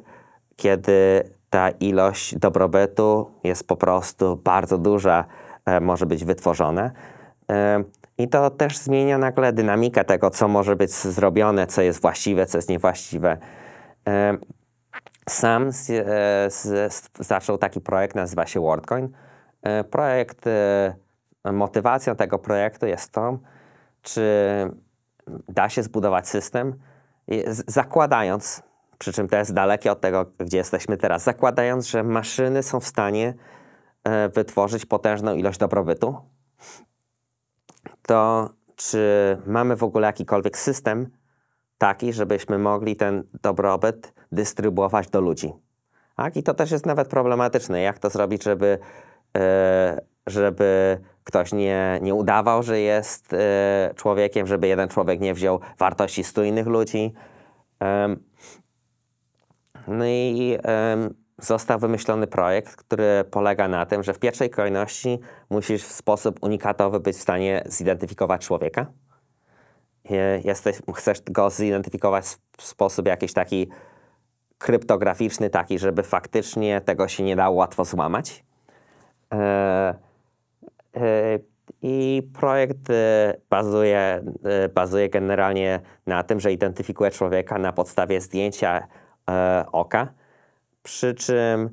kiedy ta ilość dobrobytu jest po prostu bardzo duża, e, może być wytworzona. E, I to też zmienia nagle dynamikę tego, co może być zrobione, co jest właściwe, co jest niewłaściwe. Sam z, z, z, zaczął taki projekt, nazywa się WordCoin. Projekt motywacją tego projektu jest to, czy da się zbudować system, zakładając, przy czym to jest dalekie od tego, gdzie jesteśmy teraz, zakładając, że maszyny są w stanie e, wytworzyć potężną ilość dobrobytu, to czy mamy w ogóle jakikolwiek system taki, żebyśmy mogli ten dobrobyt dystrybuować do ludzi. Tak? I to też jest nawet problematyczne, jak to zrobić, żeby, e, żeby ktoś nie, nie udawał, że jest y, człowiekiem, żeby jeden człowiek nie wziął wartości stu innych ludzi. Um, no i um, został wymyślony projekt, który polega na tym, że w pierwszej kolejności musisz w sposób unikatowy być w stanie zidentyfikować człowieka. Jesteś, chcesz go zidentyfikować w sposób jakiś taki kryptograficzny, taki, żeby faktycznie tego się nie dało łatwo złamać. E, Y, I projekt y, bazuje, y, bazuje generalnie na tym, że identyfikuje człowieka na podstawie zdjęcia oka, przy czym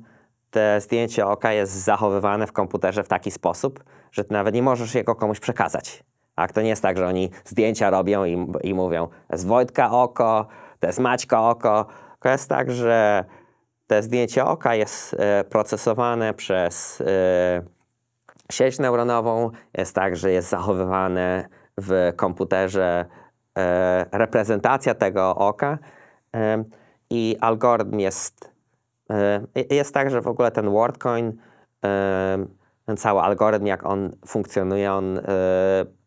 te zdjęcie oka jest zachowywane w komputerze w taki sposób, że ty nawet nie możesz jego komuś przekazać. A tak? to nie jest tak, że oni zdjęcia robią i, i mówią, to jest Wojtka oko, to jest Maćka oko. To jest tak, że te zdjęcie oka jest procesowane przez Sieć neuronową jest tak, że jest zachowywane w komputerze e, reprezentacja tego oka e, i algorytm jest, e, jest tak, że w ogóle ten WordCoin, e, ten cały algorytm, jak on funkcjonuje, on e,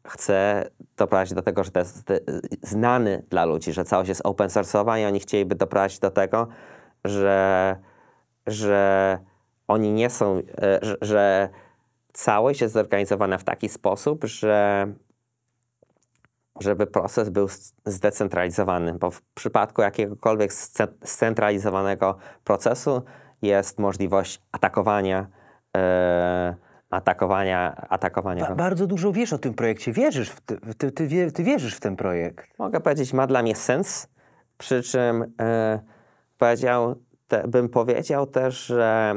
chce doprowadzić do tego, że to jest znany dla ludzi, że całość jest open source'owa i oni chcieliby doprowadzić do tego, że, że oni nie są, e, że, że całość jest zorganizowana w taki sposób, że żeby proces był zdecentralizowany, bo w przypadku jakiegokolwiek scentralizowanego procesu jest możliwość atakowania. E, atakowania, atakowania. Ba bardzo dużo wiesz o tym projekcie, wierzysz w ty, ty, ty, ty, wierzysz w ten projekt. Mogę powiedzieć, ma dla mnie sens, przy czym e, powiedział, te, bym powiedział też, że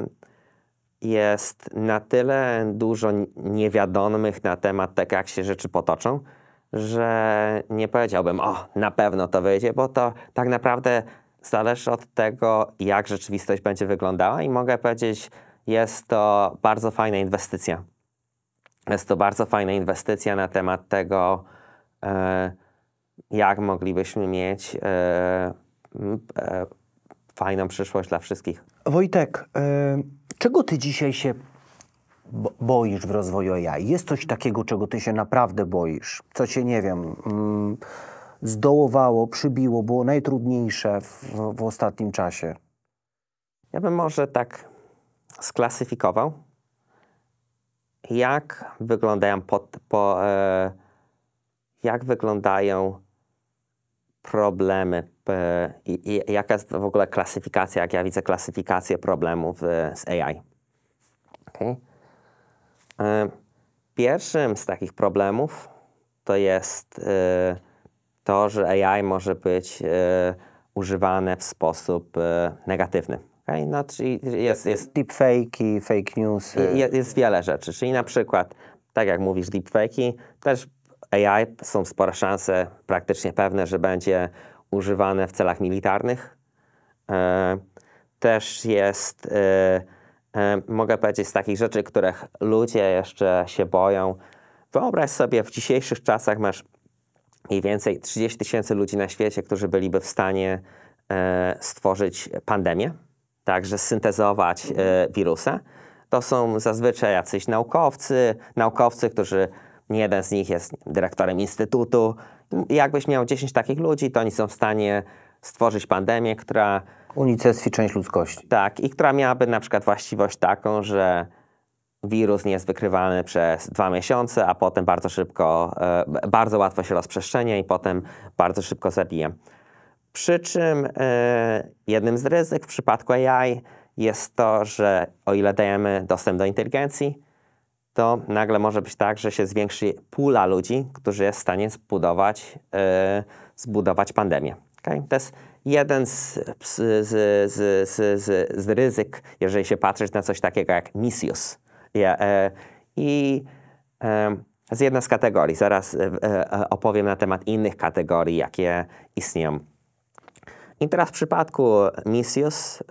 jest na tyle dużo niewiadomych na temat tego, jak się rzeczy potoczą, że nie powiedziałbym, o, na pewno to wyjdzie, bo to tak naprawdę zależy od tego, jak rzeczywistość będzie wyglądała i mogę powiedzieć, jest to bardzo fajna inwestycja. Jest to bardzo fajna inwestycja na temat tego, e, jak moglibyśmy mieć e, e, fajną przyszłość dla wszystkich. Wojtek, Czego ty dzisiaj się boisz w rozwoju AI? Jest coś takiego, czego ty się naprawdę boisz? Co się, nie wiem, mm, zdołowało, przybiło, było najtrudniejsze w, w ostatnim czasie? Ja bym może tak sklasyfikował, jak wyglądają, pod, po, e, jak wyglądają problemy e, i, i jaka jest w ogóle klasyfikacja, jak ja widzę klasyfikację problemów e, z AI. Okay. E, pierwszym z takich problemów to jest to, że AI może być używane w sposób negatywny. Okay? No, czyli jest, jest deepfake, fake news. Jest, wiele rzeczy, czyli na przykład, tak jak mówisz, deepfake, też AI są spore szanse, praktycznie pewne, że będzie używane w celach militarnych. E, też jest, e, e, mogę powiedzieć, z takich rzeczy, których ludzie jeszcze się boją. Wyobraź sobie, w dzisiejszych czasach masz mniej więcej 30 tysięcy ludzi na świecie, którzy byliby w stanie stworzyć pandemię, także syntezować wirusa. To są zazwyczaj jacyś naukowcy, naukowcy, którzy jeden z nich jest dyrektorem instytutu. Jakbyś miał 10 takich ludzi, to oni są w stanie stworzyć pandemię, która... Unicestwi część ludzkości. Tak, i która miałaby na przykład właściwość taką, że wirus nie jest wykrywany przez dwa miesiące, a potem bardzo szybko, e, bardzo łatwo się rozprzestrzenia i potem bardzo szybko zabije. Przy czym e, jednym z ryzyk w przypadku AI jest to, że o ile dajemy dostęp do inteligencji, to nagle może być tak, że się zwiększy pula ludzi, którzy jest w stanie zbudować, yy, zbudować pandemię. Okay? To jest jeden z, z, z, z, ryzyk, jeżeli się patrzeć na coś takiego jak misuse. I e, z jedna z kategorii, zaraz e, opowiem na temat innych kategorii, jakie istnieją. I teraz w przypadku misuse,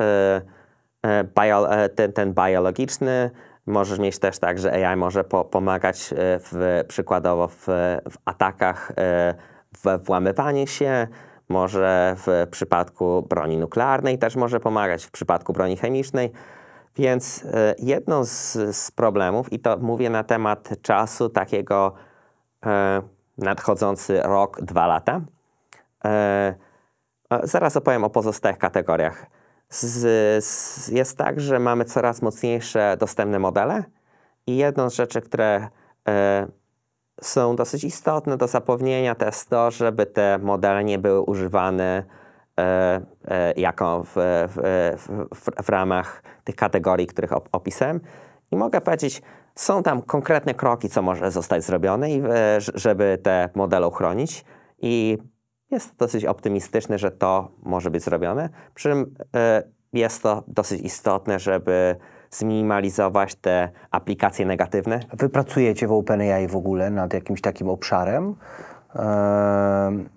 ten, ten biologiczny, Możesz mieć też tak, że AI może po, pomagać e, w, przykładowo w, w atakach, we włamywaniu się, może w przypadku broni nuklearnej też może pomagać, w przypadku broni chemicznej. Więc e, jedną z, z problemów, i to mówię na temat czasu takiego e, nadchodzący rok, dwa lata, zaraz opowiem o pozostałych kategoriach z, z, jest tak, że mamy coraz mocniejsze dostępne modele i jedną z rzeczy, które e, są dosyć istotne do zapewnienia, to jest to, żeby te modele nie były używane e, e, jako w, w, w, w, ramach tych kategorii, których op opisałem. I mogę powiedzieć, są tam konkretne kroki, co może zostać zrobione, i, żeby te modele uchronić. I jest to dosyć optymistyczny, że to może być zrobione, przy czym e, jest to dosyć istotne, żeby zminimalizować te aplikacje negatywne. Wy pracujecie w OpenAI w ogóle nad jakimś takim obszarem yy,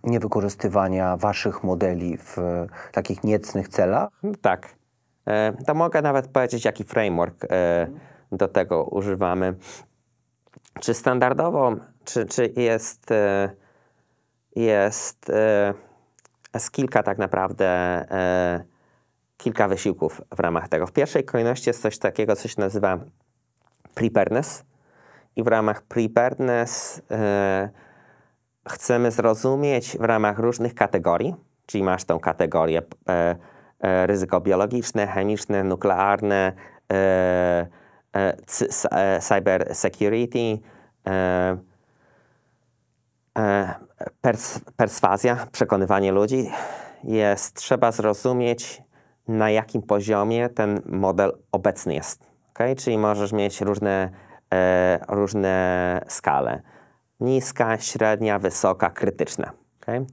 niewykorzystywania waszych modeli w e, takich niecnych celach? Mm, tak. Yy, to mogę nawet powiedzieć, jaki framework do tego używamy. Czy standardowo, czy, czy jest jest, e, jest kilka tak naprawdę, e, kilka wysiłków w ramach tego. W pierwszej kolejności jest coś takiego, co się nazywa preparedness i w ramach preparedness e, chcemy zrozumieć w ramach różnych kategorii, czyli masz tą kategorię ryzyko biologiczne, chemiczne, nuklearne, cyber security, E, pers perswazja, przekonywanie ludzi jest, trzeba zrozumieć, na jakim poziomie ten model obecny jest. Okay? Czyli możesz mieć różne, e, różne skale. Niska, średnia, wysoka, krytyczna. Okay?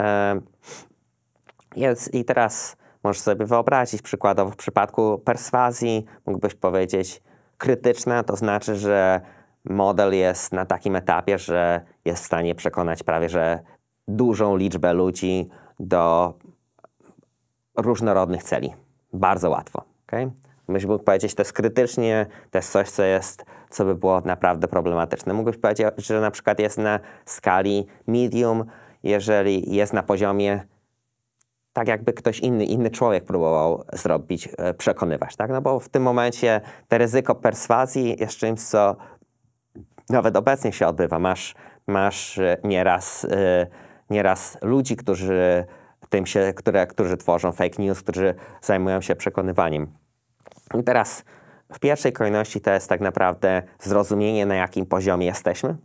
E, jest, I teraz możesz sobie wyobrazić, przykładowo w przypadku perswazji mógłbyś powiedzieć krytyczna, to znaczy, że model jest na takim etapie, że jest w stanie przekonać prawie że dużą liczbę ludzi do różnorodnych celi. Bardzo łatwo. Okay? Byś mógł powiedzieć, to jest krytycznie, to jest coś, co jest, co by było naprawdę problematyczne. Mógłbyś powiedzieć, że na przykład jest na skali medium, jeżeli jest na poziomie tak jakby ktoś inny, inny człowiek próbował zrobić, e, przekonywać, tak? No bo w tym momencie to ryzyko perswazji jest czymś, co nawet obecnie się odbywa. Masz masz e, nieraz, e, nieraz ludzi, którzy tym się, które, którzy tworzą fake news, którzy zajmują się przekonywaniem. I teraz w pierwszej kolejności to jest tak naprawdę zrozumienie, na jakim poziomie jesteśmy.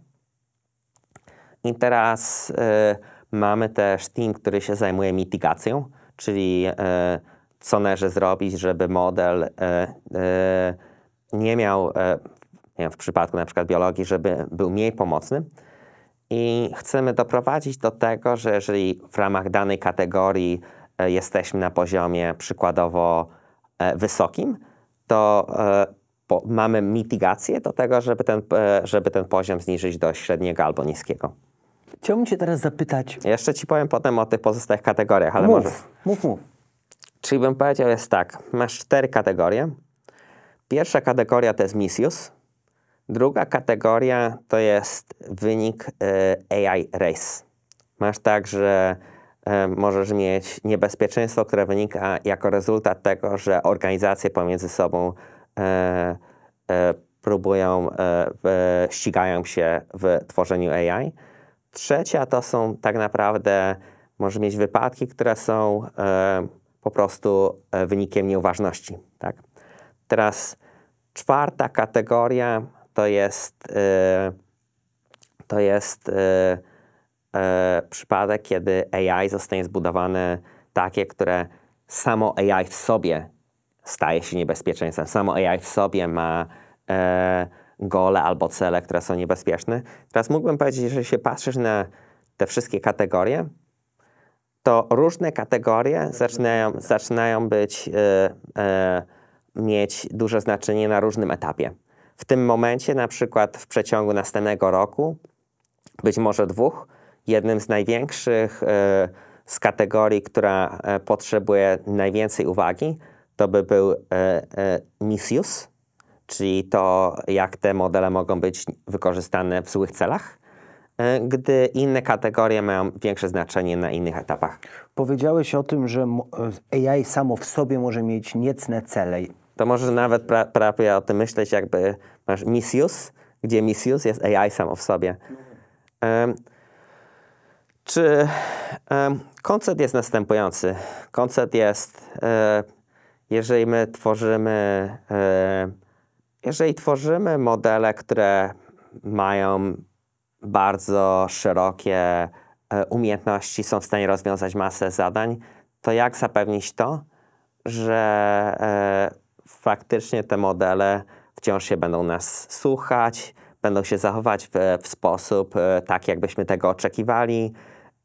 I teraz y, mamy też team, który się zajmuje mitygacją, czyli y, co należy zrobić, żeby model y, nie miał, nie wiem, w przypadku na przykład biologii, żeby był mniej pomocny i chcemy doprowadzić do tego, że jeżeli w ramach danej kategorii e, jesteśmy na poziomie przykładowo e, wysokim, to e, mamy mitygację do tego, żeby ten, żeby ten poziom zniżyć do średniego albo niskiego. Chciałbym Cię teraz zapytać. Jeszcze Ci powiem potem o tych pozostałych kategoriach, ale mów, może. Mów, mów. Czyli bym powiedział jest tak, masz cztery kategorie. Pierwsza kategoria to jest misuse, Druga kategoria to jest wynik y, AI Race. Masz tak, że y, możesz mieć niebezpieczeństwo, które wynika jako rezultat tego, że organizacje pomiędzy sobą y, próbują, ścigają się w tworzeniu AI. Trzecia to są tak naprawdę, możesz mieć wypadki, które są po prostu wynikiem nieuważności. Tak? Teraz czwarta kategoria to jest, y, to jest y, y, przypadek, kiedy AI zostanie zbudowane takie, które samo AI w sobie staje się niebezpieczeństwem. Samo AI w sobie ma e, gole albo cele, które są niebezpieczne. Teraz mógłbym powiedzieć, że się patrzysz na te wszystkie kategorie, to różne kategorie zaczynają, zaczynają być, e, e, mieć duże znaczenie na różnym etapie w tym momencie, na przykład w przeciągu następnego roku, być może dwóch, jednym z największych e, z kategorii, która e, potrzebuje najwięcej uwagi, to by był e, misuse, czyli to, jak te modele mogą być wykorzystane w złych celach gdy inne kategorie mają większe znaczenie na innych etapach. Powiedziałeś o tym, że AI samo w sobie może mieć niecne cele to może nawet prawie o tym myśleć, jakby masz misuse, gdzie misuse jest AI samo w sobie. Um, czy um, koncept jest następujący? Koncept jest, e, jeżeli my tworzymy, e, jeżeli tworzymy modele, które mają bardzo szerokie e, umiejętności, są w stanie rozwiązać masę zadań, to jak zapewnić to, że e, faktycznie te modele wciąż się będą nas słuchać, będą się zachować w, w sposób e, tak, jakbyśmy tego oczekiwali.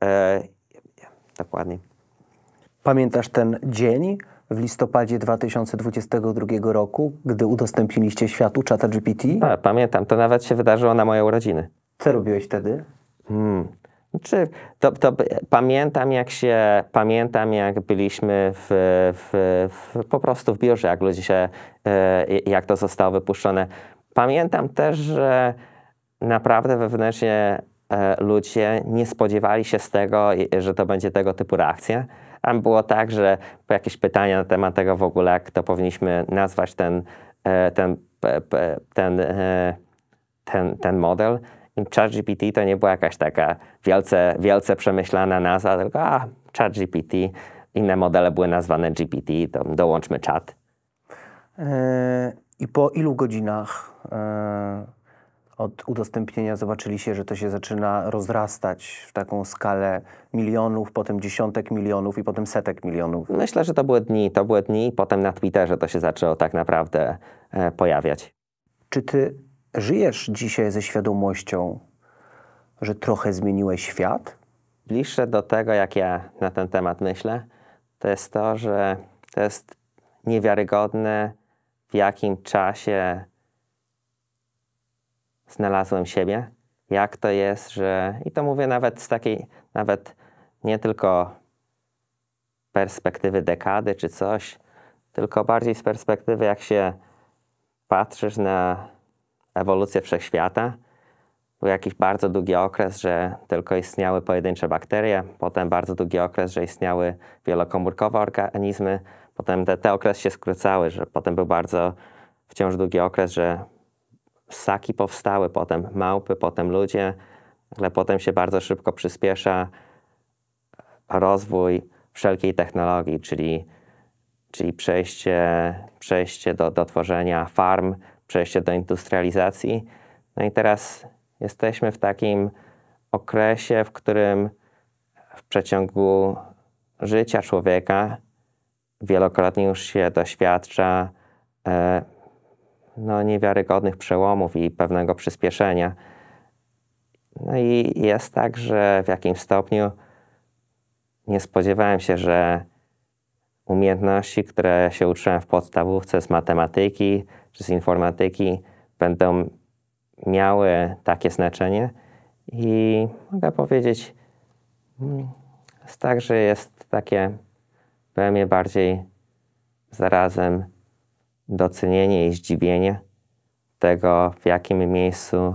E, dokładnie. Pamiętasz ten dzień w listopadzie 2022 roku, gdy udostępniliście światu ChatGPT? A, pamiętam, to nawet się wydarzyło na moje urodziny. Co robiłeś wtedy? Hmm. Znaczy, to, to, pamiętam, jak się, pamiętam, jak byliśmy w, w, w, po prostu w biurze, jak ludzie się, e, jak to zostało wypuszczone. Pamiętam też, że naprawdę wewnętrznie e, ludzie nie spodziewali się z tego, że to będzie tego typu reakcja. Tam było tak, że jakieś pytania na temat tego w ogóle, jak to powinniśmy nazwać ten, e, ten, ten, ten, ten model. ChatGPT to nie była jakaś taka wielce, wielce przemyślana nazwa, tylko a, chat GPT, inne modele były nazwane GPT, to dołączmy czat. E, I po ilu godzinach e, od udostępnienia zobaczyliście, że to się zaczyna rozrastać w taką skalę milionów, potem dziesiątek milionów i potem setek milionów? Myślę, że to były dni, to były dni, potem na Twitterze to się zaczęło tak naprawdę e, pojawiać. Czy ty żyjesz dzisiaj ze świadomością, że trochę zmieniłeś świat? Bliższe do tego, jak ja na ten temat myślę, to jest to, że to jest niewiarygodne, w jakim czasie znalazłem siebie, jak to jest, że i to mówię nawet z takiej, nawet nie tylko perspektywy dekady czy coś, tylko bardziej z perspektywy, jak się patrzysz na ewolucję wszechświata, był jakiś bardzo długi okres, że tylko istniały pojedyncze bakterie, potem bardzo długi okres, że istniały wielokomórkowe organizmy, potem te, te okresy się skrócały, że potem był bardzo wciąż długi okres, że ssaki powstały, potem małpy, potem ludzie, ale potem się bardzo szybko przyspiesza rozwój wszelkiej technologii, czyli, czyli przejście, przejście do, do tworzenia farm, przejście do industrializacji. No i teraz Jesteśmy w takim okresie, w którym w przeciągu życia człowieka wielokrotnie już się doświadcza e, no, niewiarygodnych przełomów i pewnego przyspieszenia. No i jest tak, że w jakimś stopniu nie spodziewałem się, że umiejętności, które się uczyłem w podstawówce z matematyki czy z informatyki, będą miały takie znaczenie i mogę powiedzieć, mm, także jest takie pewnie bardziej zarazem docenienie i zdziwienie tego, w jakim miejscu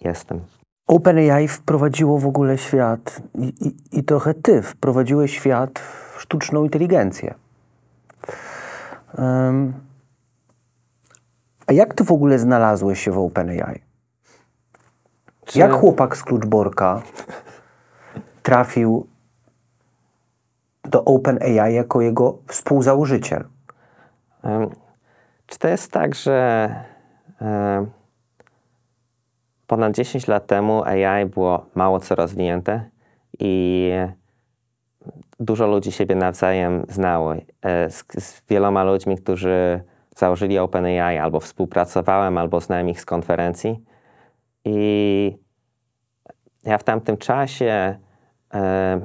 jestem. OpenAI wprowadziło w ogóle świat i, i, i, trochę ty wprowadziłeś świat w sztuczną inteligencję. Um, a jak ty w ogóle znalazłeś się w OpenAI? Czy... Jak chłopak z Kluczborka trafił do OpenAI jako jego współzałożyciel? Czy to jest tak, że ponad 10 lat temu AI było mało co rozwinięte i dużo ludzi siebie nawzajem znało. E, z, z wieloma ludźmi, którzy założyli OpenAI, albo współpracowałem, albo znałem ich z konferencji. I ja w tamtym czasie e,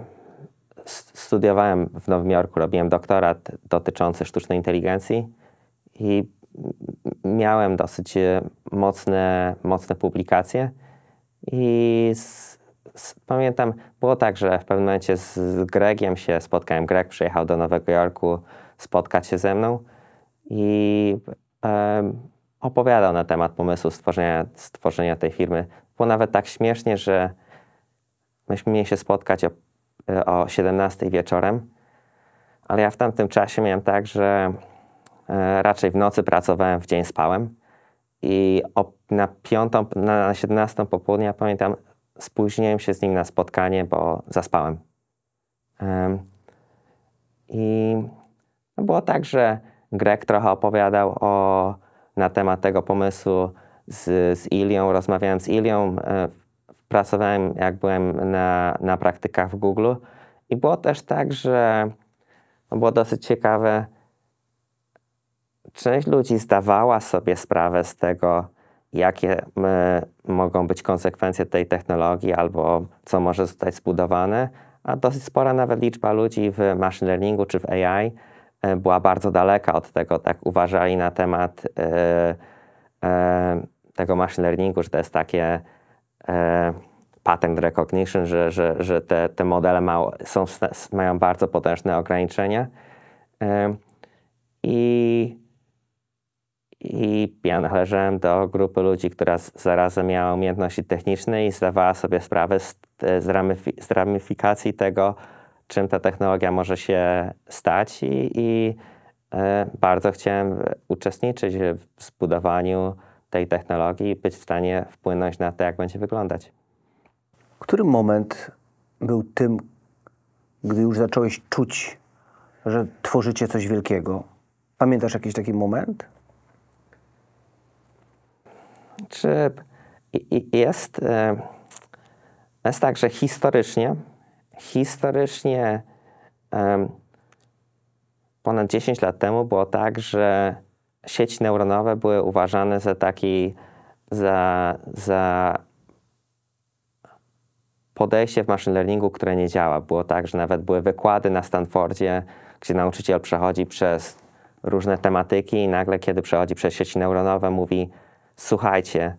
studiowałem w Nowym Jorku, robiłem doktorat dotyczący sztucznej inteligencji i miałem dosyć e, mocne, mocne publikacje. I z, z, pamiętam, było tak, że w pewnym momencie z, z Gregiem się spotkałem. Greg przyjechał do Nowego Jorku spotkać się ze mną i e, opowiadał na temat pomysłu stworzenia, stworzenia tej firmy. Było nawet tak śmiesznie, że myśmy mieli się spotkać o, e, o 17 wieczorem, ale ja w tamtym czasie miałem tak, że e, raczej w nocy pracowałem, w dzień spałem i o, na piątą, na 17 popołudnia pamiętam, spóźniłem się z nim na spotkanie, bo zaspałem. I no było tak, że Greg trochę opowiadał o na temat tego pomysłu z, z Ilią, rozmawiałem z Ilią, e, pracowałem jak byłem na, na praktykach w Google i było też tak, że było dosyć ciekawe, część ludzi zdawała sobie sprawę z tego, jakie e, mogą być konsekwencje tej technologii albo co może zostać zbudowane, a dosyć spora nawet liczba ludzi w machine learningu czy w AI E, była bardzo daleka od tego, tak uważali na temat e, e, tego machine learningu, że to jest takie patent recognition, że, że, że te, te modele ma, są, mają bardzo potężne ograniczenia. I, I ja należałem do grupy ludzi, która zarazem miała umiejętności techniczne i zdawała sobie sprawę z, z, ramyfi, z ramifikacji tego, czym ta technologia może się stać i, i e, bardzo chciałem uczestniczyć w zbudowaniu tej technologii i być w stanie wpłynąć na to, jak będzie wyglądać. Który moment był tym, gdy już zacząłeś czuć, że tworzycie coś wielkiego? Pamiętasz jakiś taki moment? Czy jest, e, jest tak, że historycznie historycznie ponad 10 lat temu było tak, że sieci neuronowe były uważane za taki, za, za podejście w machine learningu, które nie działa. Było tak, że nawet były wykłady na Stanfordzie, gdzie nauczyciel przechodzi przez różne tematyki i nagle, kiedy przechodzi przez sieci neuronowe, mówi: Słuchajcie,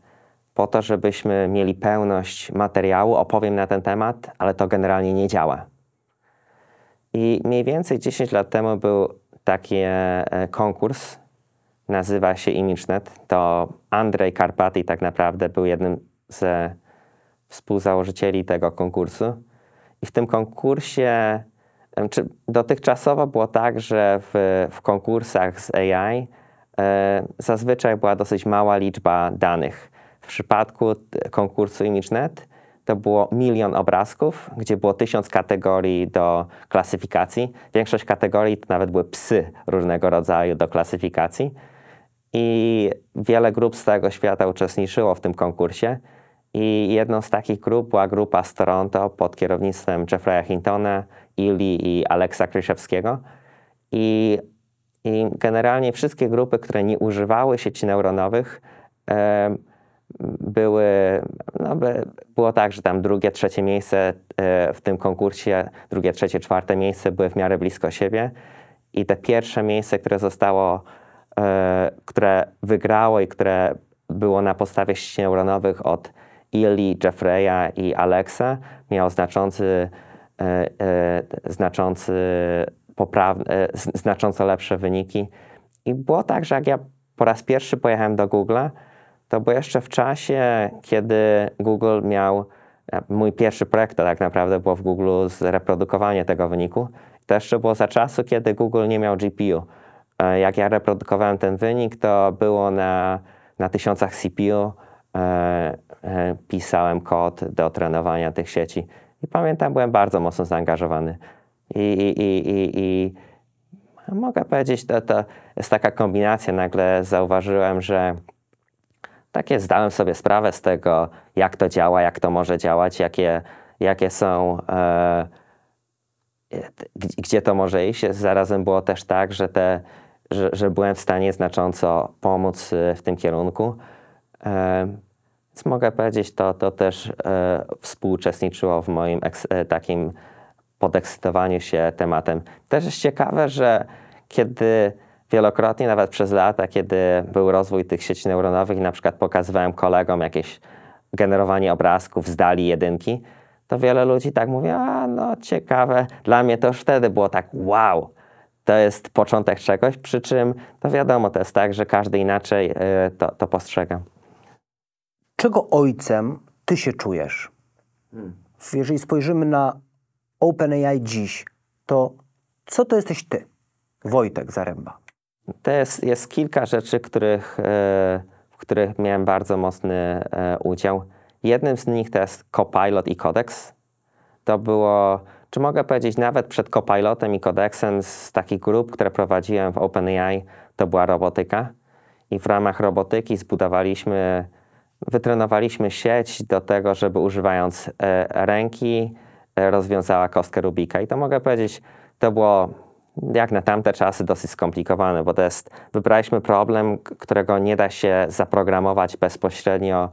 po to, żebyśmy mieli pełność materiału, opowiem na ten temat, ale to generalnie nie działa. I mniej więcej 10 lat temu był taki e, e, konkurs, nazywa się ImageNet. To Andrzej Karpaty tak naprawdę był jednym ze współzałożycieli tego konkursu. I w tym konkursie, e, czy dotychczasowo było tak, że w, w konkursach z AI zazwyczaj była dosyć mała liczba danych w przypadku konkursu ImageNet to było milion obrazków, gdzie było tysiąc kategorii do klasyfikacji. Większość kategorii to nawet były psy różnego rodzaju do klasyfikacji. I wiele grup z całego świata uczestniczyło w tym konkursie. I jedną z takich grup była grupa z Toronto pod kierownictwem Jeffreya Hintona, Ili i Aleksa Kryszewskiego. I, I, generalnie wszystkie grupy, które nie używały sieci neuronowych, yy, były, no, było tak, że tam drugie, trzecie miejsce e, w tym konkursie, drugie, trzecie, czwarte miejsce były w miarę blisko siebie i te pierwsze miejsce, które zostało, e, które wygrało i które było na podstawie sieci neuronowych od Ili, Jeffreya i Alexa, miało znaczący, e, znaczący popraw, znacząco lepsze wyniki. I było tak, że jak ja po raz pierwszy pojechałem do Google'a, to było jeszcze w czasie, kiedy Google miał, e, mój pierwszy projekt to tak naprawdę było w Google zreprodukowanie tego wyniku. To jeszcze było za czasu, kiedy Google nie miał GPU. E, jak ja reprodukowałem ten wynik, to było na, na tysiącach CPU. E, pisałem kod do trenowania tych sieci. I pamiętam, byłem bardzo mocno zaangażowany. I, i, i, i, i mogę powiedzieć, to, to jest taka kombinacja. Nagle zauważyłem, że takie zdałem sobie sprawę z tego, jak to działa, jak to może działać, jakie, jakie są, e, e gdzie to może iść. Zarazem było też tak, że, te, że, że byłem w stanie znacząco pomóc e, w tym kierunku. E, więc mogę powiedzieć, to, to też e, współuczestniczyło w moim eks, e, takim podekscytowaniu się tematem. Też jest ciekawe, że kiedy wielokrotnie, nawet przez lata, kiedy był rozwój tych sieci neuronowych, na przykład pokazywałem kolegom jakieś generowanie obrazków z dali jedynki, to wiele ludzi tak mówi, a no ciekawe, dla mnie to już wtedy było tak wow, to jest początek czegoś, przy czym to no wiadomo, to jest tak, że każdy inaczej y, to, to postrzega. Czego ojcem ty się czujesz? Hmm. Jeżeli spojrzymy na OpenAI dziś, to co to jesteś ty, Wojtek Zaręba? To jest, jest kilka rzeczy, których, e, w których miałem bardzo mocny e, udział. Jednym z nich to jest Copilot i Codex. To było, czy mogę powiedzieć, nawet przed Copilotem i Codexem z takich grup, które prowadziłem w OpenAI, to była robotyka. I w ramach robotyki zbudowaliśmy, wytrenowaliśmy sieć do tego, żeby używając e, ręki rozwiązała kostkę Rubika. I to mogę powiedzieć, to było jak na tamte czasy dosyć skomplikowany, bo to jest, wybraliśmy problem, którego nie da się zaprogramować bezpośrednio,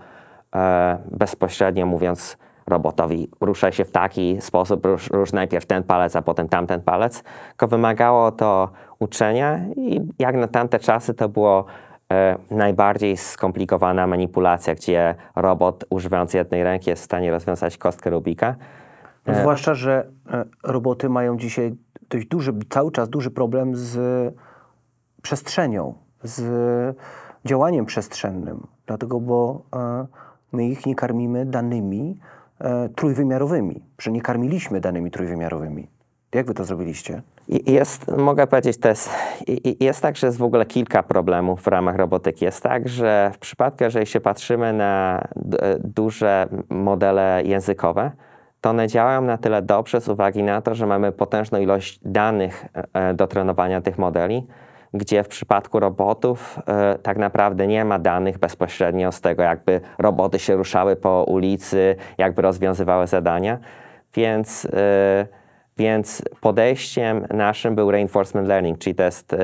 e, bezpośrednio mówiąc robotowi ruszaj się w taki sposób, rusz, rusz najpierw ten palec, a potem tamten palec, tylko wymagało to uczenia i jak na tamte czasy to było e, najbardziej skomplikowana manipulacja, gdzie robot używając jednej ręki jest w stanie rozwiązać kostkę Rubika, no, e, zwłaszcza, że e, roboty mają dzisiaj dość duży, cały czas duży problem z przestrzenią, z działaniem przestrzennym. Dlatego, bo e, my ich nie karmimy danymi trójwymiarowymi, że nie karmiliśmy danymi trójwymiarowymi. Jak wy to zrobiliście? Jest, mogę powiedzieć, to jest, jest tak, że jest w ogóle kilka problemów w ramach robotyki. Jest tak, że w przypadku, jeżeli się patrzymy na duże modele językowe, to one działają na tyle dobrze z uwagi na to, że mamy potężną ilość danych e, do trenowania tych modeli, gdzie w przypadku robotów e, tak naprawdę nie ma danych bezpośrednio z tego, jakby roboty się ruszały po ulicy, jakby rozwiązywały zadania. Więc, e, więc podejściem naszym był reinforcement learning, czyli to jest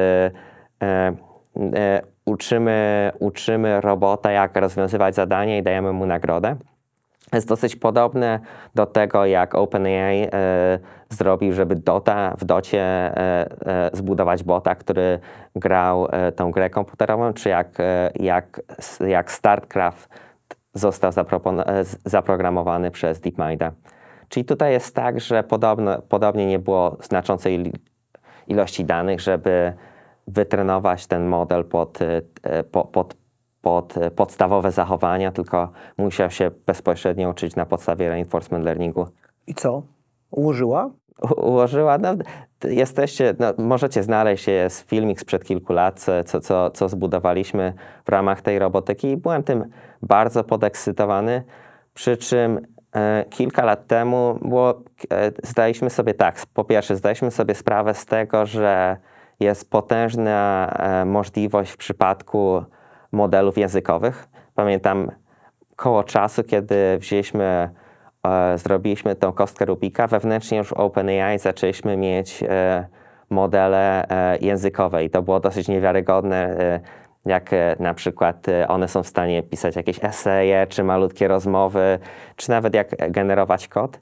uczymy, uczymy robota, jak rozwiązywać zadanie i dajemy mu nagrodę jest dosyć podobne do tego, jak OpenAI e, zrobił, żeby Dota w Docie e, e, zbudować bota, który grał e, tą grę komputerową, czy jak, e, jak, jak StartCraft został e, zaprogramowany przez DeepMinda. Czyli tutaj jest tak, że podobno, podobnie nie było znaczącej ilości danych, żeby wytrenować ten model pod, pod, pod pod e, podstawowe zachowania, tylko musiał się bezpośrednio uczyć na podstawie reinforcement learningu. I co? Ułożyła? ułożyła. No, jesteście, no, możecie znaleźć, z filmik sprzed kilku lat, co, co, co zbudowaliśmy w ramach tej robotyki i byłem tym bardzo podekscytowany, przy czym e, kilka lat temu było, e, zdaliśmy sobie tak, po pierwsze zdaliśmy sobie sprawę z tego, że jest potężna e, możliwość w przypadku modelów językowych. Pamiętam koło czasu, kiedy wzięliśmy, e, zrobiliśmy tą kostkę Rubika, wewnętrznie już w OpenAI zaczęliśmy mieć e, modele e, językowe i to było dosyć niewiarygodne, e, jak e, na przykład e, one są w stanie pisać jakieś eseje, czy malutkie rozmowy, czy nawet jak generować kod.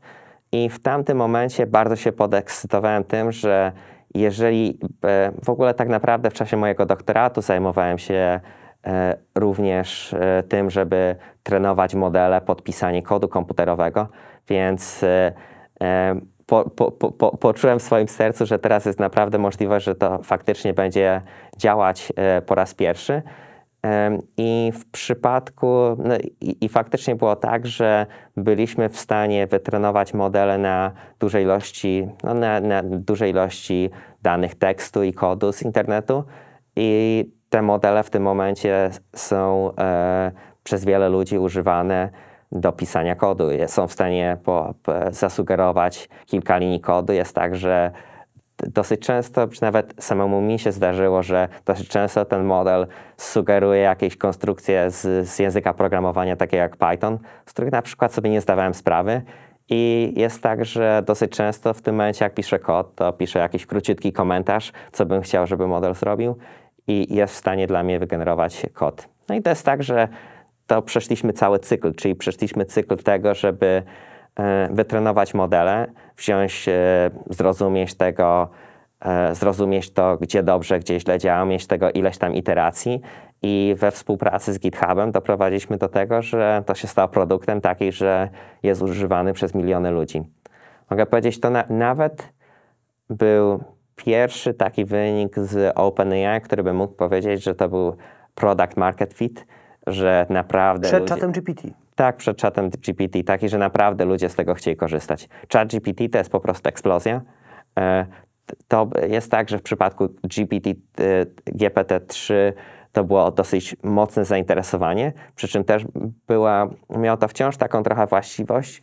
I w tamtym momencie bardzo się podekscytowałem tym, że jeżeli w ogóle tak naprawdę w czasie mojego doktoratu zajmowałem się E, również e, tym, żeby trenować modele podpisanie kodu komputerowego, więc e, po, po, po, poczułem w swoim sercu, że teraz jest naprawdę możliwe, że to faktycznie będzie działać po raz pierwszy. I w przypadku, no i, i, faktycznie było tak, że byliśmy w stanie wytrenować modele na dużej ilości, no na, na dużej ilości danych tekstu i kodu z internetu. I te modele w tym momencie są e, przez wiele ludzi używane do pisania kodu. Są w stanie po, po, zasugerować kilka linii kodu. Jest tak, że dosyć często, czy nawet samemu mi się zdarzyło, że dosyć często ten model sugeruje jakieś konstrukcje z, z języka programowania, takie jak Python, z których na przykład sobie nie zdawałem sprawy. I jest tak, że dosyć często w tym momencie, jak piszę kod, to piszę jakiś króciutki komentarz, co bym chciał, żeby model zrobił i jest w stanie dla mnie wygenerować kod. No i to jest tak, że to przeszliśmy cały cykl, czyli przeszliśmy cykl tego, żeby e, wytrenować modele, wziąć, e, zrozumieć tego, e, zrozumieć to, gdzie dobrze, gdzie źle działa, mieć tego ileś tam iteracji i we współpracy z GitHubem doprowadziliśmy do tego, że to się stało produktem taki, że jest używany przez miliony ludzi. Mogę powiedzieć, to na, nawet był pierwszy taki wynik z OpenAI, który by mógł powiedzieć, że to był product market fit, że naprawdę. Przed ludzie... czatem GPT. Tak, przed czatem GPT, taki, że naprawdę ludzie z tego chcieli korzystać. Chat GPT to jest po prostu eksplozja. E, to jest tak, że w przypadku GPT, e, GPT-3 to było dosyć mocne zainteresowanie, przy czym też była, miało to wciąż taką trochę właściwość,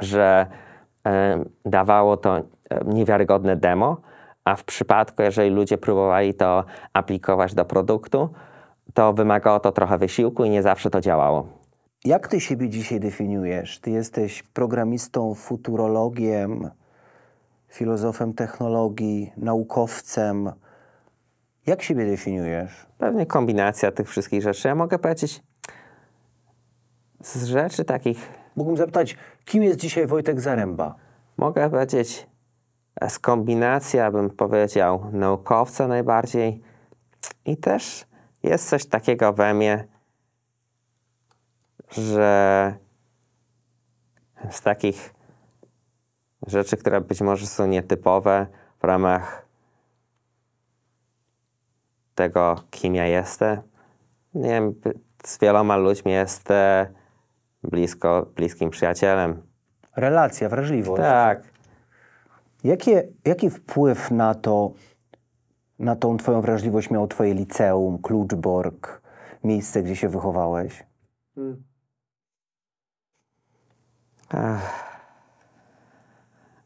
że e, dawało to niewiarygodne demo, a w przypadku, jeżeli ludzie próbowali to aplikować do produktu, to wymagało to trochę wysiłku i nie zawsze to działało. Jak ty siebie dzisiaj definiujesz? Ty jesteś programistą, futurologiem, filozofem technologii, naukowcem. Jak siebie definiujesz? Pewnie kombinacja tych wszystkich rzeczy. Ja mogę powiedzieć z rzeczy takich. Mógłbym zapytać, kim jest dzisiaj Wojtek Zaręba? Mogę powiedzieć skombinacja, bym powiedział, naukowca najbardziej. I też jest coś takiego we mnie, że z takich rzeczy, które być może są nietypowe w ramach tego, kim ja jestem, nie wiem, z wieloma ludźmi jestem blisko, bliskim przyjacielem. Relacja, wrażliwość. Tak. Jakie, jaki wpływ na to, na tą twoją wrażliwość miało twoje liceum, Kluczborg, miejsce, gdzie się wychowałeś? Hmm.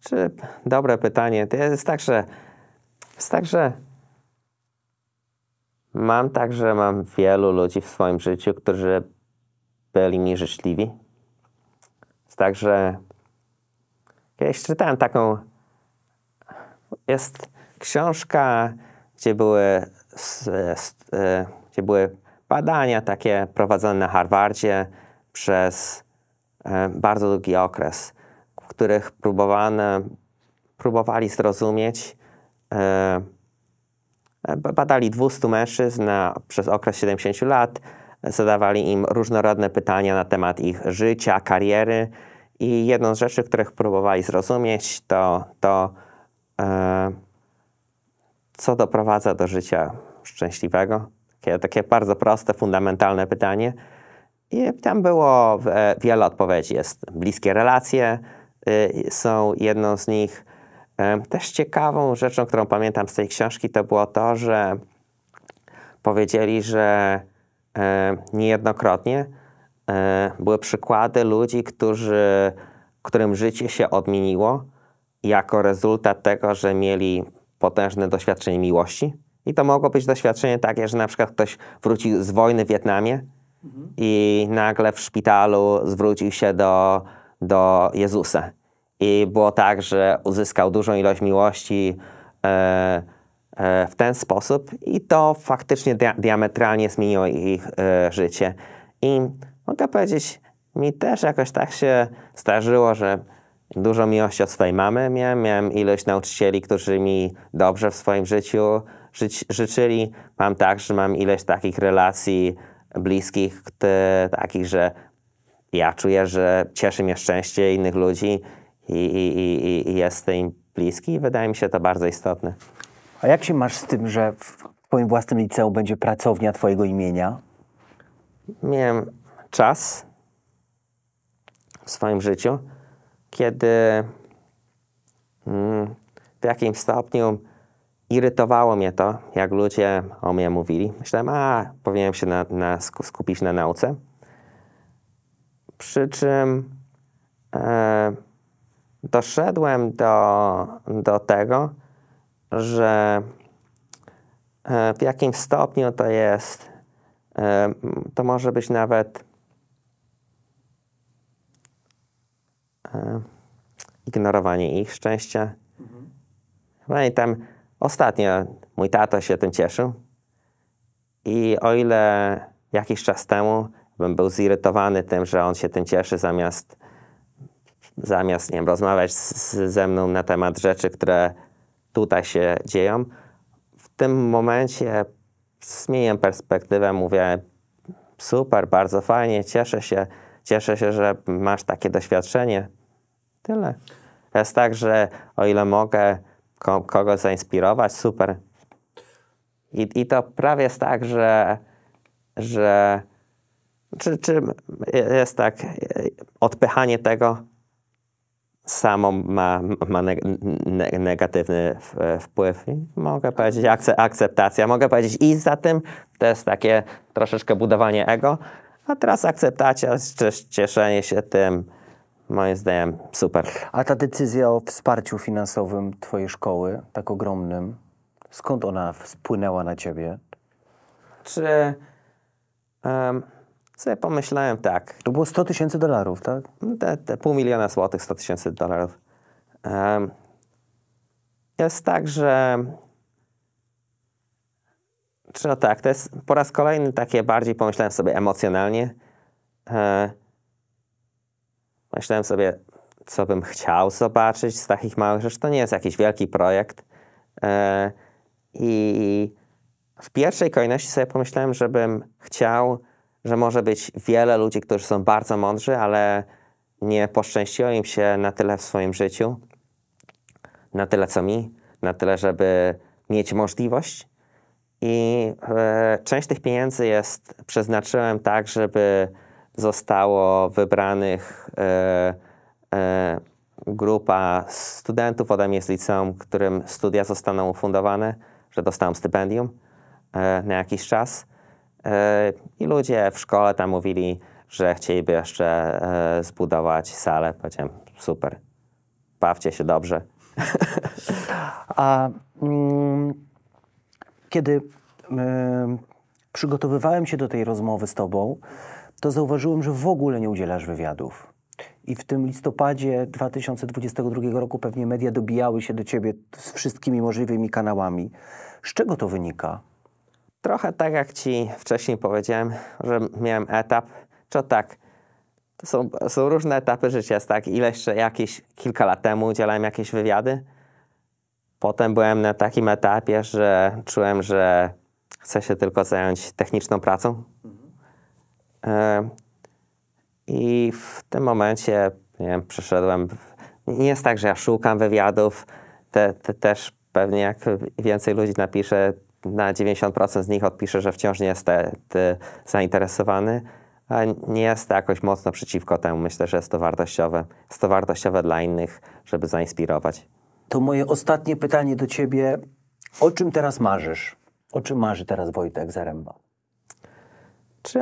Czy dobre pytanie. To jest tak, że jest tak, że mam także mam wielu ludzi w swoim życiu, którzy byli mi życzliwi. Jest tak, że kiedyś czytałem taką jest książka, gdzie były, e, gdzie były badania takie prowadzone na Harvardzie przez e, bardzo długi okres, w których próbowano, próbowali zrozumieć, e, badali 200 mężczyzn na, przez okres 70 lat, zadawali im różnorodne pytania na temat ich życia, kariery i jedną z rzeczy, których próbowali zrozumieć, to, to E, co doprowadza do życia szczęśliwego? Takie, takie bardzo proste, fundamentalne pytanie. I tam było e, wiele odpowiedzi. Jest bliskie relacje, y, są jedną z nich. E, też ciekawą rzeczą, którą pamiętam z tej książki, to było to, że powiedzieli, że niejednokrotnie były przykłady ludzi, którzy, którym życie się odmieniło jako rezultat tego, że mieli potężne doświadczenie miłości. I to mogło być doświadczenie takie, że na przykład ktoś wrócił z wojny w Wietnamie i nagle w szpitalu zwrócił się do, do Jezusa. I było tak, że uzyskał dużą ilość miłości e, e, w ten sposób, i to faktycznie dia diametralnie zmieniło ich e, życie. I mogę powiedzieć, mi też jakoś tak się zdarzyło, że dużo miłości od swojej mamy miałem, miałem ilość nauczycieli, którzy mi dobrze w swoim życiu życzyli. Mam także mam ileś takich relacji bliskich, takich, że ja czuję, że cieszy mnie szczęście innych ludzi i, i, i, i jestem im bliski. Wydaje mi się to bardzo istotne. A jak się masz z tym, że w twoim własnym liceum będzie pracownia twojego imienia? Miałem czas w swoim życiu kiedy hmm, w jakimś stopniu irytowało mnie to, jak ludzie o mnie mówili. Myślałem, a powinienem się na, na skupić na nauce. Przy czym e, doszedłem do, do tego, że e, w jakim stopniu to jest, e, to może być nawet E, ignorowanie ich szczęścia. Mhm. No Pamiętam, ostatnio mój tato się tym cieszył i o ile jakiś czas temu bym był zirytowany tym, że on się tym cieszy zamiast zamiast nie wiem, rozmawiać z, ze mną na temat rzeczy, które tutaj się dzieją, w tym momencie zmieniłem perspektywę, mówię super, bardzo fajnie, cieszę się, cieszę się, że masz takie doświadczenie. Tyle. Jest tak, że o ile mogę kogoś zainspirować, super. I, i to prawie jest tak, że, że czy, czy jest tak, odpychanie tego samo ma, ma negatywny wpływ. I mogę powiedzieć akceptacja, mogę powiedzieć i za tym to jest takie troszeczkę budowanie ego, a teraz akceptacja, cieszenie się tym, moim zdaniem super. A ta decyzja o wsparciu finansowym Twojej szkoły, tak ogromnym, skąd ona wpłynęła na Ciebie? Czy... Um, sobie pomyślałem tak. To było 100 tysięcy dolarów, tak? Te, te, pół miliona złotych, 100 tysięcy dolarów. Um, jest tak, że. Czy no tak, to jest po raz kolejny takie bardziej pomyślałem sobie emocjonalnie. E, Myślałem sobie, co bym chciał zobaczyć z takich małych rzeczy. To nie jest jakiś wielki projekt. E, I w pierwszej kolejności sobie pomyślałem, żebym chciał, że może być wiele ludzi, którzy są bardzo mądrzy, ale nie poszczęściło im się na tyle w swoim życiu, na tyle co mi, na tyle, żeby mieć możliwość. I e, część tych pieniędzy jest, przeznaczyłem tak, żeby zostało wybranych e, e, grupa studentów ode mnie z liceum, którym studia zostaną ufundowane, że dostałem stypendium e, na jakiś czas. I ludzie w szkole tam mówili, że chcieliby jeszcze zbudować salę. Powiedziałem, super, bawcie się dobrze. A mm, kiedy y, przygotowywałem się do tej rozmowy z tobą, to zauważyłem, że w ogóle nie udzielasz wywiadów. I w tym listopadzie 2022 roku pewnie media dobijały się do ciebie z wszystkimi możliwymi kanałami. Z czego to wynika? Trochę tak jak ci wcześniej powiedziałem, że miałem etap, czy tak. To są, są różne etapy życia, tak? Ile jeszcze jakieś kilka lat temu udzielałem jakieś wywiady. Potem byłem na takim etapie, że czułem, że chcę się tylko zająć techniczną pracą. E, I w tym momencie nie wiem, przeszedłem. Nie jest tak, że ja szukam wywiadów. Te, te też pewnie jak więcej ludzi napisze, na 90% z nich odpiszę, że wciąż nie jest te, te zainteresowany, a nie jest to jakoś mocno przeciwko temu. Myślę, że jest to wartościowe. Jest to wartościowe dla innych, żeby zainspirować. To moje ostatnie pytanie do ciebie. O czym teraz marzysz? O czym marzy teraz Wojtek Zaremba? Czy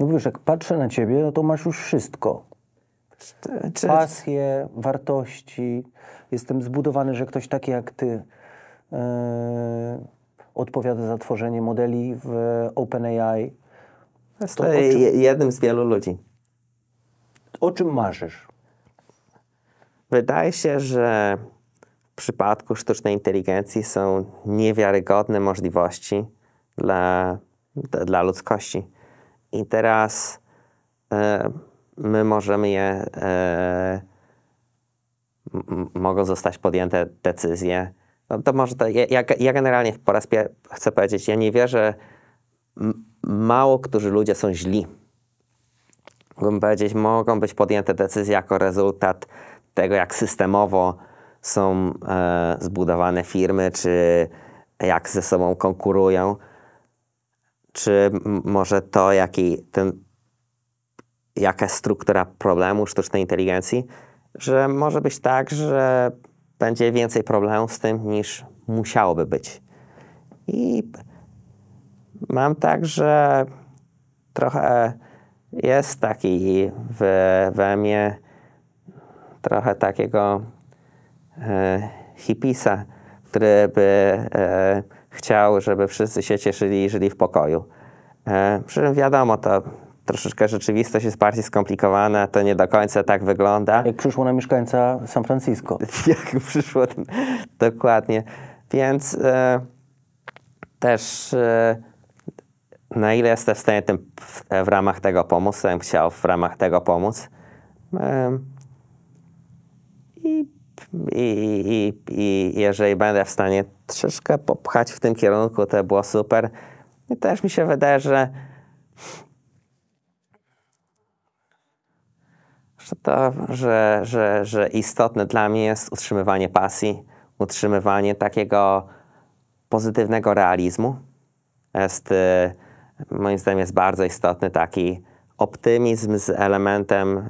No wiesz, jak patrzę na ciebie, no to masz już wszystko. Pasje, wartości. Jestem zbudowany, że ktoś taki jak ty yy, odpowiada za tworzenie modeli w OpenAI. to, czym, jednym z wielu ludzi. O czym marzysz? Wydaje się, że w przypadku sztucznej inteligencji są niewiarygodne możliwości dla, dla ludzkości i teraz e, my możemy je, e, mogą zostać podjęte decyzje. No to może to, tak, ja, ja generalnie po raz pierwszy chcę powiedzieć, ja nie wierzę, mało którzy ludzie są źli. Mógłbym powiedzieć, mogą być podjęte decyzje jako rezultat tego, jak systemowo są e, zbudowane firmy, czy jak ze sobą konkurują czy może to, jaki ten, jaka jest struktura problemu sztucznej inteligencji, że może być tak, że będzie więcej problemów z tym niż musiałoby być. I mam tak, że trochę jest taki w, we mnie trochę takiego e, hipisa, który by e, chciał, żeby wszyscy się cieszyli i żyli w pokoju. E, przy czym wiadomo, to troszeczkę rzeczywistość jest bardziej skomplikowana, to nie do końca tak wygląda. Jak przyszło na mieszkańca San Francisco. Jak przyszło, dokładnie. Więc e, też e, na ile jestem w stanie tym w, w ramach tego pomóc, to chciał w ramach tego pomóc. E, I i, i, i jeżeli będę w stanie troszeczkę popchać w tym kierunku, to było super. I też mi się wydaje, że, że to, że, że, że istotne dla mnie jest utrzymywanie pasji, utrzymywanie takiego pozytywnego realizmu. Jest, y, moim zdaniem jest bardzo istotny taki optymizm z elementem, y,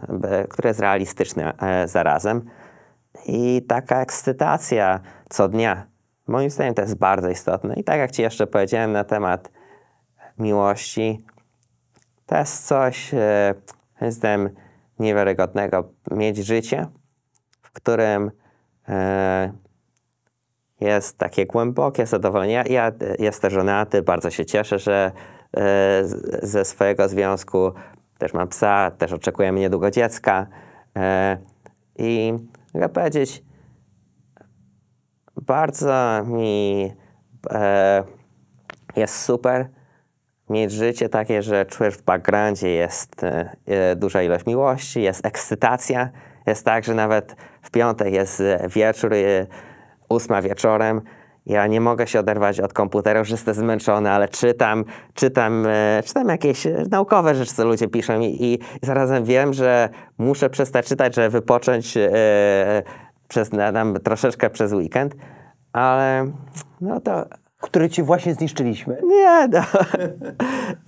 który jest realistyczny e, zarazem i taka ekscytacja co dnia. Moim zdaniem to jest bardzo istotne. I tak jak Ci jeszcze powiedziałem na temat miłości, to jest coś, jestem niewiarygodnego. Mieć życie, w którym e, jest takie głębokie zadowolenie. Ja, ja jestem żonaty, bardzo się cieszę, że e, ze swojego związku też mam psa, też oczekujemy niedługo dziecka. E, I mogę powiedzieć, bardzo mi e, jest super mieć życie takie, że czujesz w backgroundzie jest e, e duża ilość miłości, jest ekscytacja. Jest tak, że nawet w piątek jest e, wieczór, e, ósma wieczorem, ja nie mogę się oderwać od komputera, już jestem zmęczony, ale czytam, czytam, e, czytam jakieś e, naukowe rzeczy, co ludzie piszą i, i, zarazem wiem, że muszę przestać czytać, żeby wypocząć yy, przez, tam, troszeczkę przez weekend, ale no to... Który ci właśnie zniszczyliśmy. Nie, no.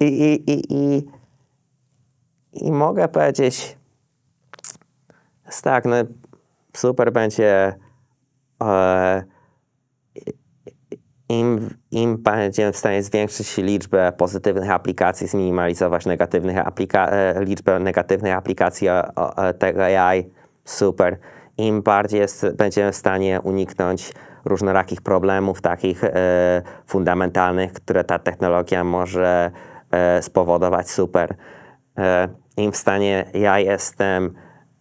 I, i, i, i, I mogę powiedzieć, tak, no super będzie im, im będziemy w stanie zwiększyć liczbę pozytywnych aplikacji, zminimalizować negatywnych aplika e, liczbę negatywnych aplikacji e, tego AI, super. Im bardziej jest, będziemy w stanie uniknąć różnorakich problemów, takich e, fundamentalnych, które ta technologia może e, spowodować, super. E, Im w stanie ja jestem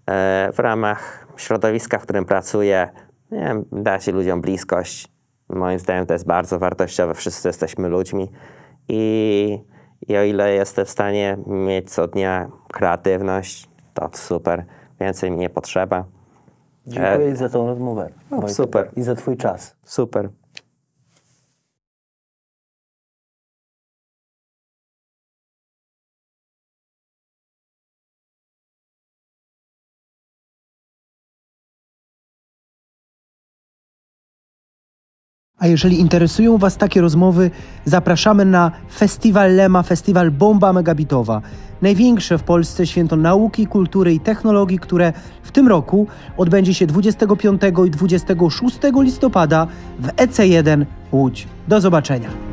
e, w ramach środowiska, w którym pracuję, nie wiem, dać ludziom bliskość, Moim zdaniem to jest bardzo wartościowe. Wszyscy jesteśmy ludźmi i, i o ile jestem w stanie mieć co dnia kreatywność, to super. Więcej mi nie potrzeba. Dziękuję e... za tą rozmowę. No, super. I za Twój czas. Super. A jeżeli interesują Was takie rozmowy, zapraszamy na Festiwal Lema, Festiwal Bomba Megabitowa. Największe w Polsce święto nauki, kultury i technologii, które w tym roku odbędzie się 25 i 26 listopada w EC1 Łódź. Do zobaczenia.